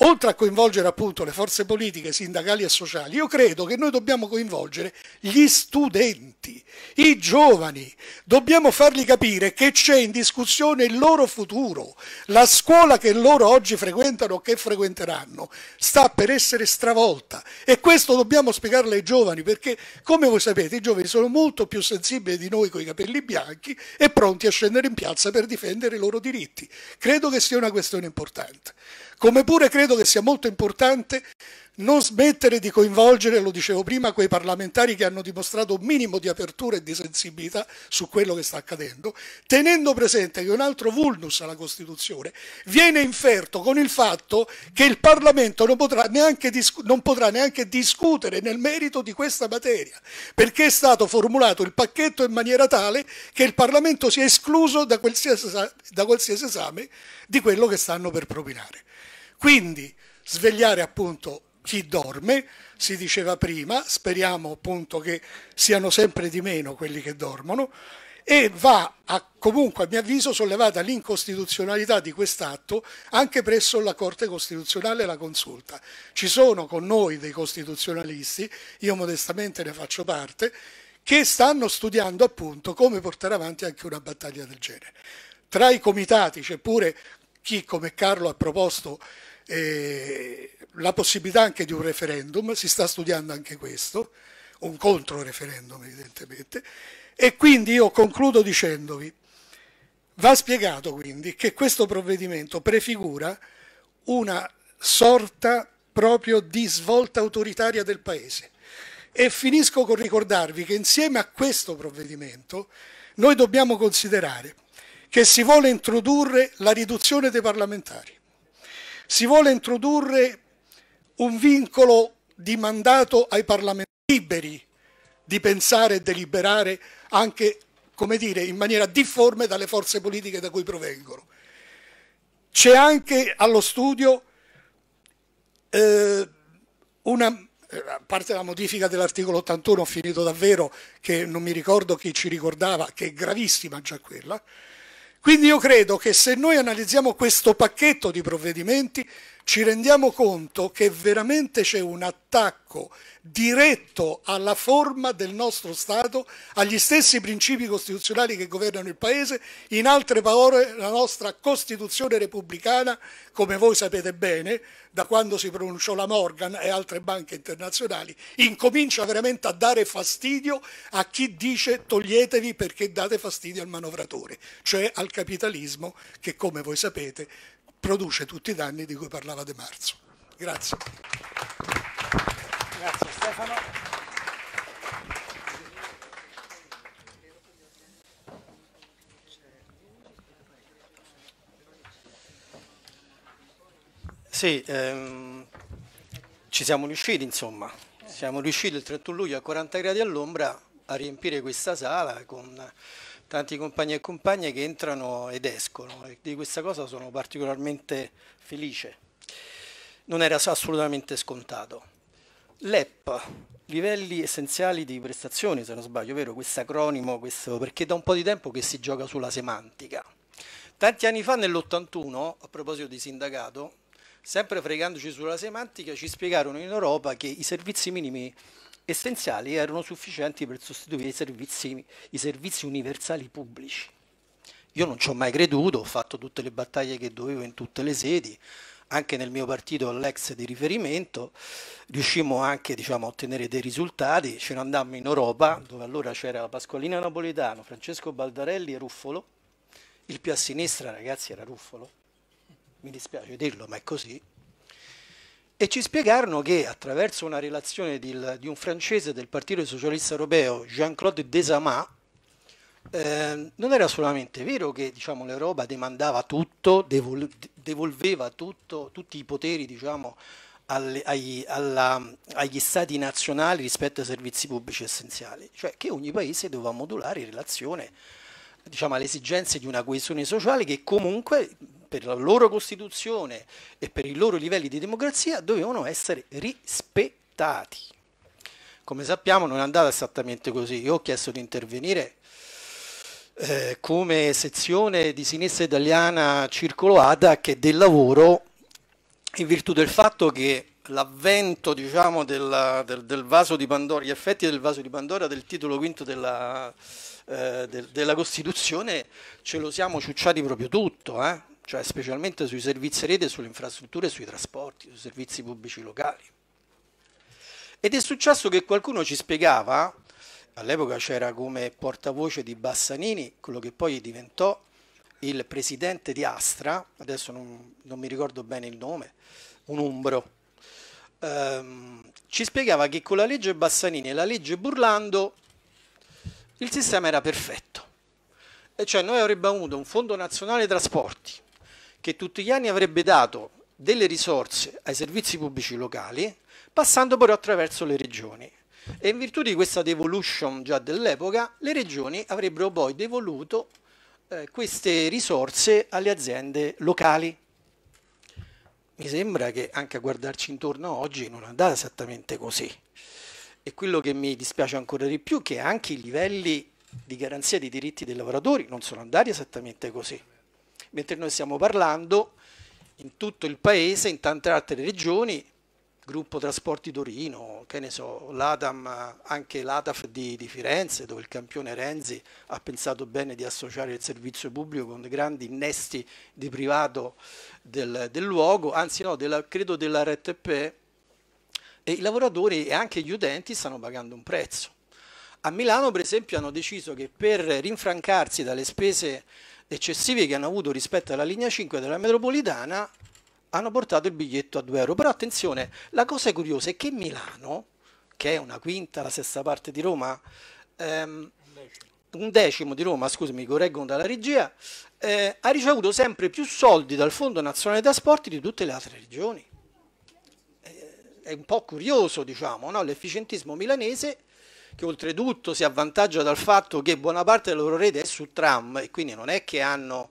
oltre a coinvolgere appunto le forze politiche, sindacali e sociali, io credo che noi dobbiamo coinvolgere gli studenti, i giovani, dobbiamo fargli capire che c'è in discussione il loro futuro, la scuola che loro oggi frequentano o che frequenteranno sta per essere stravolta e questo dobbiamo spiegarlo ai giovani perché come voi sapete i giovani sono molto più sensibili di noi con i capelli bianchi e pronti a scendere in piazza per difendere i loro diritti. Credo che sia una questione importante. Come pure credo che sia molto importante non smettere di coinvolgere, lo dicevo prima, quei parlamentari che hanno dimostrato un minimo di apertura e di sensibilità su quello che sta accadendo, tenendo presente che un altro vulnus alla Costituzione viene inferto con il fatto che il Parlamento non potrà neanche, non potrà neanche discutere nel merito di questa materia, perché è stato formulato il pacchetto in maniera tale che il Parlamento sia escluso da qualsiasi, da qualsiasi esame di quello che stanno per propinare. Quindi svegliare appunto chi dorme, si diceva prima, speriamo appunto che siano sempre di meno quelli che dormono, e va a, comunque, a mio avviso, sollevata l'incostituzionalità di quest'atto anche presso la Corte Costituzionale e la Consulta. Ci sono con noi dei costituzionalisti, io modestamente ne faccio parte, che stanno studiando appunto come portare avanti anche una battaglia del genere. Tra i comitati c'è pure chi come Carlo ha proposto eh, la possibilità anche di un referendum, si sta studiando anche questo, un contro referendum evidentemente, e quindi io concludo dicendovi, va spiegato quindi che questo provvedimento prefigura una sorta proprio di svolta autoritaria del Paese. E finisco con ricordarvi che insieme a questo provvedimento noi dobbiamo considerare che si vuole introdurre la riduzione dei parlamentari, si vuole introdurre un vincolo di mandato ai parlamentari liberi di pensare e deliberare anche come dire, in maniera difforme dalle forze politiche da cui provengono. C'è anche allo studio eh, una, eh, a parte la modifica dell'articolo 81, ho finito davvero, che non mi ricordo chi ci ricordava, che è gravissima già quella, quindi io credo che se noi analizziamo questo pacchetto di provvedimenti ci rendiamo conto che veramente c'è un attacco diretto alla forma del nostro Stato, agli stessi principi costituzionali che governano il Paese, in altre parole la nostra Costituzione repubblicana, come voi sapete bene, da quando si pronunciò la Morgan e altre banche internazionali, incomincia veramente a dare fastidio a chi dice toglietevi perché date fastidio al manovratore, cioè al capitalismo che come voi sapete produce tutti i danni di cui parlava De Marzo. Grazie. Grazie Stefano. Sì, ehm, ci siamo riusciti insomma, siamo riusciti il 31 luglio a 40 gradi all'ombra a riempire questa sala con tanti compagni e compagne che entrano ed escono e di questa cosa sono particolarmente felice. Non era assolutamente scontato. L'EP, livelli essenziali di prestazioni, se non sbaglio, vero? Questo acronimo, questo, perché da un po' di tempo che si gioca sulla semantica. Tanti anni fa, nell'81, a proposito di sindacato, sempre fregandoci sulla semantica, ci spiegarono in Europa che i servizi minimi essenziali erano sufficienti per sostituire i servizi, i servizi universali pubblici. Io non ci ho mai creduto, ho fatto tutte le battaglie che dovevo in tutte le sedi, anche nel mio partito all'ex di riferimento, riuscimmo anche diciamo, a ottenere dei risultati, ce ne andammo in Europa, dove allora c'era Pasqualina Napolitano, Francesco Baldarelli e Ruffolo, il più a sinistra ragazzi era Ruffolo, mi dispiace dirlo ma è così, e ci spiegarono che attraverso una relazione di, di un francese del Partito Socialista Europeo, Jean-Claude Desamas, eh, non era solamente vero che diciamo, l'Europa demandava tutto, devol, devolveva tutto, tutti i poteri diciamo, alle, agli, alla, agli, stati nazionali rispetto ai servizi pubblici essenziali, cioè che ogni paese doveva modulare in relazione diciamo, alle esigenze di una coesione sociale che comunque per la loro Costituzione e per i loro livelli di democrazia dovevano essere rispettati. Come sappiamo non è andata esattamente così. Io ho chiesto di intervenire eh, come sezione di sinistra italiana circolo ADAC e del lavoro in virtù del fatto che l'avvento diciamo, del, del, del, vaso di Pandora, gli effetti del vaso di Pandora del titolo quinto della, eh, del, della Costituzione ce lo siamo ciucciati proprio tutto. Eh? cioè specialmente sui servizi rete, sulle infrastrutture, sui trasporti, sui servizi pubblici locali. Ed è successo che qualcuno ci spiegava, all'epoca c'era come portavoce di Bassanini, quello che poi diventò il presidente di Astra, adesso non, non mi ricordo bene il nome, un umbro, ehm, ci spiegava che con la legge Bassanini e la legge Burlando il sistema era perfetto. E cioè noi avremmo avuto un fondo nazionale trasporti, che tutti gli anni avrebbe dato delle risorse ai servizi pubblici locali, passando però attraverso le regioni. E in virtù di questa devolution già dell'epoca, le regioni avrebbero poi devoluto eh, queste risorse alle aziende locali. Mi sembra che anche a guardarci intorno oggi non è andata esattamente così. E quello che mi dispiace ancora di più è che anche i livelli di garanzia dei diritti dei lavoratori non sono andati esattamente così mentre noi stiamo parlando in tutto il paese, in tante altre regioni, gruppo Trasporti Torino, che ne so, l'Adam, anche l'ATAF di, di, Firenze, dove il campione Renzi ha pensato bene di associare il servizio pubblico con grandi innesti di privato del, del luogo, anzi no, della, credo dell'RTP, e i lavoratori e anche gli utenti stanno pagando un prezzo. A Milano, per esempio, hanno deciso che per rinfrancarsi dalle spese eccessivi che hanno avuto rispetto alla linea 5 della metropolitana hanno portato il biglietto a 2 euro. Però attenzione, la cosa curiosa è che Milano, che è una quinta, la sesta parte di Roma, ehm, un decimo di Roma, scusami, correggono dalla regia, eh, ha ricevuto sempre più soldi dal Fondo Nazionale dei Trasporti di tutte le altre regioni. Eh, è un po' curioso, diciamo, no? l'efficientismo milanese che oltretutto si avvantaggia dal fatto che buona parte della loro rete è su tram e quindi non è che hanno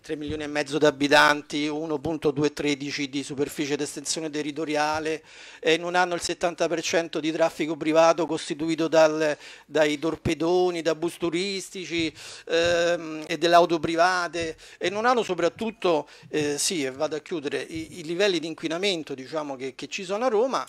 3 milioni e mezzo di abitanti, 1.213 di superficie di estensione territoriale e non hanno il 70% di traffico privato costituito dal, dai torpedoni, da bus turistici ehm, e delle auto private e non hanno soprattutto, eh, sì, vado a chiudere, i, i livelli di inquinamento diciamo, che, che ci sono a Roma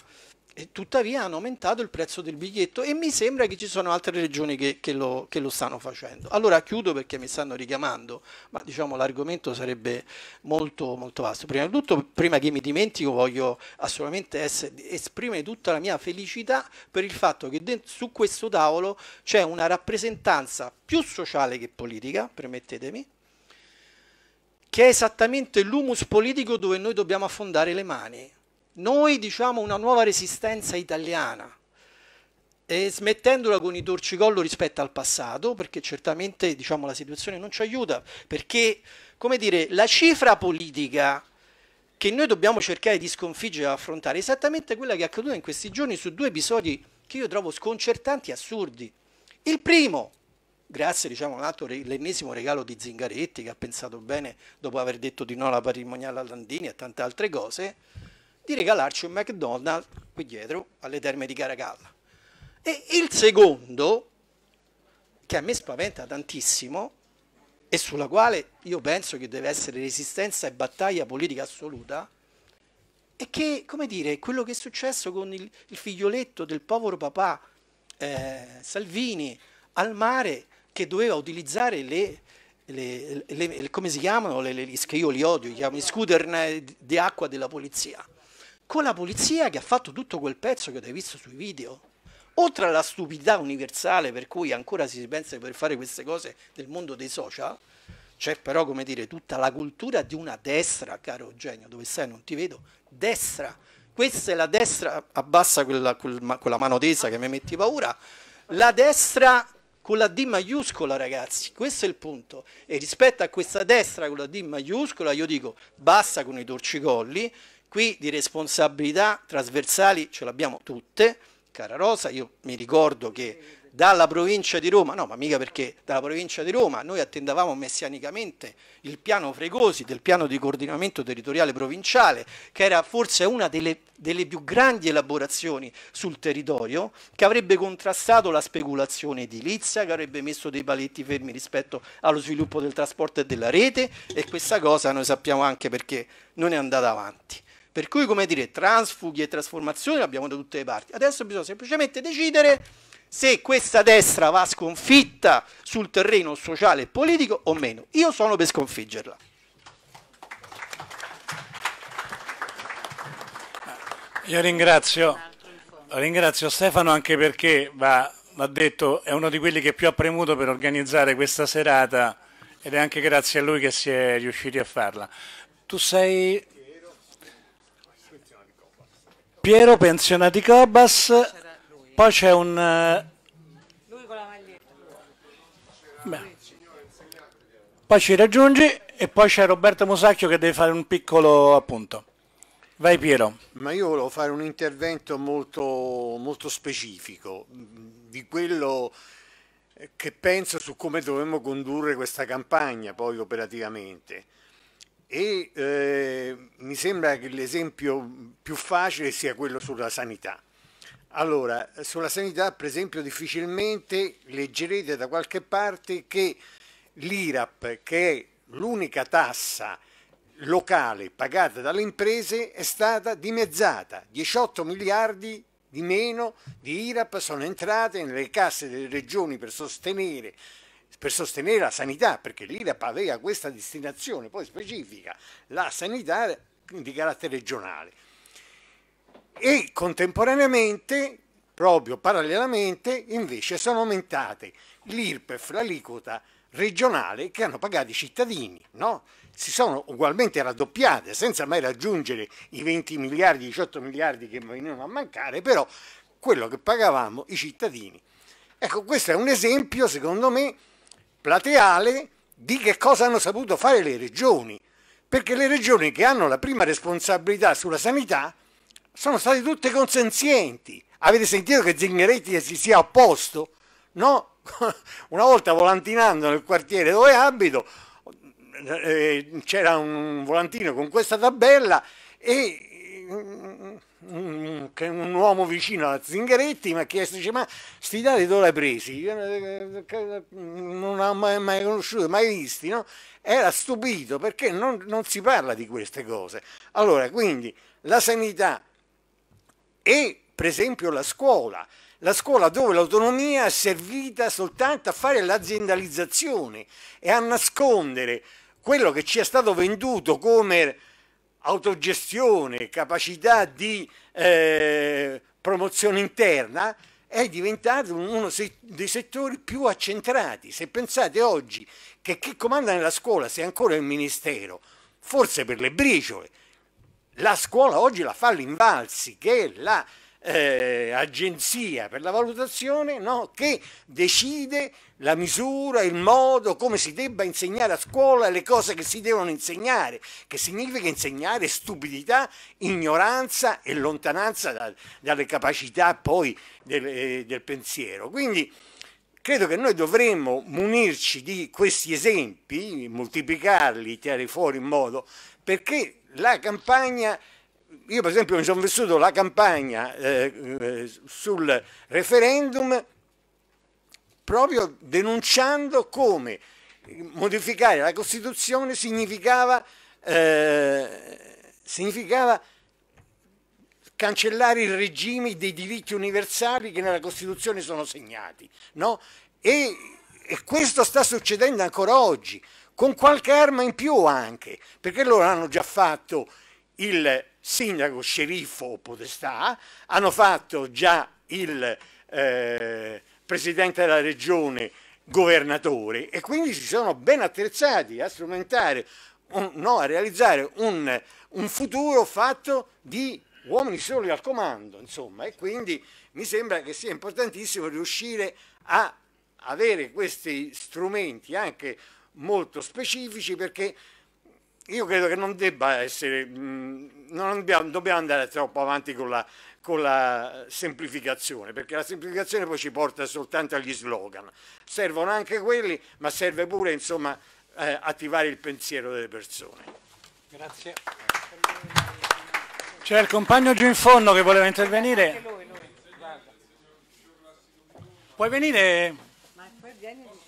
e tuttavia hanno aumentato il prezzo del biglietto e mi sembra che ci sono altre regioni che, che, lo, che lo, stanno facendo. Allora chiudo perché mi stanno richiamando, ma diciamo l'argomento sarebbe molto, molto vasto. Prima di tutto, prima che mi dimentico, voglio assolutamente essere, esprimere tutta la mia felicità per il fatto che dentro, su questo tavolo c'è una rappresentanza più sociale che politica, permettetemi, che è esattamente l'humus politico dove noi dobbiamo affondare le mani noi diciamo una nuova resistenza italiana, e smettendola con i torcicollo rispetto al passato, perché certamente diciamo, la situazione non ci aiuta, perché come dire, la cifra politica che noi dobbiamo cercare di sconfiggere e affrontare è esattamente quella che è accaduta in questi giorni su due episodi che io trovo sconcertanti e assurdi. Il primo, grazie diciamo all'altro l'ennesimo regalo di Zingaretti che ha pensato bene dopo aver detto di no alla patrimoniale a Landini e tante altre cose, di regalarci un McDonald's qui dietro alle terme di Caracalla. E il secondo, che a me spaventa tantissimo, e sulla quale io penso che deve essere resistenza e battaglia politica assoluta, è che, come dire, quello che è successo con il, il figlioletto del povero papà eh, Salvini al mare che doveva utilizzare le, le, le, le come si chiamano, le, che io li odio, gli chiamo, gli scooter eh, di acqua della polizia con la polizia che ha fatto tutto quel pezzo che avete visto sui video. Oltre alla stupidità universale per cui ancora si pensa di fare queste cose nel mondo dei social, c'è però, come dire, tutta la cultura di una destra, caro Eugenio, dove stai non ti vedo, destra. Questa è la destra, abbassa quella, quella mano tesa che mi metti paura, la destra con la D maiuscola, ragazzi, questo è il punto. E rispetto a questa destra con la D maiuscola, io dico basta con i torcicolli, Qui di responsabilità trasversali ce l'abbiamo tutte, cara Rosa, io mi ricordo che dalla provincia di Roma, no ma mica perché dalla provincia di Roma, noi attendavamo messianicamente il piano Fregosi del piano di coordinamento territoriale provinciale, che era forse una delle, delle più grandi elaborazioni sul territorio, che avrebbe contrastato la speculazione edilizia, che avrebbe messo dei paletti fermi rispetto allo sviluppo del trasporto e della rete e questa cosa noi sappiamo anche perché non è andata avanti. Per cui, come dire, transfughi e trasformazioni l'abbiamo da tutte le parti. Adesso bisogna semplicemente decidere se questa destra va sconfitta sul terreno sociale e politico o meno. Io sono per sconfiggerla. Io ringrazio, ringrazio Stefano anche perché va, va detto, è uno di quelli che più ha premuto per organizzare questa serata ed è anche grazie a lui che si è riusciti a farla. Tu sei Piero pensionati Cobas, poi c'è un... Eh, beh. Poi ci raggiungi e poi c'è Roberto Musacchio che deve fare un piccolo appunto. Vai Piero. Ma io volevo fare un intervento molto, molto specifico di quello che penso su come dovremmo condurre questa campagna poi operativamente e eh, mi sembra che l'esempio più facile sia quello sulla sanità. Allora, sulla sanità per esempio difficilmente leggerete da qualche parte che l'IRAP, che è l'unica tassa locale pagata dalle imprese, è stata dimezzata, 18 miliardi di meno di IRAP sono entrate nelle casse delle regioni per sostenere per sostenere la sanità, perché l'IRAP aveva questa destinazione poi specifica, la sanità di carattere regionale. E contemporaneamente, proprio parallelamente, invece sono aumentate l'IRPEF, l'aliquota regionale che hanno pagato i cittadini, no? si sono ugualmente raddoppiate senza mai raggiungere i 20 miliardi, 18 miliardi che venivano a mancare, però quello che pagavamo i cittadini. Ecco, questo è un esempio, secondo me, plateale di che cosa hanno saputo fare le regioni, perché le regioni che hanno la prima responsabilità sulla sanità sono state tutte consenzienti. Avete sentito che Zingaretti si sia opposto? No, una volta volantinando nel quartiere dove abito eh, c'era un volantino con questa tabella e mm, un, un, uomo vicino a Zingaretti mi ha chiesto, dice, ma sti dati dove l'hai presi? Eh, non ho mai, mai conosciuto, mai visti, no? Era stupito perché non, non si parla di queste cose. Allora, quindi la sanità e per esempio la scuola, la scuola dove l'autonomia è servita soltanto a fare l'aziendalizzazione e a nascondere quello che ci è stato venduto come autogestione, capacità di eh, promozione interna, è diventato uno dei settori più accentrati. Se pensate oggi che chi comanda nella scuola sia ancora il Ministero, forse per le briciole, la scuola oggi la fa l'Invalsi, che è la eh, per la valutazione, no? che decide la misura, il modo, come si debba insegnare a scuola le cose che si devono insegnare, che significa insegnare stupidità, ignoranza e lontananza da, dalle capacità poi del, eh, del pensiero. Quindi credo che noi dovremmo munirci di questi esempi, moltiplicarli, tirare fuori in modo, perché la campagna io per esempio mi sono vissuto la campagna eh, eh sul referendum proprio denunciando come modificare la Costituzione significava, eh, significava cancellare il regime dei diritti universali che nella Costituzione sono segnati. No? E, e questo sta succedendo ancora oggi, con qualche arma in più anche, perché loro hanno già fatto il sindaco, sceriffo o potestà, hanno fatto già il... Eh, presidente della regione, governatore e quindi si sono ben attrezzati a strumentare, un, no, a realizzare un, un futuro fatto di uomini soli al comando, insomma, e quindi mi sembra che sia importantissimo riuscire a avere questi strumenti anche molto specifici perché io credo che non debba essere, mm, non dobbiamo andare troppo avanti con la con la semplificazione, perché la semplificazione poi ci porta soltanto agli slogan. Servono anche quelli, ma serve pure insomma, eh, attivare il pensiero delle persone. Grazie. C'era il compagno giù in fondo che voleva intervenire. Puoi venire? Ma poi vieni vicino.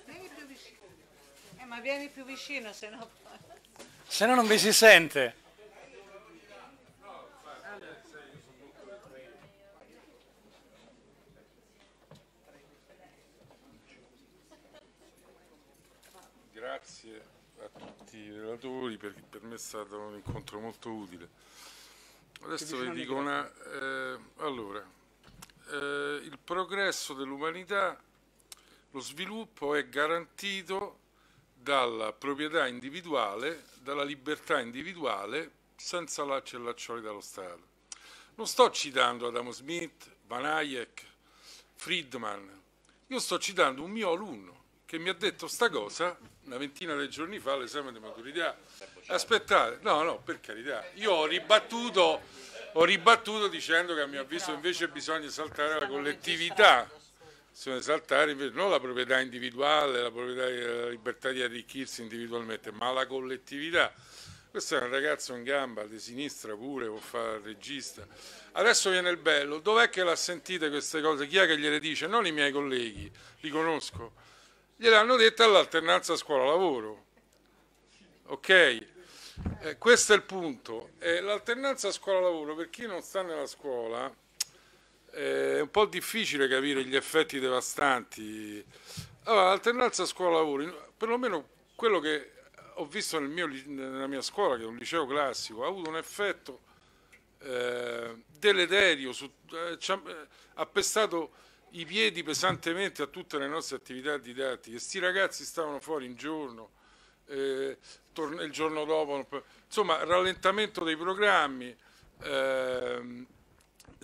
Vieni più vicino. Eh, ma vieni più vicino, se no... Se no non vi si sente. Grazie a tutti i relatori perché per me è stato un incontro molto utile. Adesso vi diciamo dico una... Eh, allora, eh, il progresso dell'umanità, lo sviluppo è garantito dalla proprietà individuale, dalla libertà individuale, senza lacci e laccioli dallo Stato. Non sto citando Adamo Smith, Van Hayek, Friedman, io sto citando un mio alunno che mi ha detto sta cosa una ventina di giorni fa l'esame di maturità. Aspettate, no, no, per carità, io ho ribattuto, ho ribattuto dicendo che a mio avviso invece bisogna saltare la collettività, bisogna saltare invece non la proprietà individuale, la, proprietà, eh, la libertà di arricchirsi individualmente, ma la collettività. Questo è un ragazzo in gamba, di sinistra pure, può fare il regista. Adesso viene il bello, dov'è che l'ha sentite queste cose? Chi è che gliele dice? Non i miei colleghi, li conosco gliel'hanno detta all'alternanza scuola-lavoro. Ok? Eh, questo è il punto. Eh, l'alternanza scuola-lavoro, per chi non sta nella scuola, eh, è un po' difficile capire gli effetti devastanti. Allora, l'alternanza scuola-lavoro, perlomeno quello che ho visto nel mio, nella mia scuola, che è un liceo classico, ha avuto un effetto eh, deleterio, su, eh, ci ha eh, pestato i piedi pesantemente a tutte le nostre attività didattiche. Sti ragazzi stavano fuori in giorno, eh, il giorno dopo, insomma rallentamento dei programmi, eh,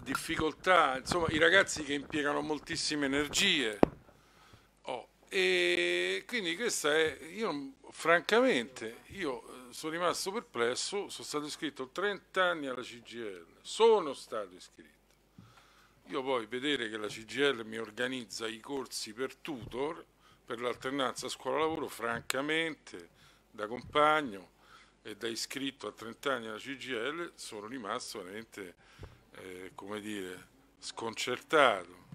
difficoltà, insomma i ragazzi che impiegano moltissime energie. Oh, e quindi questa è, io francamente, io eh, sono rimasto perplesso, sono stato iscritto 30 anni alla CGL, sono stato iscritto io poi vedere che la CGL mi organizza i corsi per tutor, per l'alternanza scuola-lavoro, francamente, da compagno e da iscritto a 30 anni alla CGL, sono rimasto veramente, eh, come dire, sconcertato.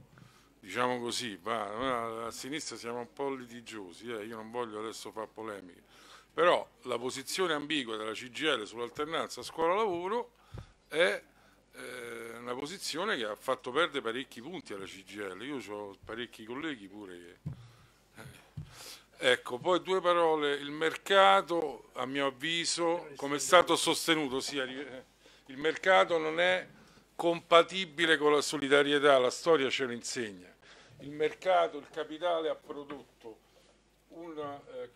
Diciamo così, ma a sinistra siamo un po' litigiosi, eh, io non voglio adesso fare polemiche, però la posizione ambigua della CGL sull'alternanza scuola-lavoro è... Eh, una posizione che ha fatto perdere parecchi punti alla CGL, io ho parecchi colleghi pure che... Eh, ecco, poi due parole, il mercato a mio avviso, come è stato sostenuto, sì, eh, il mercato non è compatibile con la solidarietà, la storia ce lo insegna. Il mercato, il capitale ha prodotto una, eh,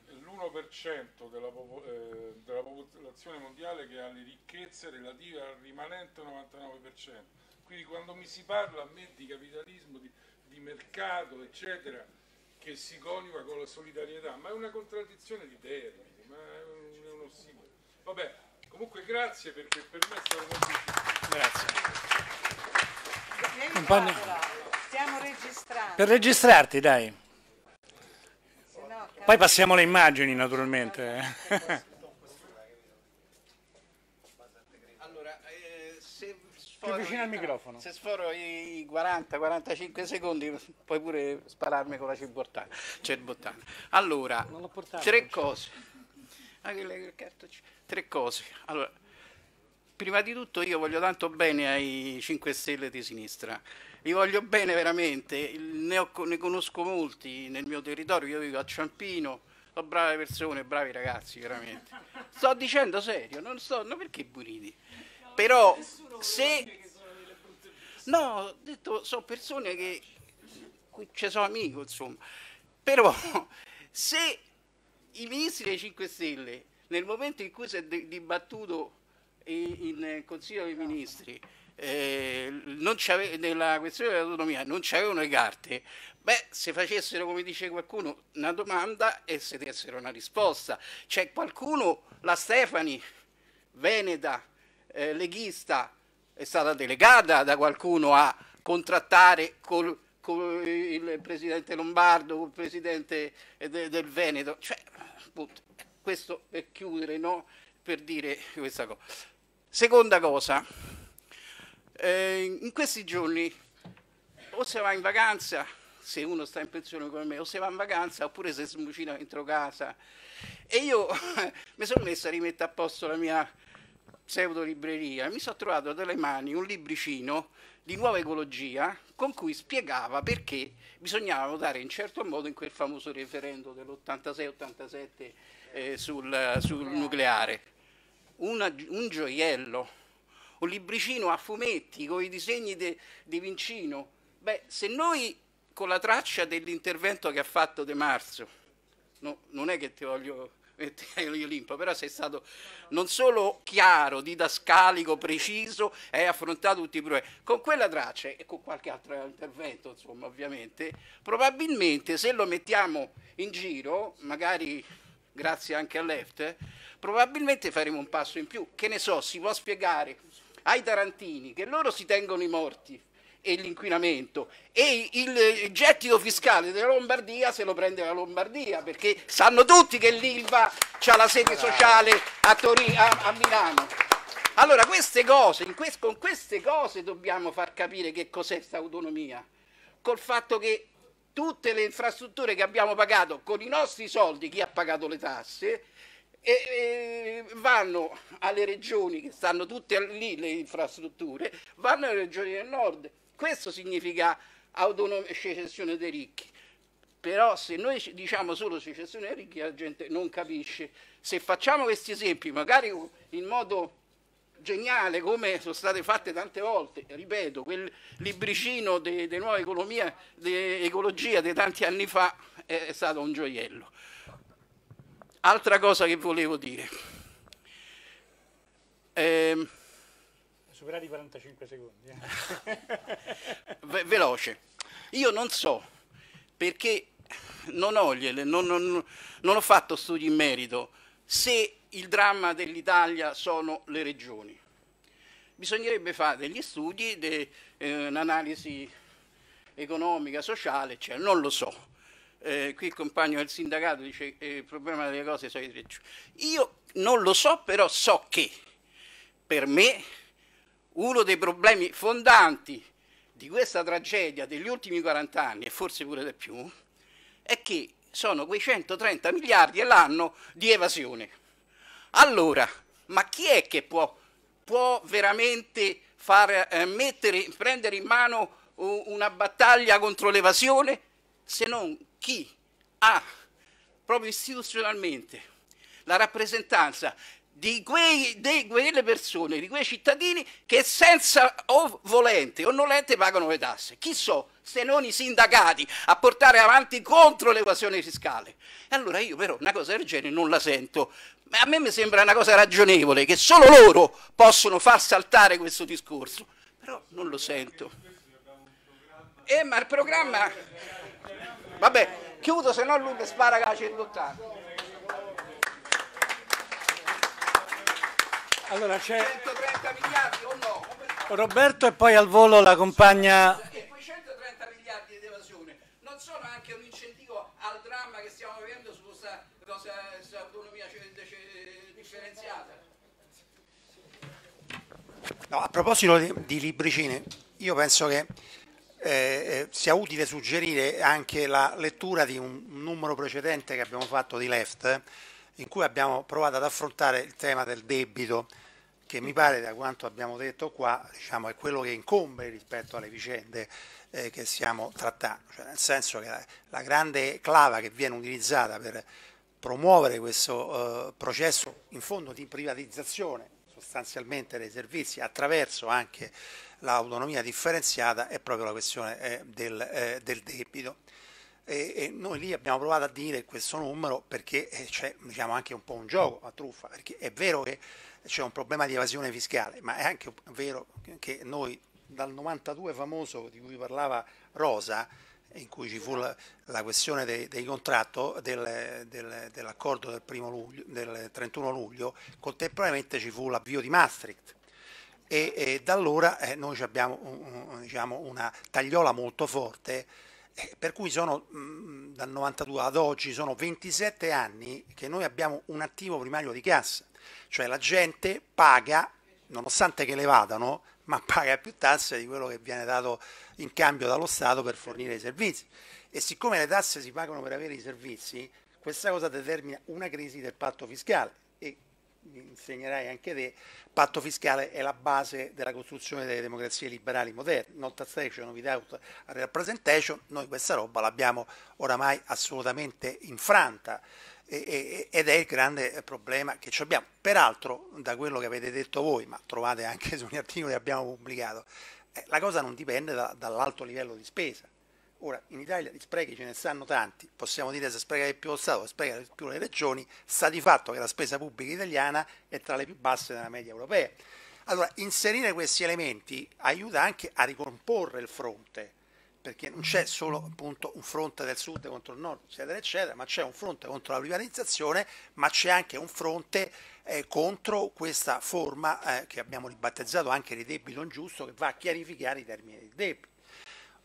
l'1% della, popo eh, della, popolazione mondiale che ha le ricchezze relative al rimanente 99%. Quindi quando mi si parla a me di capitalismo, di, di mercato, eccetera, che si coniuga con la solidarietà, ma è una contraddizione di termini, ma è, un, è uno simile. Vabbè, comunque grazie perché per me è stato molto difficile. Grazie. Stiamo registrando. Per registrarti, dai. Poi passiamo alle immagini naturalmente. Allora, eh, se, sforo, se sforo i 40-45 secondi puoi pure spararmi con la cibottana. Cerbottana. Allora, portato, tre cose. Ah, tre cose. Allora, prima di tutto io voglio tanto bene ai 5 Stelle di sinistra li voglio bene veramente, ne, ho, ne, conosco molti nel mio territorio, io vivo a Ciampino, sono brave persone, bravi ragazzi veramente. Sto dicendo serio, non so, no perché Buriti, però se... No, ho detto, sono persone che... ci sono amico, insomma. Però se i ministri dei 5 Stelle, nel momento in cui si è dibattuto in Consiglio dei Ministri, eh, nella questione dell'autonomia non c'erano le carte, beh, se facessero come dice qualcuno una domanda e se dessero una risposta. C'è qualcuno, la Stefani, Veneta, eh, leghista, è stata delegata da qualcuno a contrattare col, il presidente Lombardo, il presidente de, del Veneto. Cioè, appunto, questo per chiudere, no? per dire questa cosa. Seconda cosa, eh, in questi giorni o si va in vacanza, se uno sta in pensione come me, o si va in vacanza oppure si smucina dentro casa. E io mi sono messa a rimettere a posto la mia pseudo libreria. Mi sono trovato dalle mani un libricino di nuova ecologia con cui spiegava perché bisognava votare in certo modo in quel famoso referendum dell'86-87 eh, sul, sul, nucleare. Una, un gioiello un libricino a fumetti con i disegni di Vincino. Beh, se noi con la traccia dell'intervento che ha fatto De Marzo, no, non è che ti voglio mettere io l'Olimpo, però sei stato non solo chiaro, didascalico, preciso, hai affrontato tutti i problemi. Con quella traccia e con qualche altro intervento, insomma, ovviamente, probabilmente se lo mettiamo in giro, magari grazie anche all'EFT, probabilmente faremo un passo in più. Che ne so, si può spiegare ai tarantini che loro si tengono i morti e l'inquinamento e il gettito fiscale della Lombardia se lo prende la Lombardia perché sanno tutti che l'ILVA ha la sede sociale a, Torino, a, a Milano. Allora queste cose, quest con queste cose dobbiamo far capire che cos'è questa autonomia, col fatto che tutte le infrastrutture che abbiamo pagato con i nostri soldi, chi ha pagato le tasse, e, e vanno alle regioni che stanno tutte lì le infrastrutture, vanno alle regioni del nord. Questo significa autonomia, secessione dei ricchi. Però se noi diciamo solo secessione dei ricchi la gente non capisce. Se facciamo questi esempi, magari in modo geniale come sono state fatte tante volte, ripeto, quel libricino di Nuova Economia, di Ecologia di tanti anni fa è stato un gioiello. Altra cosa che volevo dire. Eh, Superati i 45 secondi. Eh. Ve veloce. Io non so perché non ho, gliele, non, non, non ho fatto studi in merito se il dramma dell'Italia sono le regioni. Bisognerebbe fare degli studi, de, eh, un'analisi economica, sociale, eccetera. Non lo so eh, qui il compagno del sindacato dice che eh, il problema delle cose sono i trecci. Io non lo so, però so che per me uno dei problemi fondanti di questa tragedia degli ultimi 40 anni, e forse pure di più, è che sono quei 130 miliardi all'anno di evasione. Allora, ma chi è che può, può veramente far, eh, mettere, prendere in mano una battaglia contro l'evasione se non chi ha proprio istituzionalmente la rappresentanza di, quei, di quelle persone, di quei cittadini che senza o volente o nolente pagano le tasse. Chi so se non i sindacati a portare avanti contro l'evasione fiscale? E allora io però una cosa del genere non la sento. Ma a me mi sembra una cosa ragionevole che solo loro possono far saltare questo discorso, però non lo sento. Eh, ma il programma... Vabbè, chiudo, se no lui spara che a 180. Allora c'è... 130 miliardi o no? Roberto e poi al volo la compagna... Perché quei 130 miliardi di evasione non sono anche un incentivo al dramma che stiamo vivendo su questa, cosa, questa autonomia differenziata? No, a proposito di, di libricine, io penso che eh, eh, sia utile suggerire anche la lettura di un numero precedente che abbiamo fatto di Left, in cui abbiamo provato ad affrontare il tema del debito, che mi pare da quanto abbiamo detto qua diciamo, è quello che incombe rispetto alle vicende eh, che stiamo trattando, cioè, nel senso che la, la, grande clava che viene utilizzata per promuovere questo eh, processo in fondo di privatizzazione sostanzialmente dei servizi attraverso anche l'autonomia differenziata è proprio la questione eh, del, eh, del, debito. E, e, noi lì abbiamo provato a dire questo numero perché eh, c'è diciamo, anche un po' un gioco a truffa, perché è vero che c'è un problema di evasione fiscale, ma è anche vero che noi dal 92 famoso di cui parlava Rosa, in cui ci fu la, la questione dei, dei contratto del, del, dell'accordo del, luglio, del 31 luglio, contemporaneamente ci fu l'avvio di Maastricht e, e da allora eh, noi abbiamo un, diciamo, una tagliola molto forte eh, per cui sono mh, mm, dal 92 ad oggi sono 27 anni che noi abbiamo un attivo primario di cassa, cioè la gente paga, nonostante che le vadano, ma paga più tasse di quello che viene dato in cambio dallo Stato per fornire i servizi. E siccome le tasse si pagano per avere i servizi, questa cosa determina una crisi del patto fiscale e mi insegnerai anche te, patto fiscale è la base della costruzione delle democrazie liberali moderne, non taxation without representation, noi questa roba l'abbiamo oramai assolutamente infranta ed è il grande problema che abbiamo. Peraltro, da quello che avete detto voi, ma trovate anche sugli articoli che abbiamo pubblicato, eh, la cosa non dipende da, dall'alto livello di spesa. Ora, in Italia gli sprechi ce ne stanno tanti, possiamo dire se spreca di più lo Stato, se spreca di più le regioni, sta di fatto che la spesa pubblica italiana è tra le più basse della media europea. Allora, inserire questi elementi aiuta anche a ricomporre il fronte, perché non c'è solo appunto un fronte del sud contro il nord, eccetera, eccetera, ma c'è un fronte contro la privatizzazione, ma c'è anche un fronte eh, contro questa forma eh, che abbiamo ribattezzato anche di debito ingiusto che va a chiarificare i termini del debito.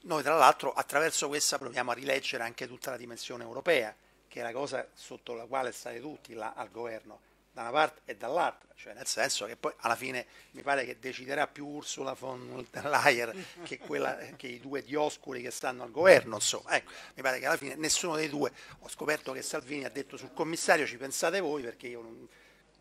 Noi tra l'altro attraverso questa proviamo a rileggere anche tutta la dimensione europea, che è la cosa sotto la quale state tutti là al governo da una parte e dall'altra, cioè nel senso che poi alla fine mi pare che deciderà più Ursula von der Leyen che, quella, che i due dioscuri che stanno al governo, insomma, ecco, mi pare che alla fine nessuno dei due, ho scoperto che Salvini ha detto sul commissario ci pensate voi perché io non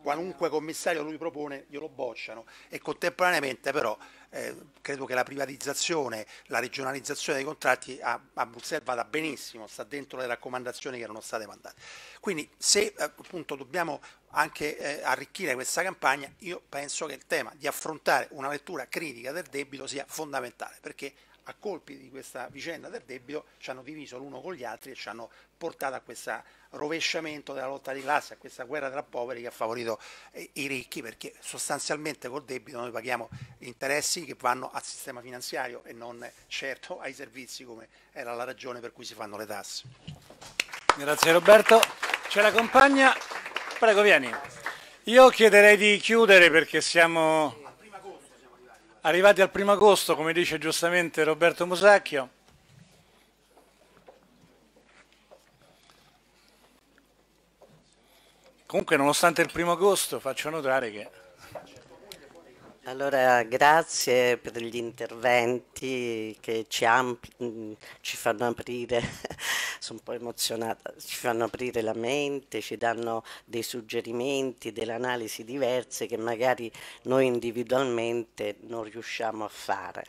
qualunque commissario lui propone glielo bocciano e contemporaneamente però eh, credo che la privatizzazione, la regionalizzazione dei contratti a, a Bruxelles vada benissimo, sta dentro le raccomandazioni che erano state mandate. Quindi se eh, appunto dobbiamo anche eh, arricchire questa campagna, io penso che il tema di affrontare una lettura critica del debito sia fondamentale, perché a colpi di questa vicenda del debito ci hanno diviso l'uno con gli altri e ci hanno portato a questa rovesciamento della lotta di classe, a questa guerra tra poveri che ha favorito eh, i ricchi, perché sostanzialmente col debito noi paghiamo interessi che vanno al sistema finanziario e non eh, certo ai servizi come era la ragione per cui si fanno le tasse. Grazie Roberto. C'è la compagna? Prego, vieni. Io chiederei di chiudere perché siamo arrivati al primo agosto, come dice giustamente Roberto Musacchio. Comunque nonostante il primo agosto faccio notare che... Allora grazie per gli interventi che ci, mm, ci fanno aprire, sono un po' emozionata, ci fanno aprire la mente, ci danno dei suggerimenti, delle analisi diverse che magari noi individualmente non riusciamo a fare.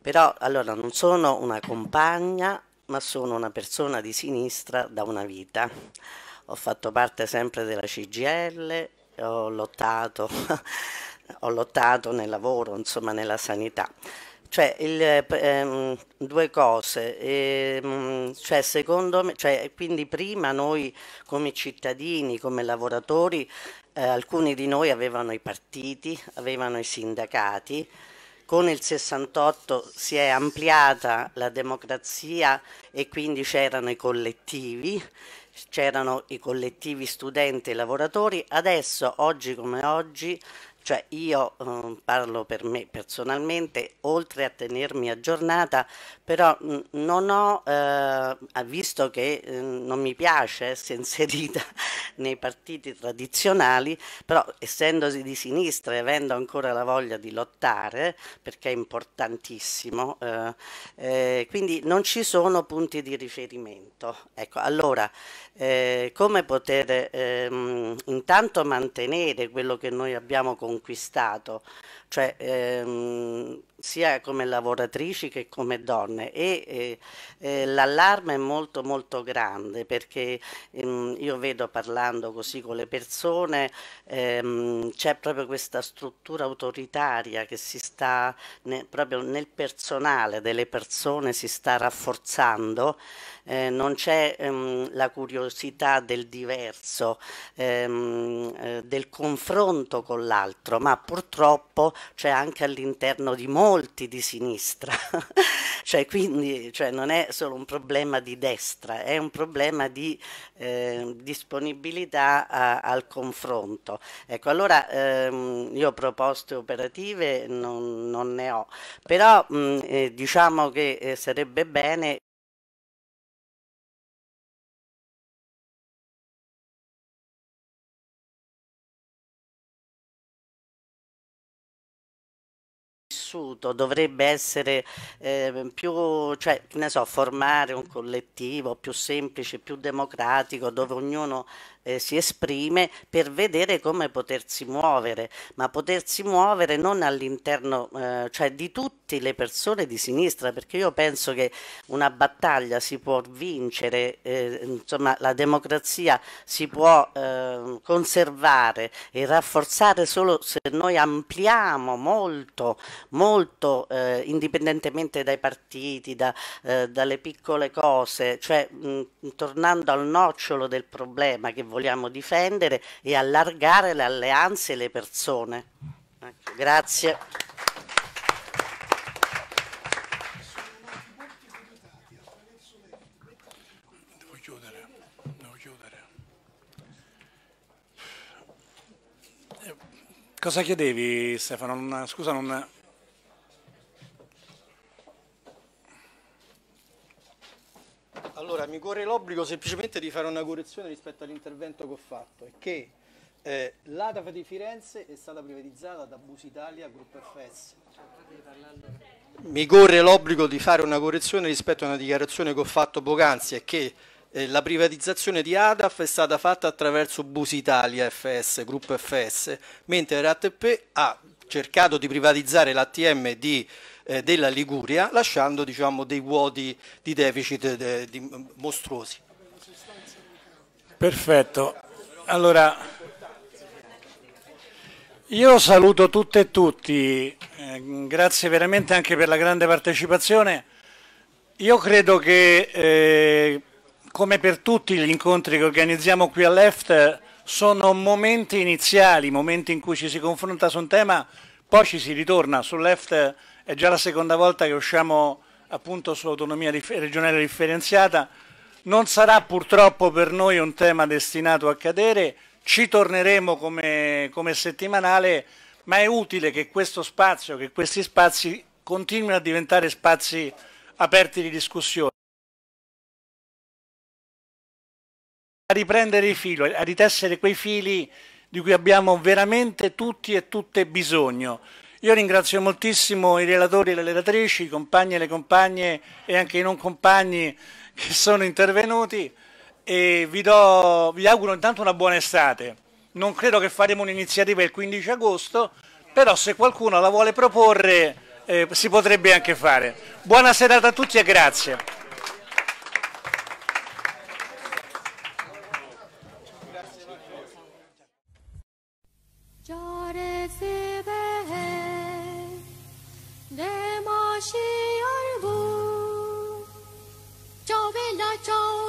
Però allora non sono una compagna ma sono una persona di sinistra da una vita ho fatto parte sempre della CGL, ho lottato, ho lottato nel lavoro, insomma nella sanità. Cioè, il, ehm, due cose, ehm, cioè, secondo me, cioè, quindi prima noi come cittadini, come lavoratori, eh, alcuni di noi avevano i partiti, avevano i sindacati, con il 68 si è ampliata la democrazia e quindi c'erano i collettivi c'erano i collettivi studenti e lavoratori, adesso, oggi come oggi, cioè io eh, parlo per me personalmente, oltre a tenermi aggiornata, però mhmm, non ho, eh, visto che eh, non mi piace essere inserita nei partiti tradizionali, però essendosi di sinistra e avendo ancora la voglia di lottare, perché è importantissimo, eh, eh, quindi non ci sono punti di riferimento. Ecco, allora, eh, come poter ehm, intanto mantenere quello che noi abbiamo con conquistato, cioè, ehm, sia come lavoratrici che come donne. E eh, eh, l'allarme è molto molto grande perché ehm, io vedo parlando così con le persone, ehm, c'è proprio questa struttura autoritaria che si sta ne, proprio nel personale delle persone si sta rafforzando eh, non c'è ehm, la curiosità del diverso, ehm, eh, del confronto con l'altro, ma purtroppo c'è anche all'interno di molti di sinistra. cioè, quindi cioè, non è solo un problema di destra, è un problema di eh, disponibilità a, al confronto. Ecco, allora ehm, io proposte operative non, non, ne ho, però mh, eh, diciamo che eh, sarebbe bene istituto dovrebbe essere eh, più, cioè, ne so, formare un collettivo più semplice, più democratico, dove ognuno eh, si esprime per vedere come potersi muovere, ma potersi muovere non all'interno, eh, cioè di tutte le persone di sinistra, perché io penso che una battaglia si può vincere, eh, insomma la democrazia si può ehm, conservare e rafforzare solo se noi ampliamo molto, molto eh, indipendentemente dai partiti, da, eh, dalle piccole cose, cioè mh, tornando al nocciolo del problema che vogliamo vogliamo difendere e allargare le alleanze e le persone. Ecco, grazie. Eh, cosa chiedevi Stefano? scusa, non... Allora, mi corre l'obbligo semplicemente di fare una correzione rispetto all'intervento che ho fatto, è che eh, l'ATAF di Firenze è stata privatizzata da Busitalia Gruppo FS. Mi corre l'obbligo di fare una correzione rispetto a una dichiarazione che ho fatto poc'anzi, è che eh, la privatizzazione di ADAF è stata fatta attraverso Busitalia FS, Gruppo FS, mentre RATP ha cercato di privatizzare l'ATM di Firenze eh, della Liguria, lasciando diciamo, dei vuoti di deficit eh, de, di, mostruosi. Perfetto. Allora, io saluto tutte e tutti, eh, grazie veramente anche per la grande partecipazione. Io credo che, eh, come per tutti gli incontri che organizziamo qui a Left, sono momenti iniziali, momenti in cui ci si confronta su un tema, poi ci si ritorna. Su Left è già la seconda volta che usciamo appunto sull'autonomia regionale differenziata. Non sarà purtroppo per noi un tema destinato a cadere, ci torneremo come, come settimanale, ma è utile che questo spazio, che questi spazi continuino a diventare spazi aperti di discussione. A riprendere i filo, a ritessere quei fili di cui abbiamo veramente tutti e tutte bisogno. Io ringrazio moltissimo i relatori e le relatrici, i compagni e le compagne e anche i non compagni che sono intervenuti e vi, do, vi auguro intanto una buona estate. Non credo che faremo un'iniziativa il 15 agosto, però se qualcuno la vuole proporre eh, si potrebbe anche fare. Buona serata a tutti e grazie. Şey yaşıyor bu. Ciao bella